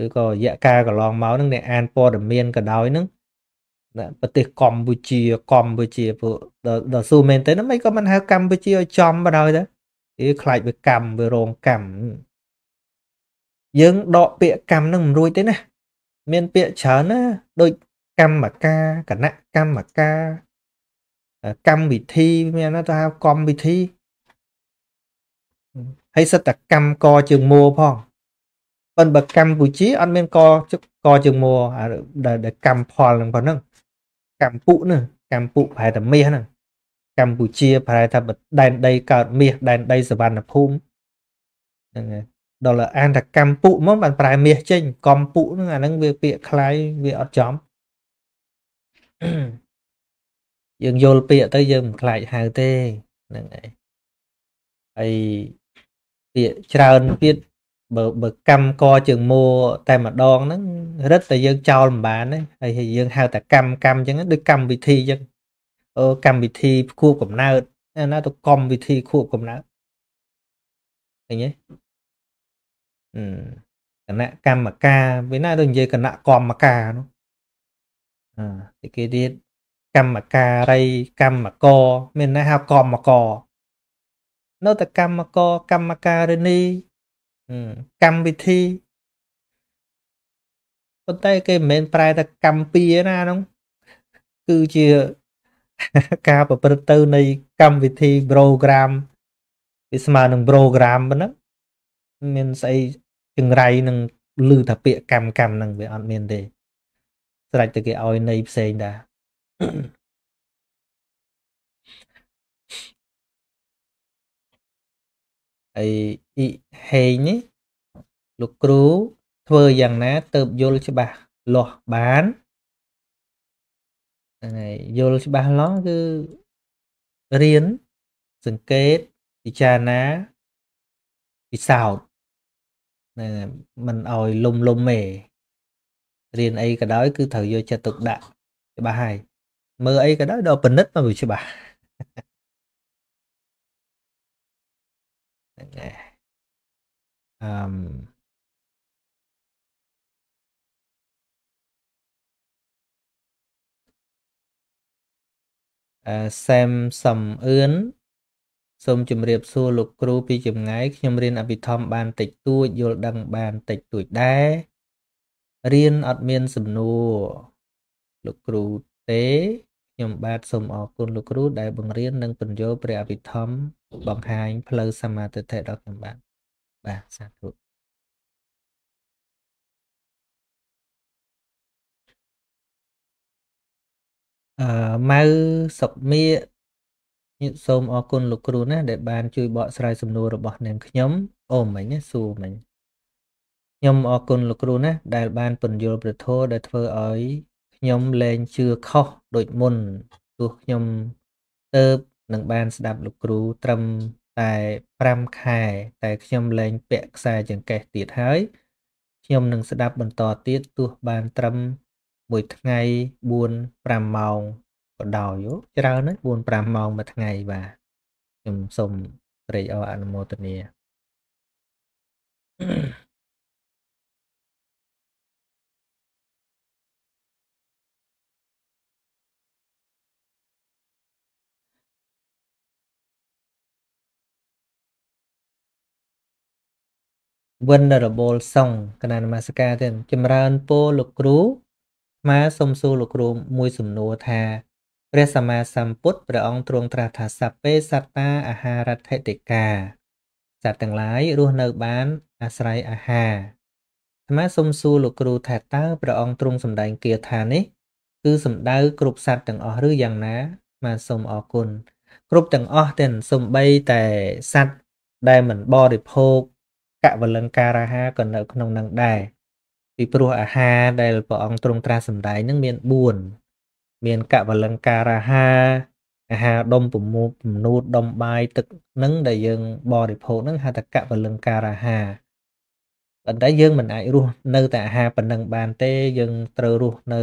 Speaker 1: ឬក៏រយៈកាលកន្លងមកហ្នឹងអ្នកអានព័ត៌មានក៏ដោយហ្នឹងណាប្រទេសកម្ពុជា កម្ពុជាពួកដល់ស៊ូមែនទេណាមិនក៏មិនហៅកម្ពុជាឲ្យចំបណ្ដោយទៅអីខ្លាចវាកម្មវារងកម្មយើងដកពាក្យកម្មនឹងមិនរួចទេណាមាន ពាក្យច្រើនណាដូច កម្មការគណៈកម្មការកម្មវិធី មានណាទៅហៅកម្មវិធីហើយសិតតកម្មកជើងមួផងប៉ុន្តែកម្ពុជាអត់មានកកជើងមួដែលកម្មផលនឹងប៉ុណ្ណឹងកម្ពុនឹងកម្ពុប្រែតែមាសហ្នឹងកម្ពុជាប្រែថាដែនដីកើត មាសដែនដីសវណ្ណភូមិហ្នឹងហើយដុល្លារអានតែកម្មពុមកបានប្រែមាសចេញកំពុហ្នឹងអាហ្នឹងវាពាក្យខ្លៃវាអត់ចំយើងយល់ពាក្យទៅយើងមិនខ្លាចហៅទេហ្នឹងឯងហើយពាក្យច្រើនទៀតបើបើកម្មកជាងមោតែម្ដងហ្នឹងរឹតតែយើង ចោលមិនបានទេហើយយើងហៅតែកម្មកម្មអញ្ចឹងដូចកម្មវិធីអញ្ចឹងអូកម្មវិធីខួបកំណើតណាទៅកម្មវិធីខួបកំណើតឃើញទេគណៈកម្មការវាណាដូចនិយាយគណៈកម្មការនោះអឺគេទៀតកម្មការី កម្មករមានន័យហៅកម្មករនៅតែកម្មករ កម្មការិនីកម្មវិធីប៉ុន្តែ គេមិនមែនប្រែតែកម្មពីណានោះគឺជាការប្រព្រឹត្តទៅនៃកម្មវិធី program វាស្មើនឹង program ប៉ុណ្ណឹងមានស្អីចង្រៃនឹងឮថាពាក្យកម្មកម្មនឹងវាអត់មានទេស្រេចតែគេឲ្យ នៃ ផ្សេងដែរអីអ៊ីហេងនេះលោកគ្រូធ្វើយ៉ាងណាទៅយល់ច្បាស់លាស់បានហើយយល់ច្បាស់ឡងគឺរៀនសង្កេតពិចារណាពិសោធន៍ហ្នឹងមិនឲ្យលំលំទេរៀនអីក៏ដោយគឺត្រូវយកចិត្តទុកដាក់ច្បាស់ហើយមើលអីក៏ដោយដល់ពិនិត្យមកវាច្បាស់ហ្
Speaker 2: នឹងឯងអឺម
Speaker 1: អឺ Samsung អឿនសូមជម្រាបសួរលោកគ្រូពីចម្ងាយខ្ញុំរៀនអភិធម្មបានតិចតួចយល់ដឹងបានតិចតួចដែររៀនអត់មានសំណួរលោកគ្រូទេខ្ញុំបាទសូមអរគុណលោកគ្រូ ដែលបង្រៀននិងបញ្យល់ព្រះអភិធម្មបង្ហាញផ្លូវសមាធិដល់ខ្ញុំបាទបាទសាធុអឺម៉ៅសុកមៀញាតិសូមអរគុណលោកគ្រូណាដែលបានជួយបកស្រាយសំណួររបស់នាងខ្ញុំ អូមិញណាសួរមិញខ្ញុំអរគុណលោកគ្រូណាដែល បានពន្យល់ព្រះធម៌ដែលធ្វើឲ្យខ្ញុំលែងជឿខុសដូចមុន ទោះខ្ញុំទៅនឹងបានស្ដាប់លោកគ្រូត្រឹមតែ5ខែតែខ្ញុំលែងពាក់ខ្សែចង្កេះទៀតហើយខ្ញុំនឹងស្ដាប់បន្តទៀតទោះបានត្រឹមមួយថ្ងៃ4 5ម៉ោងបដោយោច្រើនណាស់4 5ម៉ោងមួយថ្ងៃបាទខ្ញុំសូមត្រេកអរ
Speaker 2: អនុមោទនា
Speaker 1: វិនរបលសុងគណៈនមស្ការទេចម្រើនពរលោកគ្រូខ្មែរសូមសួរលោកគ្រូមួយសំណួរថាព្រះសម្មាសម្ពុទ្ធព្រះអង្គទ្រង់ត្រាស់ថាសពេសត្តាអាហារដ្ឋតិកាសត្វទាំងឡាយរស់នៅបានអាស្រ័យអាហារអាត្មាសុំសួរលោកគ្រូថាតើព្រះអង្គទ្រង់សម្ដែងគាថានេះគឺសំដៅគ្រប់សត្វទាំងអស់ឬយ៉ាងណាអាសូមអរគុណគ្រប់ទាំងអស់ទាំងសំបីតែសត្វដែលមិនបរិភោគកវលង្ការអាហារក៏នៅ ក្នុងនឹងដែរពីព្រោះអាហារដែលព្រះអង្គទ្រង់ត្រាស់សម្ដែងនឹងមាន4មានកវលង្ការអាហារអាហារដុំពមូពំនូតដុំបាយទឹកនឹងដែលយើងបរិភោគនឹងហៅថាកវលង្ការអាហារប៉ុន្តែយើងមិនអាចរស់នៅតែអាហារប៉ុណ្ណឹងបានទេ យើងត្រូវរស់នៅ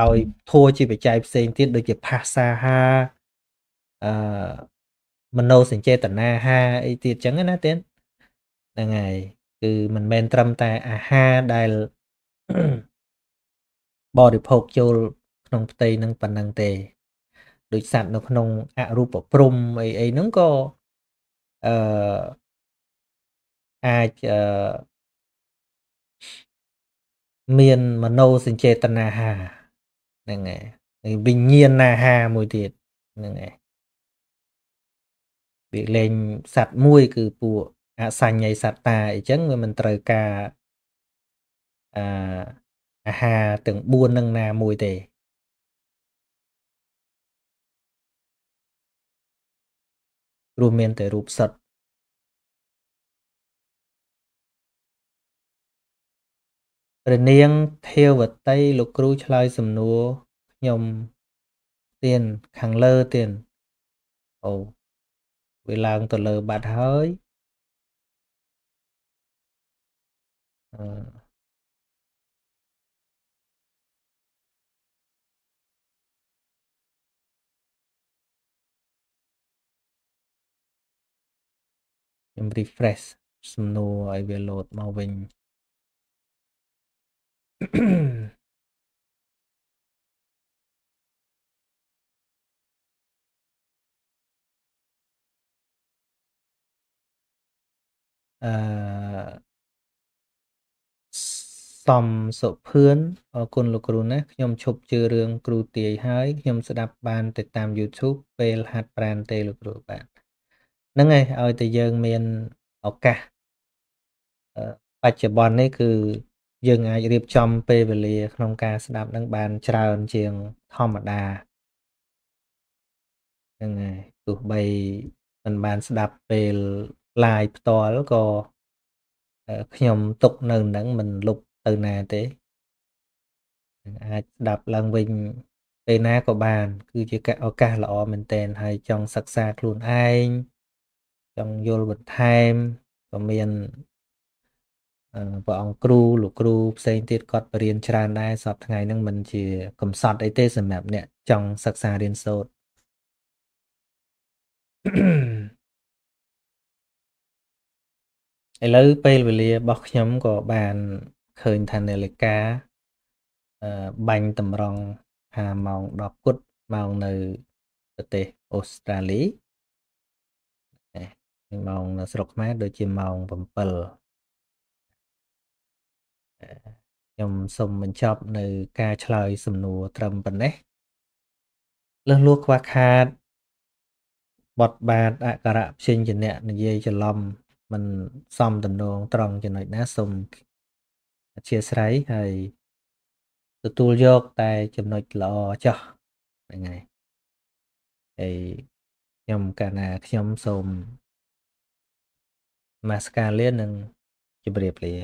Speaker 1: ដោយធัวជាបច្ច័យផ្សេងទៀតដូចជាផាសាហាអឺមโนសញ្ចេតនាហា អីទៀតចឹងណាទៀតហ្នឹងហើយគឺមិនមែនត្រឹមតែអាហារដែលបរិភោគចូលក្នុងផ្ទៃនឹងប៉ុណ្ណឹងទេ ដូចសត្វនៅក្នុងអរូបព្រំអីអីហ្នឹងក៏អឺអាចអឺមានមโนសញ្ចេតនាហាហ្នឹងឯងវិញ្ញាណហា មួយទៀតហ្នឹងឯងវាលេងសัตว์មួយ គឺ ពួកអសញ្ញ័យសត្តាអីចឹងវាមិនត្រូវការអាអាហារទាំង4នឹង ណាមួយទេ
Speaker 2: ព្រោះមាន តែរូបសត្វព្រះ
Speaker 1: នាងភាវតីលោកគ្រូឆ្លើយសំណួរខ្ញុំទៀនខាងលើទៀនអូវាឡើងទៅលើ បាត់ហើយ
Speaker 2: អឺខ្ញុំ refresh សំណួរឲ្យវា load មកវិញ
Speaker 1: អឺសំសុភឿនអរគុណលោកគ្រូណាខ្ញុំឈប់ជឿរឿងគ្រូទាយហើយខ្ញុំស្ដាប់បានទៅតាម YouTube ពេលហាត់ប្រាន ទេលោកគ្រូបាទហ្នឹងឯងឲ្យតែយើង មានឱកាស បច្ចុប្បន្ននេះគឺ យើង អាចរៀបចំពេលវេលា ក្នុងការស្ដាប់នឹងបានច្រើន ជាង ធម្មតាហ្នឹងហើយទោះបីមិនបាន ស្ដាប់ពេល live ផ្ទាល់ក៏ខ្ញុំទុកនៅនឹងមិនលុបទៅណាទេអាចស្ដាប់ឡើងវិញ ពេលណាក៏បាន គឺជាឱកាសល្អមែនទែនហើយចង់សិក្សាខ្លួនឯងចង់យល់បន្ថែមក៏មានព្រះអង្គគ្រូលោកគ្រូផ្សេងទៀតគាត់បរៀនច្រើនដែរសពថ្ងៃហ្នឹងមិនជាកំសត់អីទេសម្រាប់អ្នកចង់សិក្សារៀនសូត្រឥឡូវពេលវេលារបស់ខ្ញុំក៏បាន ឃើញថានាឡិកាបាញ់តម្រង់ថាម៉ោង10គត់ម៉ោងនៅប្រទេសអូស្ត្រាលីម៉ោងនៅស្រុកខ្មែរដូចជាម៉ោង7ខ្ញុំសូមបញ្ចប់ នៅ ការឆ្លើយសំណួរត្រឹមប៉ុណ្ណេះលឹះលួសខ្វះខាត បត់បាទអក្សរផ្សេងជាអ្នកនិយាយច្រឡំមិនសមតំណងត្រង់ចំណុចណាសូមអធិស្ឋានហើយទទួលយកតែ ចំណុចល្អចោះហ្នឹងហើយ
Speaker 2: ហើយខ្ញុំកាលណាខ្ញុំសូមម៉ាស្កាលៀននិងជម្រាបលា